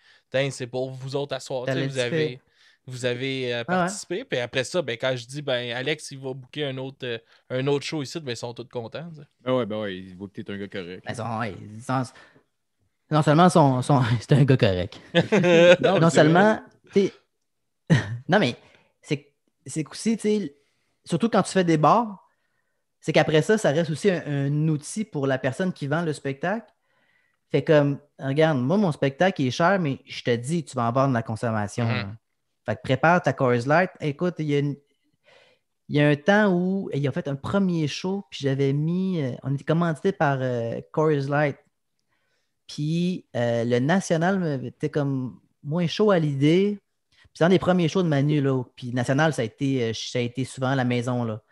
c'est pour vous autres à Vous avez, vous avez euh, ah participé. Puis après ça, ben, quand je dis, ben, Alex, il va booker un autre, euh, un autre show ici, ben, ils sont tous contents. Oui, ah ouais, ben il vaut que un gars correct. Ben, non seulement son, c'est un gars correct. non, seulement. non, mais c'est aussi, surtout quand tu fais des bars, c'est qu'après ça, ça reste aussi un, outil pour la personne qui vend le spectacle fait comme, regarde, moi, mon spectacle il est cher, mais je te dis, tu vas en vendre de la consommation. Mhm. Hein. Fait que prépare ta Chorus Light. Écoute, il y a un temps où il a fait un premier show, puis j'avais mis. Euh, on était commandité par euh, Chorus Light. Puis euh, le National était comme moins chaud à l'idée. Puis c'est un premiers shows de Manu, là. Puis National, ça a été, ça a été souvent à la maison, là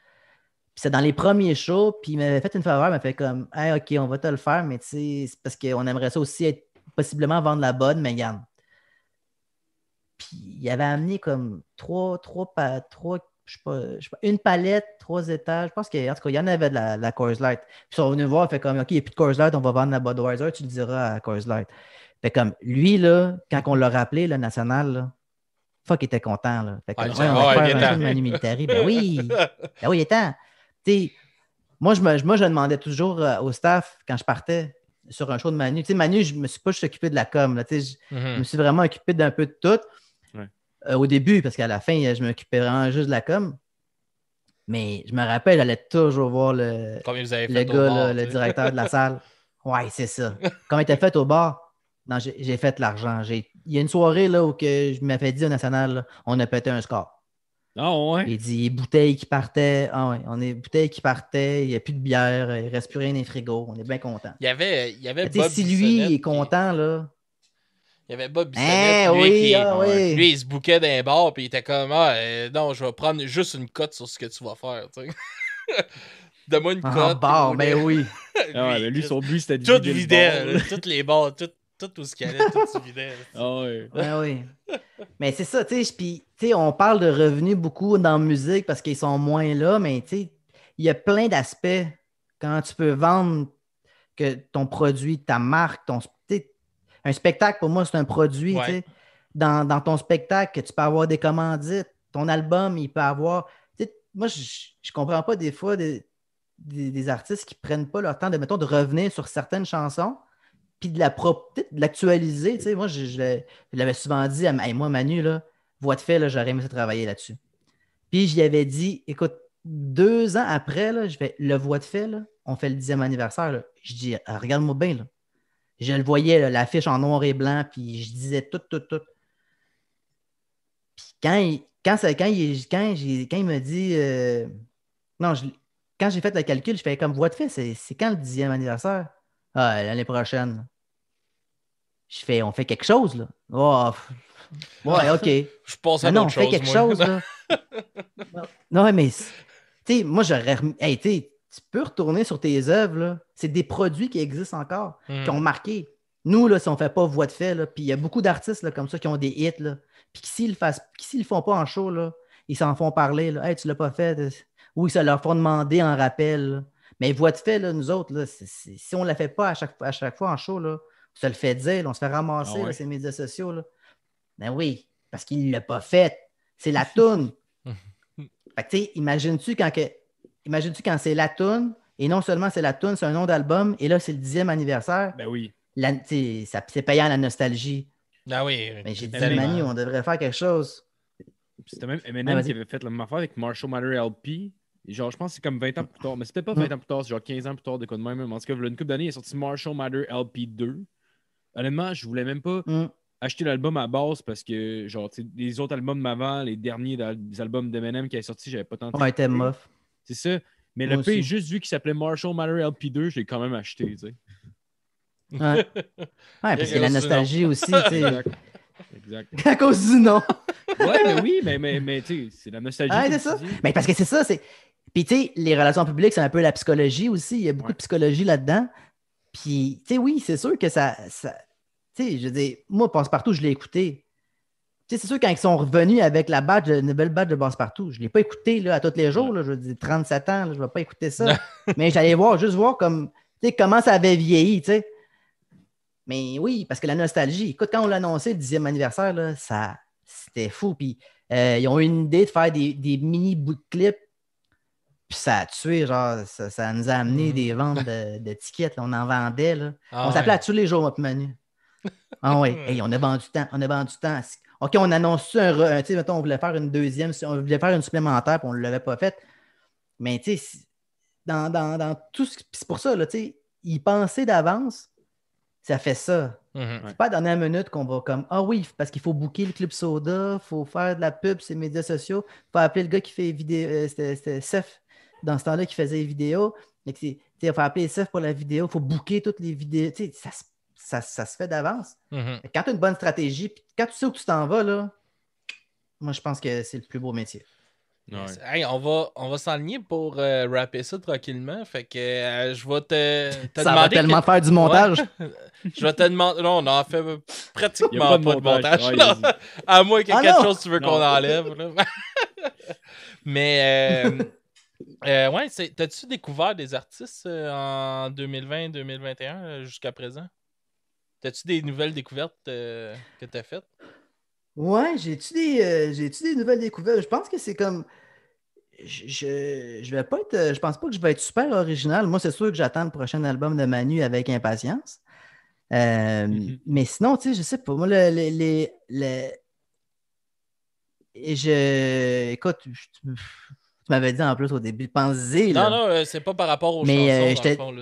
c'est dans les premiers shows, puis il m'avait fait une faveur, il m'a fait comme Hey, OK, on va te le faire, mais tu sais, c'est parce qu'on aimerait ça aussi être possiblement vendre la bonne, mais Yann. Puis il avait amené comme trois, trois, trois je sais, pas, une palette, trois étages. Je pense qu'en tout cas, il y en avait de la, Coors Light. Puis ils sont venus voir, fait comme OK, il n'y a plus de Coors Light, on va vendre la Budweiser, tu le diras à Coors Light. Fait comme lui, là, quand on l'a rappelé, le national, là, fuck, il était content. Là. Fait que, ah, ouais, on va un peu de Manu Militari. Ben oui, ben oui, il est temps moi, je, moi, je demandais toujours euh, au staff quand je partais sur un show de Manu. sais, Manu, je ne me suis pas juste occupé de la com. Là, je, je, mm-hmm. me suis vraiment occupé d'un peu de tout. Euh, au début, parce qu'à la fin, euh, je m'occupais vraiment juste de la com. Mais je me rappelle, j'allais toujours voir le, le gars, le directeur de la salle. Ouais, c'est ça. Comment était fait au bar? Non, j'ai fait l'argent. Il y a une soirée là, où que je m'avais dit au national, on a pété un score. Ah ouais? Il dit bouteilles qui partaient. Ah ouais, on est bouteilles qui partaient, il n'y a plus de bière, il ne reste plus rien dans les frigos. On est bien content. Il y avait. Il y avait Bob si lui il est content, là. Il y avait Bob hein? Bissonnette, lui, qui, ah, lui, il se bouquait d'un bar, puis il était comme ah, euh, non, je vais prendre juste une cote sur ce que tu vas faire. Donne-moi une ah, cote. Ben ah, bar, ben oui. lui, ah, mais lui, son but, c'était de Tout toutes les bars, toutes tout ce qu'il tout ah oui. Mais c'est ça, tu sais, puis on parle de revenus beaucoup dans la musique parce qu'ils sont moins là, mais tu sais, il y a plein d'aspects quand tu peux vendre que ton produit, ta marque, ton un spectacle pour moi, c'est un produit, Dans, ton spectacle, tu peux avoir des commandites, ton album, il peut avoir. moi, je ne comprends pas des fois des, artistes qui prennent pas leur temps de, mettons, de revenir sur certaines chansons puis de la l'actualiser. Tu sais, moi, je, l'avais souvent dit à moi, Manu, là, voie de fait, j'aurais aimé travailler là-dessus. Puis j'y avais dit, écoute, deux ans après, je fais le Voix de fait, on fait le dixième anniversaire. Je dis, regarde-moi bien. Je le voyais, l'affiche en noir et blanc, puis je disais tout, tout, tout. Puis quand il, quand, quand, il, me dit, euh, non, quand j'ai fait le calcul, je fais comme Voix de fait, c'est quand le dixième anniversaire? Ah, l'année prochaine. Je fais, on fait quelque chose, là. Oh, ouais, ah. OK. Je pense à ben non, non, on fait quelque chose, là. non, mais, tu sais, moi, j'aurais. Hey, tu tu peux retourner sur tes œuvres, là. C'est des produits qui existent encore, hmm. qui ont marqué. Nous, là, si on ne fait pas voix de fait, là, puis il y a beaucoup d'artistes là, comme ça qui ont des hits, là, puis qui s'ils ne le font pas en show, là, ils s'en font parler. Là. Hey, tu l'as pas fait. Ou ils se leur font demander en rappel. Mais voix de fait, là, nous autres, là, si on ne la fait pas à chaque, à chaque fois en show, là, ça le fait dire, on se fait ramasser ah ces médias sociaux. Là. Ben oui, parce qu'il ne l'a pas fait. C'est la toune. fait que, imagines-tu quand, que... imagine-tu quand c'est la toune, et non seulement c'est la toune, c'est un nom d'album, et là, c'est le dixième anniversaire. Ben oui. La... C'est payant la nostalgie. Ah ben oui. Mais j'ai dit à on devrait faire quelque chose. C'était même Eminem qui avait fait la même affaire avec Marshall Matter LP. Genre, je pense que c'est comme 20 ans plus tard, mais c'était pas 20 hmm. ans plus tard, c'est genre 15 ans plus tard, de quoi de même. En tout cas, une couple d'années, il est sorti Marshall Matter LP 2. Honnêtement, je voulais même pas mm. acheter l'album à base parce que, genre, les autres albums m'avant, les derniers des albums d'Eminem qui avaient sorti, j'avais pas tant Ouais, était mof. C'est ça. Mais le P, juste vu qu'il s'appelait Marshall Matter LP2, j'ai quand même acheté, tu sais. Ouais. ouais, parce que la nostalgie aussi, tu sais. Exact. À cause du nom. ouais, ben mais oui, mais, mais, tu sais, c'est la nostalgie. Ouais, c'est ça. Mais parce que c'est ça, c'est. Puis, tu sais, les relations publiques, c'est un peu la psychologie aussi. Il y a beaucoup de psychologie là-dedans. Puis, tu sais, oui, c'est sûr que ça. tu sais, je veux dire, moi, Passepartout, partout je l'ai écouté. Tu sais, c'est sûr, quand ils sont revenus avec la badge, la nouvelle badge de Passepartout, partout je ne l'ai pas écouté là, à tous les jours. Là, je veux dire, 37 ans, je ne vais pas écouter ça. Mais j'allais voir, juste voir comme, comment ça avait vieilli, tu sais. Mais oui, parce que la nostalgie. Écoute, quand on l'a annoncé, le 10e anniversaire, ça, c'était fou. Puis, euh, ils ont eu une idée de faire des, mini bouts clips puis ça a tué, genre, ça, nous a amené mm-hmm. des ventes de, tickets. On en vendait. Là. Ah on s'appelait tous les jours notre menu. Ah oui, on a vendu temps on a vendu tant. OK, on annonce un, un tu sais, on voulait faire une deuxième, on voulait faire une supplémentaire, puis on ne l'avait pas faite. Mais tu sais, dans, dans, dans, tout ce c'est pour ça, là, tu sais, y penser d'avance, ça fait ça. Mm-hmm. C'est pas dans la dernière minute qu'on va comme Ah oui, parce qu'il faut booker le club soda, il faut faire de la pub, les médias sociaux, il faut appeler le gars qui fait vidéo, euh, c'était Seth dans ce temps-là, qui faisait les vidéos. Il faut appeler SF pour la vidéo, il faut booker toutes les vidéos. Ça, ça, ça, se fait d'avance. Mhm. Quand tu as une bonne stratégie, quand tu sais où tu t'en vas, là, moi, je pense que c'est le plus beau métier. on va, on va s'enligner pour euh, rapper ça tranquillement. Fait que euh, je vais te, ça Va tellement faire du montage. je vais te demander. Non, on en fait pratiquement pas de, montage. à moins qu'il y ait ah quelque chose que tu veux qu'on enlève. Mais euh, euh, ouais, t'as-tu découvert des artistes euh, en 2020-2021 euh, jusqu'à présent? T'as-tu des nouvelles découvertes que euh, que t'as faites? Ouais, j'ai-tu des, des nouvelles découvertes? Je pense que c'est comme. Je, je, vais pas être. Je pense pas que je vais être super original. Moi, c'est sûr que j'attends le prochain album de Manu avec impatience. Mm-hmm. Mais sinon, tu sais, je sais pas. Moi, les, les et je, écoute, je, m'avait dit en plus au début. Pensez-y. Non, non, euh, c'est pas par rapport aux mais chansons,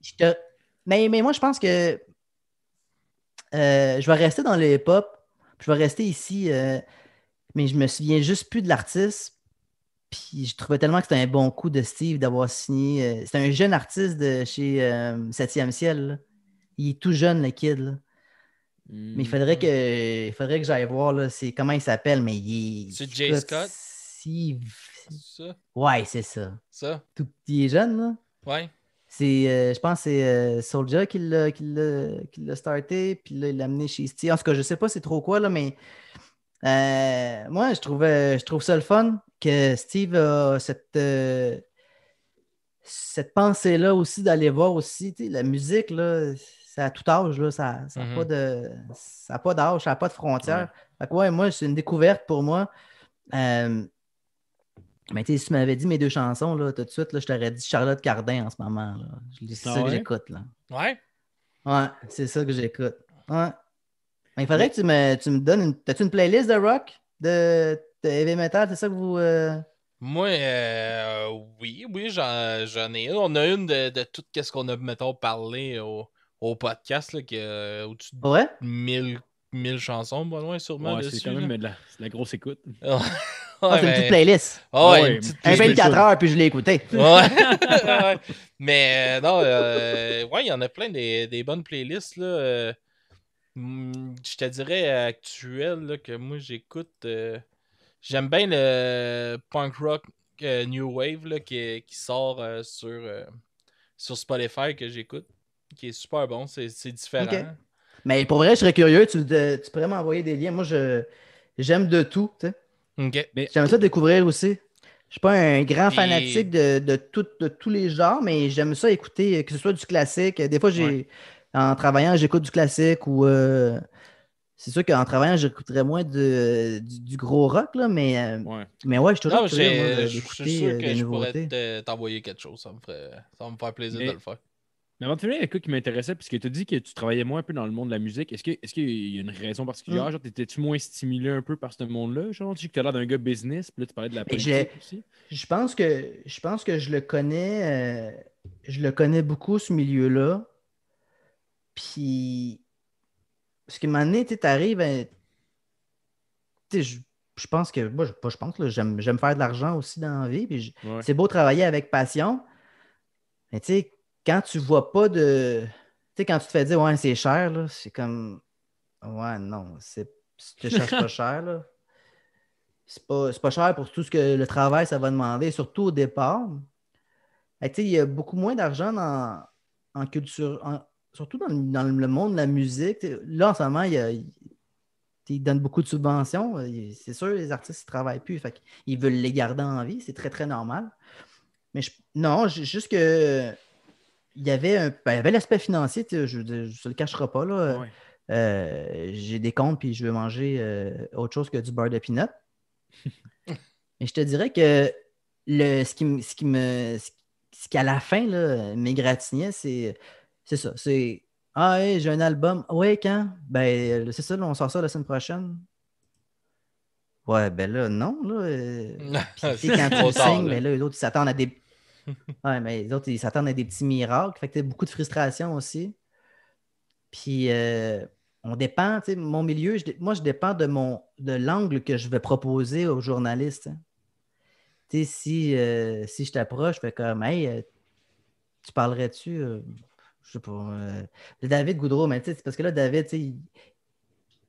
C'est Mais, mais, moi, je pense que euh, je vais rester dans le hip-hop. Je vais rester ici. Euh, mais je me souviens juste plus de l'artiste. Puis je trouvais tellement que c'était un bon coup de Steve d'avoir signé. c'est un jeune artiste de chez 7e Ciel. Il est tout jeune, le kid. Mais il faudrait mhm. que, il faudrait que j'aille voir comment il s'appelle. Mais il C'est Jay Scott. C'est Ça? Ouais, c'est ça. Ça? Tout petit et jeune, là. Ouais. C'est, euh, je pense que c'est euh, Soldier qui l'a, qui, l'a, qui l'a starté, puis il l'a amené chez Steve. En tout cas, je sais pas c'est trop quoi, là, mais euh, moi, je, trouvais, je trouve ça le fun que Steve a cette, cette pensée-là aussi d'aller voir aussi. La musique, là, ça à tout âge, là, ça n'a mm-hmm. pas, de, ça pas d'âge, ça n'a pas de frontières. Fait ouais, moi, c'est une découverte pour moi. Mais tu sais, si tu m'avais dit mes deux chansons, là, tout de suite, là, je t'aurais dit Charlotte Cardin en ce moment. C'est ah ça que j'écoute. Ouais? Ouais, c'est ça que j'écoute. Ouais. Mais il faudrait que tu me, tu me donnes une. T'as-tu une playlist de rock de, de heavy metal? C'est ça que vous. Euh? Moi, euh, oui, oui, j'en, ai une. On a une de, de tout ce qu'on a, mettons, parlé au, au podcast, là, tu dis 1000, chansons, pas loin, sûrement. c'est quand même la, la grosse écoute. c'est une petite playlist. Oh, ouais, une petite playlist. 24 heures, puis je l'ai écouté. Ouais. Mais euh, non, euh, ouais, il y en a plein des, bonnes playlists. Là, euh, mm, je te dirais actuelle que moi j'écoute. J'aime bien le punk rock New Wave qui, sort sur, sur Spotify que j'écoute. Qui est super bon, c'est différent. Mais pour vrai, je serais curieux. Tu, pourrais m'envoyer des liens. Moi, je j'aime de tout. J'aime ça découvrir aussi. Je suis pas un grand fanatique de, tout, tous les genres, mais j'aime ça écouter, euh, que ce soit du classique. Des fois, j'ai en travaillant, j'écoute du classique ou euh, c'est sûr qu'en travaillant, j'écouterais moins du, gros rock, là, mais, euh, ouais. mais ouais, je suis toujours Je suis sûr que je pourrais t'envoyer quelque chose, ça me ferait, me faire plaisir de le faire. Mais avant de finir, il qui m'intéressait, puisque tu as dit que tu travaillais moins un peu dans le monde de la musique. Est-ce qu'il y a une raison particulière? Mm. Genre, t'étais-tu moins stimulé un peu par ce monde-là? Genre, tu dis que as l'air d'un gars business, puis là, tu parlais de la politique je, aussi. Je pense, que, je pense que je le connais, euh, je le connais beaucoup, ce milieu-là. Puis, ce qui m'a amené, tu arrives à... Ben, je, pense que, moi, je, pense, que j'aime, faire de l'argent aussi dans la vie. C'est beau travailler avec passion. Mais tu sais, quand tu vois pas de. Tu sais, quand tu te fais dire, ouais, c'est cher, là, c'est comme. Ouais, non, c'est. pas cher, là. C'est pas, cher pour tout ce que le travail, ça va demander, surtout au départ. Tu sais, il y a beaucoup moins d'argent en culture, surtout dans, le monde de la musique. là, en ce moment, il y a, ils donnent beaucoup de subventions. C'est sûr, les artistes ne travaillent plus. Fait ils veulent les garder en vie. C'est très, très normal. Mais non, juste que il y avait, ben, avait l'aspect financier, je ne le cacherai pas. Euh, j'ai des comptes puis je veux manger euh, autre chose que du beurre de peanut. Mais je te dirais que le, ce, qui, ce qui me. Ce qui à la fin m'égratignait, c'est, ça. C'est Ah j'ai un album. Ah, ouais, quand? Ben, c'est ça, on sort ça la semaine prochaine. Ouais, ben là, non, là. Euh, puis, quand tu signes, ben là, les autres, ils s'attendent à des Oui, mais les autres, ils s'attendent à des petits miracles. Fait que as beaucoup de frustration aussi. Puis euh, on dépend, tu sais, mon milieu, moi, je dépends de mon de l'angle que je vais proposer aux journalistes. Hein. Tu sais, si, euh, si je t'approche, je fais comme Hey, euh, tu parlerais-tu? je sais pas. David Goudreau, mais parce que là, David, il,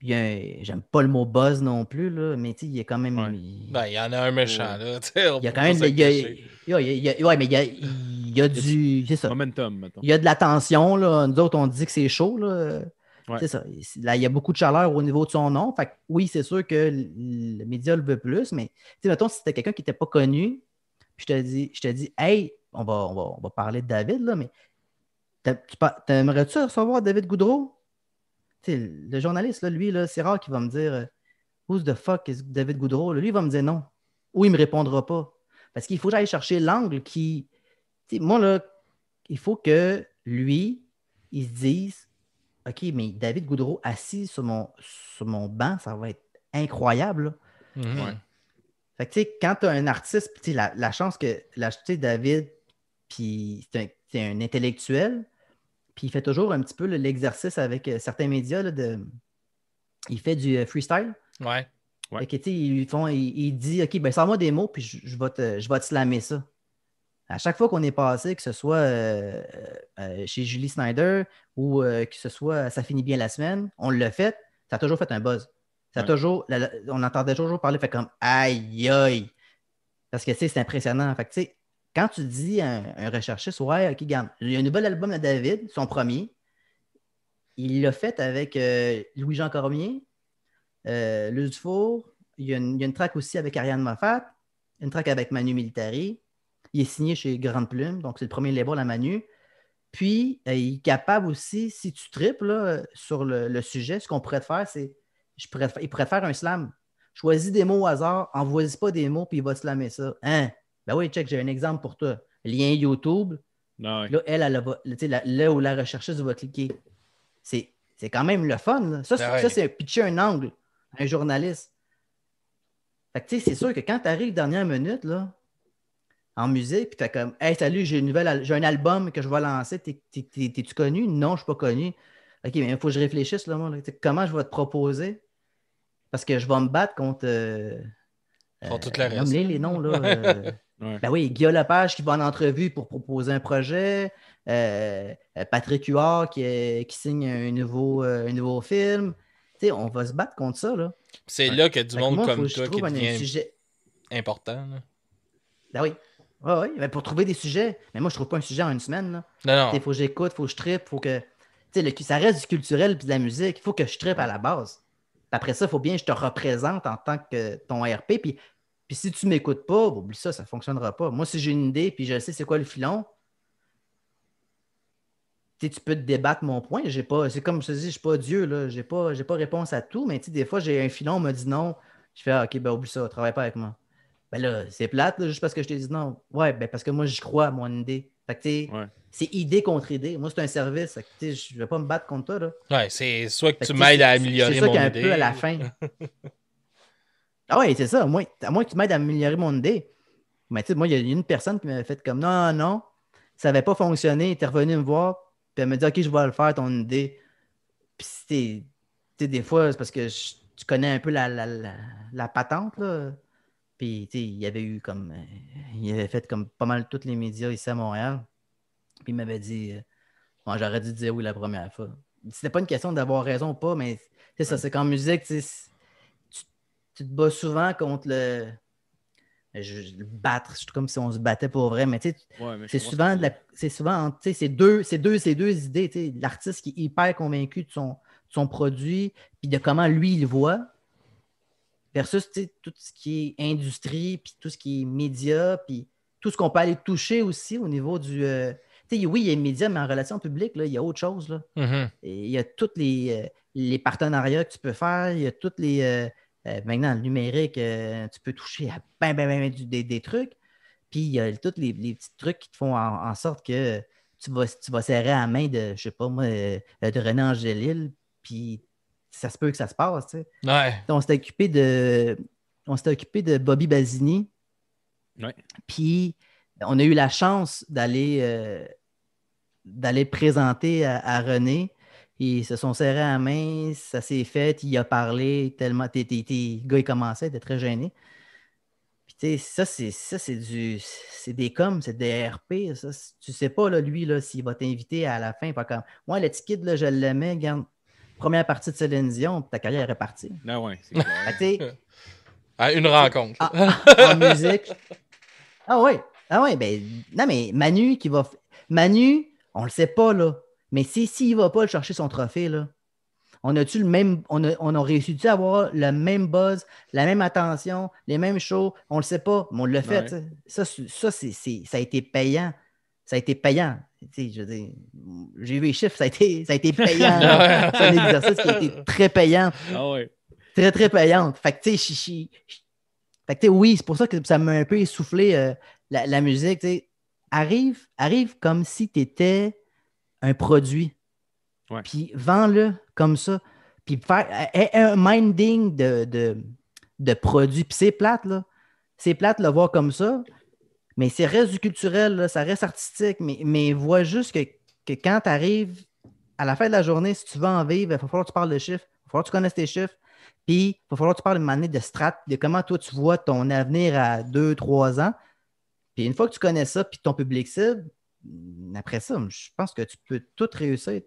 j'aime pas le mot buzz non plus, là, mais il y a quand même. Ben, il y en a un méchant, oh. Il y a quand même. Il du. Momentum, Il y a de la tension, là. Nous autres, on dit que c'est chaud, là. il y a beaucoup de chaleur au niveau de son nom. Fait que, oui, c'est sûr que le média le veut plus, mais mettons, si c'était quelqu'un qui n'était pas connu, je te dis, je te dis hey, on va, va, parler de David, là, mais t'aimerais-tu recevoir David Goudreau? le journaliste, lui, là, c'est rare qu'il va me dire euh, Who's the fuck is David Goudreau? Lui, va me dire non. Ou il ne me répondra pas. Parce qu'il faut que j'aille chercher l'angle qui. moi, là, il faut que lui, il se dise OK, mais David Goudreau assis sur mon, mon banc, ça va être incroyable. Mhm. Fait tu sais, quand tu as un artiste, la, la chance que, sais David, puis c'est un, intellectuel, puis il fait toujours un petit peu l'exercice avec euh, certains médias. de... Il fait du euh, freestyle. Ouais. font, il, dit OK, ben sors-moi des mots, puis je, vais te, je slammer ça. À chaque fois qu'on est passé, que ce soit euh, chez Julie Snyder ou que ce soit Ça finit bien la semaine, on l'a fait, ça a toujours fait un buzz. Ça toujours, on entendait toujours parler, fait comme aïe aïe. Parce que c'est impressionnant. Fait quand tu dis à un, recherchiste, ouais, OK, il y a un nouvel album à David, son premier. Il l'a fait avec euh, Louis-Jean Cormier, euh, Il y, a une, track aussi avec Ariane Moffat, une track avec Manu Militari. Il est signé chez Grande Plume, donc c'est le premier label à Manu. Puis, euh, il est capable aussi, si tu tripes sur le, sujet, ce qu'on pourrait te faire, c'est je il pourrait faire un slam. Choisis des mots au hasard, envoie pas des mots, puis il va slammer ça. Hein? Ben oui, check, j'ai un exemple pour toi. Lien YouTube. Ben là, elle, elle, elle là, où la rechercheuse va cliquer. C'est, quand même le fun. Là. Ça, ben c'est pitcher un angle, un journaliste. Fait c'est sûr que quand tu arrives dernière minute, là, en musique, puis as comme Hey, salut, j'ai une nouvelle, j'ai un album que je vais lancer. T'es, tu connu? Non, je ne suis pas connu. OK, mais il faut que je réfléchisse là, moi, comment je vais te proposer? Parce que je vais me battre contre. Euh, euh toute la les noms, là. Euh, Ben oui, Guillaume Lepage qui va en entrevue pour proposer un projet. Euh, Patrick Huard euh, qui, signe un nouveau, euh, un nouveau film. on va se battre contre ça. Là. C'est là que du monde comme toi qui important. Là. Ben oui. oui, ben, pour trouver des sujets. Mais moi, je trouve pas un sujet en une semaine. Non, Il faut que j'écoute, il faut que je tripe, faut que. Le... ça reste du culturel et de la musique. Il faut que je tripe à la base. Après ça, il faut bien que je te représente en tant que ton RP. Puis puis si tu ne m'écoutes pas, oublie ça, ça ne fonctionnera pas. Moi, si j'ai une idée, puis je sais c'est quoi le filon, tu peux te débattre mon point. c'est comme je te dis, je ne suis pas Dieu, je n'ai pas, j'ai pas réponse à tout, mais des fois, j'ai un filon, on me dit non. Je fais ah, OK, ben oublie ça, travaille pas avec moi. Ben là, c'est plate, juste parce que je t'ai dis non. Ouais, ben parce que moi, j'y crois à mon idée. Fait que c'est idée contre idée. Moi, c'est un service. je ne vais pas me battre contre toi. Là. Ouais, c'est soit que, tu m'aides à améliorer mon idée. C'est ça à la fin. Ah oui, c'est ça. Moi, à moins que tu m'aides à améliorer mon idée. Mais tu sais, moi, il y a une personne qui m'avait fait comme non, non, ça n'avait pas fonctionné. Tu était revenu me voir, puis elle m'a dit OK, je vais le faire, ton idée. Puis c'était des fois, c'est parce que tu connais un peu la, patente, là. Puis, il y il avait eu comme. Il avait fait comme pas mal tous les médias ici à Montréal. Puis, il m'avait dit. Bon, euh, j'aurais dû dire oui la première fois. C'était pas une question d'avoir raison ou pas, mais, c'est ça, c'est qu'en musique, tu sais tu te bats souvent contre le. Je, le battre, c'est comme si on se battait pour vrai, mais, tu sais c'est souvent, c'est souvent c'est deux, deux, ces deux idées. L'artiste qui est hyper convaincu de son, son produit, puis de comment lui il voit, versus tout ce qui est industrie, puis tout ce qui est média, puis tout ce qu'on peut aller toucher aussi au niveau du. Euh, sais oui, il y a les médias, mais en relation publique, là, il y a autre chose. Là. Mm-hmm. il y a tous les, euh, les, partenariats que tu peux faire, il y a toutes les, euh, euh, maintenant, le numérique, euh, tu peux toucher à ben, ben, ben, ben des, trucs. Puis il y a tous les, les, petits trucs qui te font en, sorte que tu vas, tu vas serrer la main de, je sais pas moi, euh, de René Angélil, puis ça se peut que ça se passe. On s'est occupé de. On s'est occupé de Bobby Basini. Puis on a eu la chance d'aller d'aller présenter à René ils se sont serrés à main, ça s'est fait, il a parlé tellement. Tes, gars, ils commençaient, était très gêné Puis, tu sais, ça, c'est, ça, c'est du. C'est des coms, c'est des RP. Ça, tu sais pas, là, lui, là, s'il va t'inviter à la fin. Pas comme. Moi, le ticket, là, je l'aimais, garde. Première partie de Céline Dion, ta carrière est partie. Ah ouais, c'est ah, clair. À une rencontre. Ah, ah, en musique. Ah ouais. Ah ouais, ben. Non, mais Manu qui va. Manu, on le sait pas, là. Mais s'il ne va pas le chercher son trophée, là, on a-tu le même. On a, on a réussi à avoir le même buzz, la même attention, les mêmes shows? On ne le sait pas, mais on l'a fait. Ça, ça, ça a été payant. Ça a été payant. J'ai vu les chiffres, ça a été, ça a été payant. C'est un exercice qui a été très payant. Ah très, très payant. Fait que, tu sais, fait que, oui, c'est pour ça que ça m'a un peu essoufflé euh, la, musique. Arrive, arrive comme si tu étais un produit. Puis vends-le comme ça. Puis faire eh, eh, un minding de, de, produits. Puis c'est plate, là. C'est plate de le voir comme ça. Mais c'est reste du culturel, ça reste artistique. Mais, mais vois juste que, quand tu arrives à la fin de la journée, si tu veux en vivre, il va falloir que tu parles de chiffres, il va falloir que tu connaisses tes chiffres. Puis, il va falloir que tu parles de manière de strat, de comment toi tu vois ton avenir à 2 trois ans. Puis, une fois que tu connais ça, puis ton public cible, après ça, je pense que tu peux tout réussir.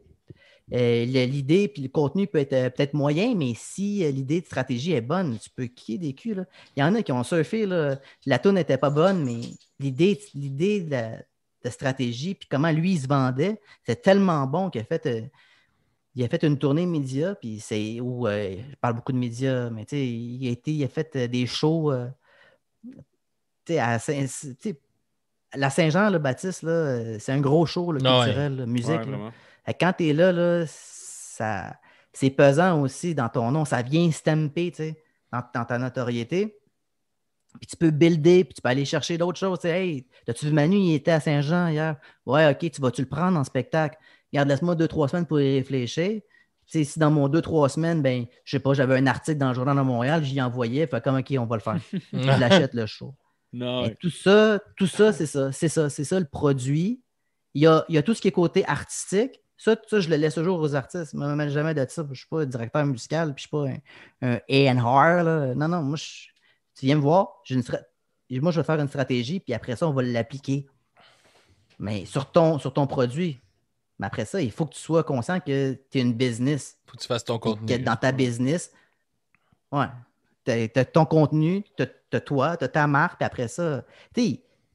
Euh, l'idée puis le contenu peut être euh, peut-être moyen, mais si euh, l'idée de stratégie est bonne, tu peux quitter des culs. Il y en a qui ont surfé, la tour n'était pas bonne, mais l'idée, l'idée de, stratégie, puis comment lui se vendait, c'est tellement bon qu'il a fait. il a fait une tournée média, puis où je parle beaucoup de médias, mais il a, été, fait des shows à, la Saint-Jean, le Baptiste, là, euh, c'est un gros show ah culturel, musique. quand tu es là, là ça, c'est pesant aussi dans ton nom. Ça vient stamper dans, ta notoriété. Puis tu peux builder, puis tu peux aller chercher d'autres choses. hey, as-tu vu Manu, il était à Saint-Jean hier. Ouais, OK, tu vas-tu le prendre en spectacle? Regarde, laisse-moi deux, trois semaines pour y réfléchir. si dans mon deux, trois semaines, ben, je sais pas, j'avais un article dans le journal de Montréal, j'y envoyais, fait comme OK, on va le faire. Je l'achète le show tout ça, tout ça, c'est ça. C'est ça, c'est ça le produit. Il y, a, tout ce qui est côté artistique. Ça, je le laisse toujours aux artistes. Je ne m'amène jamais de ça. Je ne suis pas directeur musical, puis je ne suis pas un, AR. Non, non, moi, je, tu viens me voir, moi, je vais faire une stratégie, puis après ça, on va l'appliquer. Mais sur ton, sur ton produit, mais après ça, il faut que tu sois conscient que tu es une business. Il faut que tu fasses ton contenu. Que dans ta business, ouais, t'as ton contenu, t'as toi, ta marque, puis après ça,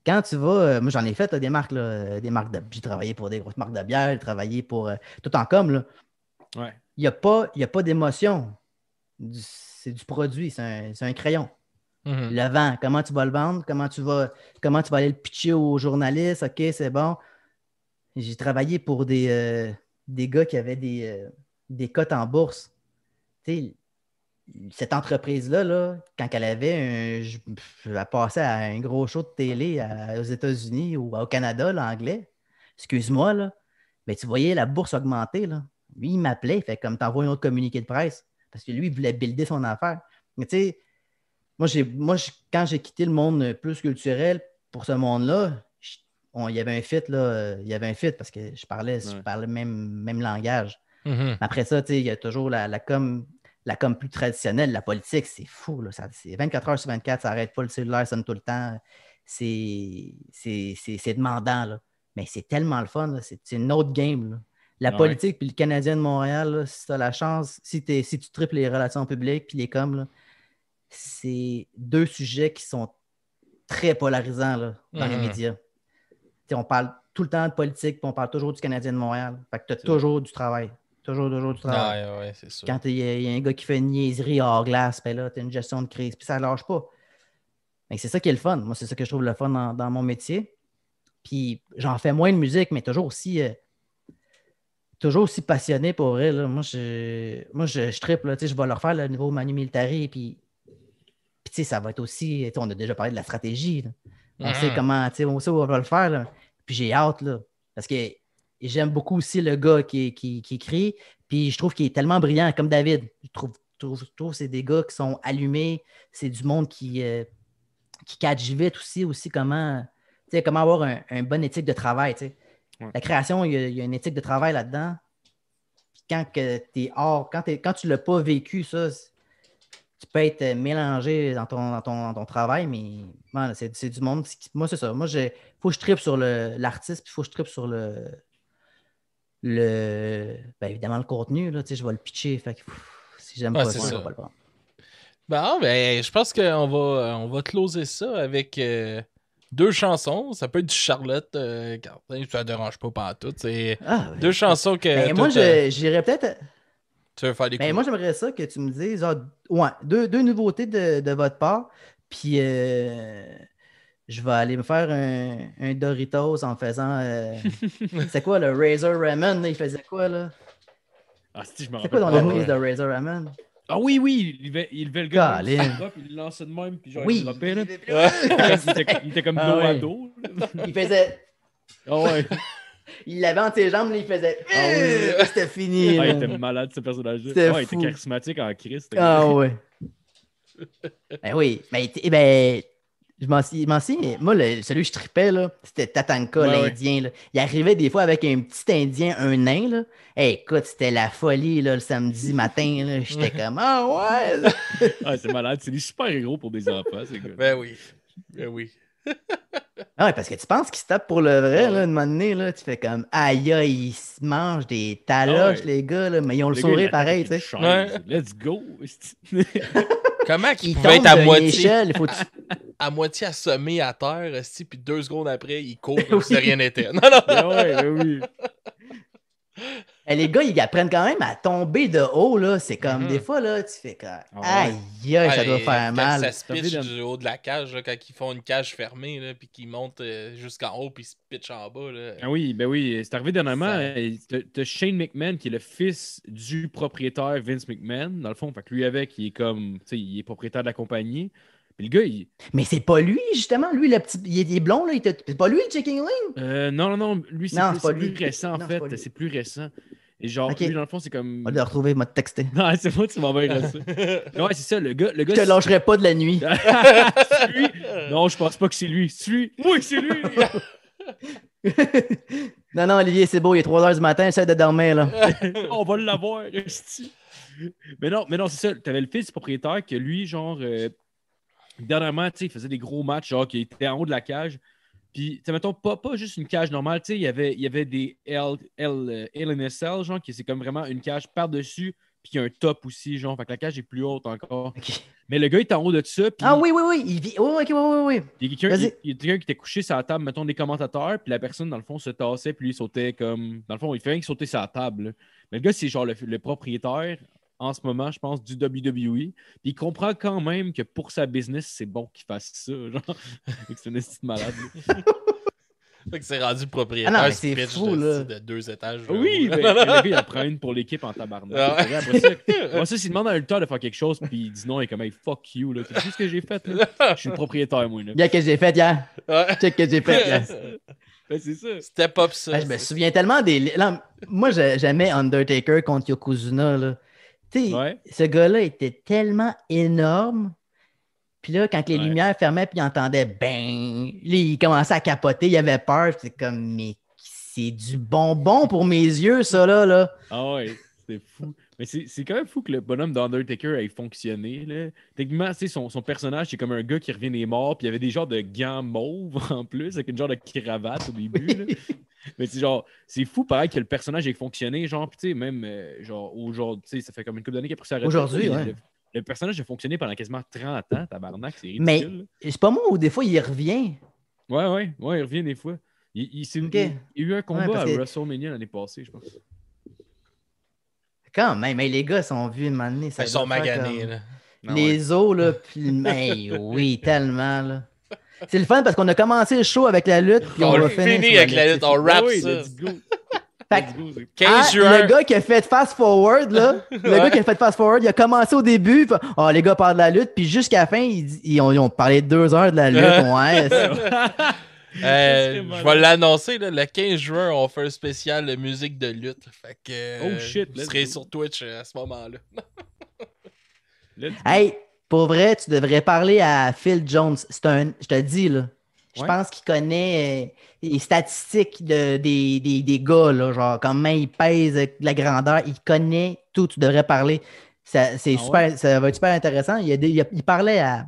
quand tu vas, euh, moi j'en ai fait des marques, euh, des marques de, j'ai travaillé pour des grosses marques de bière, j'ai travaillé pour euh, tout en com, Il n'y a pas, pas d'émotion. C'est du produit, c'est un, crayon. Mm-hmm. Le vent, comment tu vas le vendre, comment tu vas, comment tu vas aller le pitcher aux journalistes, ok, c'est bon. J'ai travaillé pour des, gars qui avaient des, des cotes en bourse cette entreprise-là, là, quand elle avait un, elle à un gros show de télé aux États-Unis ou au Canada, l'anglais, excuse-moi, là, mais tu voyais la bourse augmenter. Là. Lui, il m'appelait, fait comme t'envoies un autre communiqué de presse parce que lui, il voulait builder son affaire. Mais tu sais, moi, j'ai, moi quand j'ai quitté le monde plus culturel pour ce monde-là, il y avait un fit, là, il y avait un fit parce que je parlais, le je parlais même, même langage. Mm-hmm. Après ça, il y a toujours la com la com plus traditionnelle, la politique, c'est fou. ça, c'est 24 heures sur 24, ça n'arrête pas, le cellulaire sonne tout le temps. C'est, c'est, c'est, demandant. Mais c'est tellement le fun. C'est une autre game. La politique puis le Canadien de Montréal, si tu as la chance, si, si tu triples les relations publiques puis les coms, c'est deux sujets qui sont très polarisants dans les mm-hmm. médias. on parle tout le temps de politique, puis on parle toujours du Canadien de Montréal. Fait que tu as toujours du travail. Toujours, toujours du Quand il y, a un gars qui fait une niaiserie hors glace, ben là, tu as une gestion de crise, puis ça ne lâche pas. Mais c'est ça qui est le fun. Moi, c'est ça que je trouve le fun dans, mon métier. Puis j'en fais moins de musique, mais toujours aussi, euh, toujours aussi passionné pour eux Moi, je, moi, je, je vais leur faire le nouveau manu militari, puis, puis ça va être aussi, on a déjà parlé de la stratégie. On sait mhm. comment, on sait où on va le faire. Puis j'ai hâte, là, parce que j'aime beaucoup aussi le gars qui, qui, écrit. Puis je trouve qu'il est tellement brillant, comme David. Je trouve, que c'est des gars qui sont allumés. C'est du monde qui, euh, qui catch vite aussi, aussi comment, comment avoir une un bonne éthique de travail. La création, il y, a, une éthique de travail là-dedans. Quand que es hors, quand, quand tu ne l'as pas vécu, ça, tu peux être mélangé dans ton, travail, mais c'est du monde. Moi, c'est ça. Moi, il faut que je tripe sur l'artiste, puis il faut que je tripe sur le, le, ben évidemment, le contenu, là, je vais le pitcher. si j'aime ah, pas ça, je vais pas le prendre. ben, ah, ben je pense qu'on va, on va closer ça avec euh, deux chansons. Ça peut être du Charlotte je euh, ça dérange pas pas C'est tout ah, c'est ben, deux chansons que. Ben, moi, j'irais peut-être. Tu veux faire des Moi, j'aimerais ça que tu me dises deux, nouveautés de, de votre part. Puis, euh, je vais aller me faire un, Doritos en faisant. Euh, c'est quoi le Razor Ramon? il faisait quoi là? Ah, si, je C'est quoi dans la prise de Razor Ramon? Ah oui, oui, il levait, il le gars, il le lançait de même, puis genre, oui. il il, était, comme ah dos à dos. il faisait... Ah ouais. il l'avait entre ses jambes, il faisait... Ah, C'était fini. Ah, il était malade, ce personnage-là. Ah il était charismatique en Christ. Ah ouais. ben oui, mais ben, eh ben je m'en souviens, moi, celui que je tripais, c'était Tatanka, l'Indien. là Il arrivait des fois avec un petit Indien, un nain. Là. Eh, écoute, c'était la folie là, le samedi matin. J'étais comme Ah ouais! ah, c'est malade, c'est des super-héros pour des enfants, c'est Ben oui. Ben oui. ah parce que tu penses qu'il se tape pour le vrai, là, un moment donné, là, tu fais comme aïe, ils se mangent des taloches, ah les gars, là, mais ils ont le, sourire pareil, tu Let's go! Comment qu'il tombe être à moitié, faut tu... à, moitié assommé à terre, aussi, puis deux secondes après, il court comme si rien n'était. Non, non. Ben ouais, ben oui. les gars, ils apprennent quand même à tomber de haut. là. C'est comme des mhm. fois, là, tu fais comme aïe, ça doit faire mal. Ça se pitch du haut de la cage, là, quand ils font une cage fermée, là, puis qu'ils montent euh, jusqu'en haut, puis ils se pitchent en bas. Là. Ah oui, ben oui, c'est arrivé dernièrement. T'as Shane McMahon, qui est le fils du propriétaire Vince McMahon, dans le fond. Fait lui, avec, il est comme, tu sais, il est propriétaire de la compagnie le gars, il. Mais c'est pas lui, justement. Lui, le petit. Il est blond, là. C'est pas lui, le Checking wing? Euh, non, non, non. Lui, c'est plus, récent, en fait. C'est plus récent. Et genre, lui, dans le fond, c'est comme. On va le retrouver, il m'a texté. Non, c'est moi, tu y ça. Non, c'est ça, le gars. Le gars je te lâcherai pas de la nuit. Non, je pense pas que c'est lui. C'est lui. Oui, c'est lui. non, non, Olivier, c'est beau, il est 3 h du matin, essaie de dormir, là. On va l'avoir, Mais non, mais non, c'est ça. T'avais le fils propriétaire que lui, genre, euh, dernièrement, il faisait des gros matchs, genre qui était en haut de la cage. Puis, mettons, pas, pas juste une cage normale, tu sais, il y avait, il y avait des L, L, LNSL, euh, genre, qui c'est comme vraiment une cage par-dessus, puis il y a un top aussi, genre. Fait que la cage est plus haute encore. Mais le gars il est en haut de ça. ah oui, oui, oui. Il vit. oui, oui, oui. Il y a quelqu'un qui était couché sur la table, mettons, des commentateurs, puis la personne, dans le fond, se tassait, puis lui, il sautait comme. Dans le fond, il fait rien qu'il sautait sur la table. Mais le gars, c'est genre le propriétaire en ce moment, je pense, du WWE. Puis il comprend quand même que pour sa business, c'est bon qu'il fasse ça. Genre, c'est une de malade. fait que c'est rendu propriétaire ah c'est fou, de, là. de, deux étages. Oui, mais il apprend une pour l'équipe en tabarnak. Ah après moi, ça, s'il demande à un de faire quelque chose, puis il dit non, il est comme hey, fuck you, là. C'est ce que j'ai fait, là. Je suis le propriétaire, moi. Là. Bien que j'ai fait, hier. Hein. que j'ai fait, ben, c'est ça. Step up, ça. Ah, je me souviens tellement des. moi, j'aimais Undertaker contre Yokozuna, là. Ce gars-là était tellement énorme. Puis là, quand les lumières fermaient, puis il entendait bang, il commençait à capoter, il avait peur. C'est comme, mais c'est du bonbon pour mes yeux, ça, là. là. Ah ouais, c'est fou. Mais c'est quand même fou que le bonhomme d'Undertaker ait fonctionné. Là. Techniquement, son, son personnage, c'est comme un gars qui revient des morts, puis il y avait des genres de gants mauves en plus, avec une genre de cravate au début. Là. Mais c'est genre, c'est fou pareil que le personnage ait fonctionné. Genre, tu sais, même euh, genre aujourd'hui, ça fait comme une couple d'années qu'il a pris sa Aujourd'hui, le, personnage a fonctionné pendant quasiment 30 ans, tabarnak, c'est ridicule. Mais c'est pas moi où des fois il revient. Ouais, ouais, ouais, il revient des fois. Il, y a eu un combat à WrestleMania l'année passée, je pense. Quand même, mais les gars sont vus une Ils sont maganés, là. Ben les os, là, puis... mais oui, tellement, là. C'est le fun parce qu'on a commencé le show avec la lutte, puis on, a va finir fini avec la lutte. On ben rap ça. Ah, le gars qui a fait fast forward, là, le gars qui a fait fast forward, il a commencé au début, oh, les gars parlent de la lutte, puis jusqu'à la fin, ils, ont, ils, ont, parlé deux heures de la lutte. Ouais. Euh, je vais l'annoncer, le 15 juin, on fait un spécial musique de lutte. Fait que, oh euh, shit, sur Twitch euh, à ce moment-là. hey, pour vrai, tu devrais parler à Phil Jones. C'est je te dis, là. Je pense qu'il connaît les statistiques de, des, des, gars, là, genre comment ils pèsent la grandeur. Il connaît tout, tu devrais parler. C'est ah super, ça va être super intéressant. il parlait à,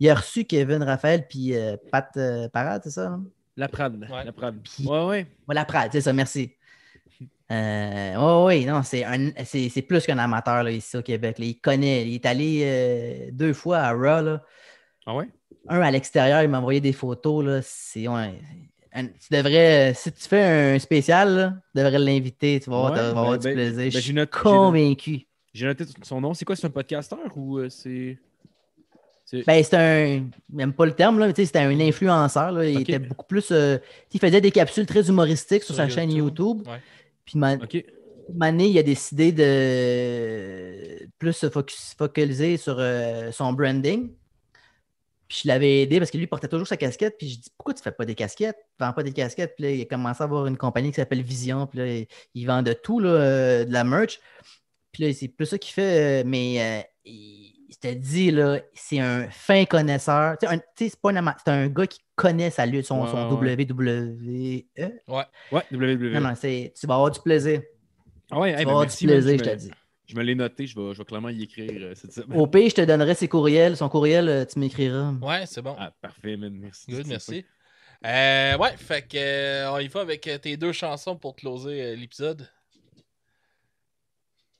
il a reçu Kevin Raphaël puis euh, Pat euh, Parade, c'est ça? Hein? La Prade. Ouais. La Prade. ouais, ouais. la Prade, c'est ça, merci. Euh, oui, non, c'est, un, c'est, c'est plus qu'un amateur là, ici au Québec. il connaît, il est allé euh, deux fois à Raw. Là. Ah ouais? Un à l'extérieur, il m'a envoyé des photos. Là, c'est, tu devrais, si tu fais un spécial, tu devrais l'inviter, tu vas avoir, ben, du ben, plaisir. Ben, je suis convaincu. J'ai noté son nom. C'est quoi? C'est un podcasteur ou c'est. Ben, c'est un. Même pas le terme, mais c'était un influenceur. Il était beaucoup plus. Euh, il faisait des capsules très humoristiques sur, sa chaîne YouTube. Puis man... il a décidé de plus se focaliser sur euh, son branding. Puis je l'avais aidé parce que lui portait toujours sa casquette. Puis je dis Pourquoi tu ne fais pas des casquettes Tu vends pas des casquettes. Puis il a commencé à avoir une compagnie qui s'appelle Vision. Puis il vend de tout, euh, de la merch. Puis là, c'est plus ça qu'il fait. Mais je te dis, là, c'est un fin connaisseur. Tu sais, c'est pas un c'est un gars qui connaît sa lutte, son, WWE. Ouais, ouais, WWE. E. Non, non, c'est, tu vas avoir du plaisir. Ah ouais, tu ben vas avoir du plaisir, je te dis. Je me l'ai noté, je vais, je vais clairement y écrire euh, Au pire, je te donnerai ses courriels. Son courriel, euh, tu m'écriras. Ouais, c'est bon. Ah, parfait, Merci. Good, merci. Euh, ouais, fait que euh, on y va avec tes deux chansons pour closer l'épisode.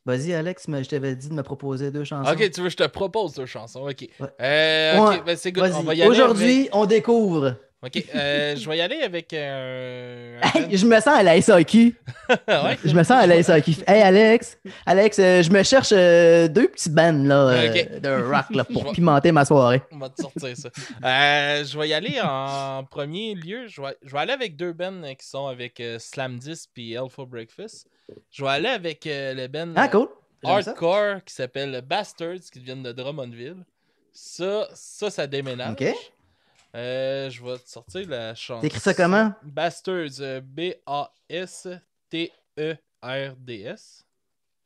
Vas-y, Alex, mais je t'avais dit de me proposer deux chansons. Ok, tu veux que je te propose deux chansons. Ok. Ouais. Euh, ben, c'est good. On va y Aujourd'hui, on découvre OK. Euh, je vais y aller avec. Euh, je me sens à la SAQ. je me sens à la SAQ. Hey, Alex, Alex euh, je me cherche deux petits bands de rock pour pimenter ma soirée. On va sortir ça. je vais y aller en premier lieu. Je vais, je aller avec deux bands qui sont avec Slam 10 puis Alpha Breakfast. Je vais aller avec le band ah, hardcore qui s'appelle Bastards qui viennent de Drummondville. Ça, ça, ça déménage. OK. Euh, je vais sortir la chanson. T'écris ça comment? Bastards. Euh, B-A-S-T-E-R-D-S.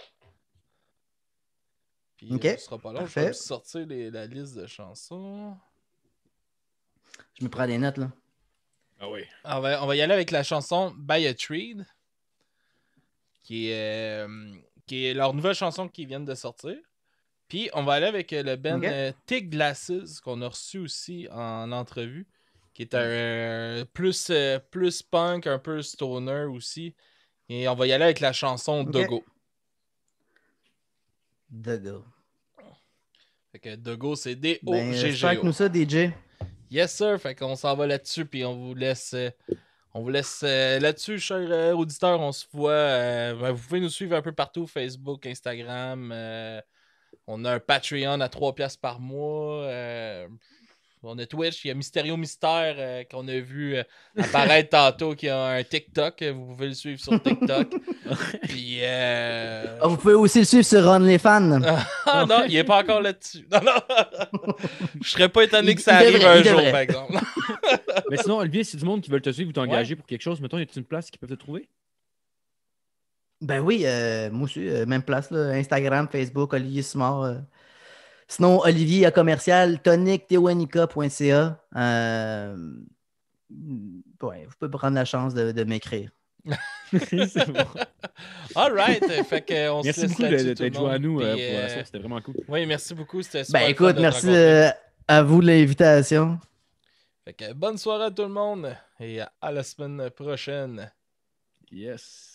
E Puis euh, sera pas long. Je vais sortir la liste de chansons. Je me prends des notes, là. Ah oui. On va, y aller avec la chanson By a Tree, qui est, leur nouvelle chanson qui vient de sortir. Puis on va aller avec euh, le band ben, euh, Tick Glasses qu'on a reçu aussi en entrevue, qui est un euh, plus, plus punk, un peu stoner aussi. Et on va y aller avec la chanson Dogo. Dogo. Fait que Dogo, c'est ben, d o g g o nous ça, DJ. Yes, sir. Fait qu'on s'en va là-dessus, puis on vous laisse. On vous laisse là-dessus, chers auditeurs. On se voit. ben, vous pouvez nous suivre un peu partout Facebook, Instagram, on a un Patreon à 3 pièces par mois. Euh, on a Twitch. Il y a Mysterio Mystère euh, qu'on a vu euh, apparaître tantôt qui a un TikTok. Vous pouvez le suivre sur TikTok. Puis, ah, Vous pouvez aussi le suivre sur les fans. Ah, non, il n'est pas encore là-dessus. Non, non. Je serais pas étonné que ça arrive un jour, par exemple. Mais sinon, Olivier, si du monde qui veut te suivre ou t'engager pour quelque chose, mettons, y a une place qu'ils peuvent te trouver? Ben oui, euh, moi aussi, euh, même place, Instagram, Facebook, Olivier Smart. Euh. Sinon, Olivier à commercial, tonictewanica.ca. vous pouvez prendre la chance de, m'écrire. c'est bon. All right. Fait que on merci beaucoup d'être joué à nous C'était vraiment cool. Oui, merci beaucoup. Ben écoute, merci à vous de l'invitation. Fait que bonne soirée à tout le monde et à la semaine prochaine. Yes.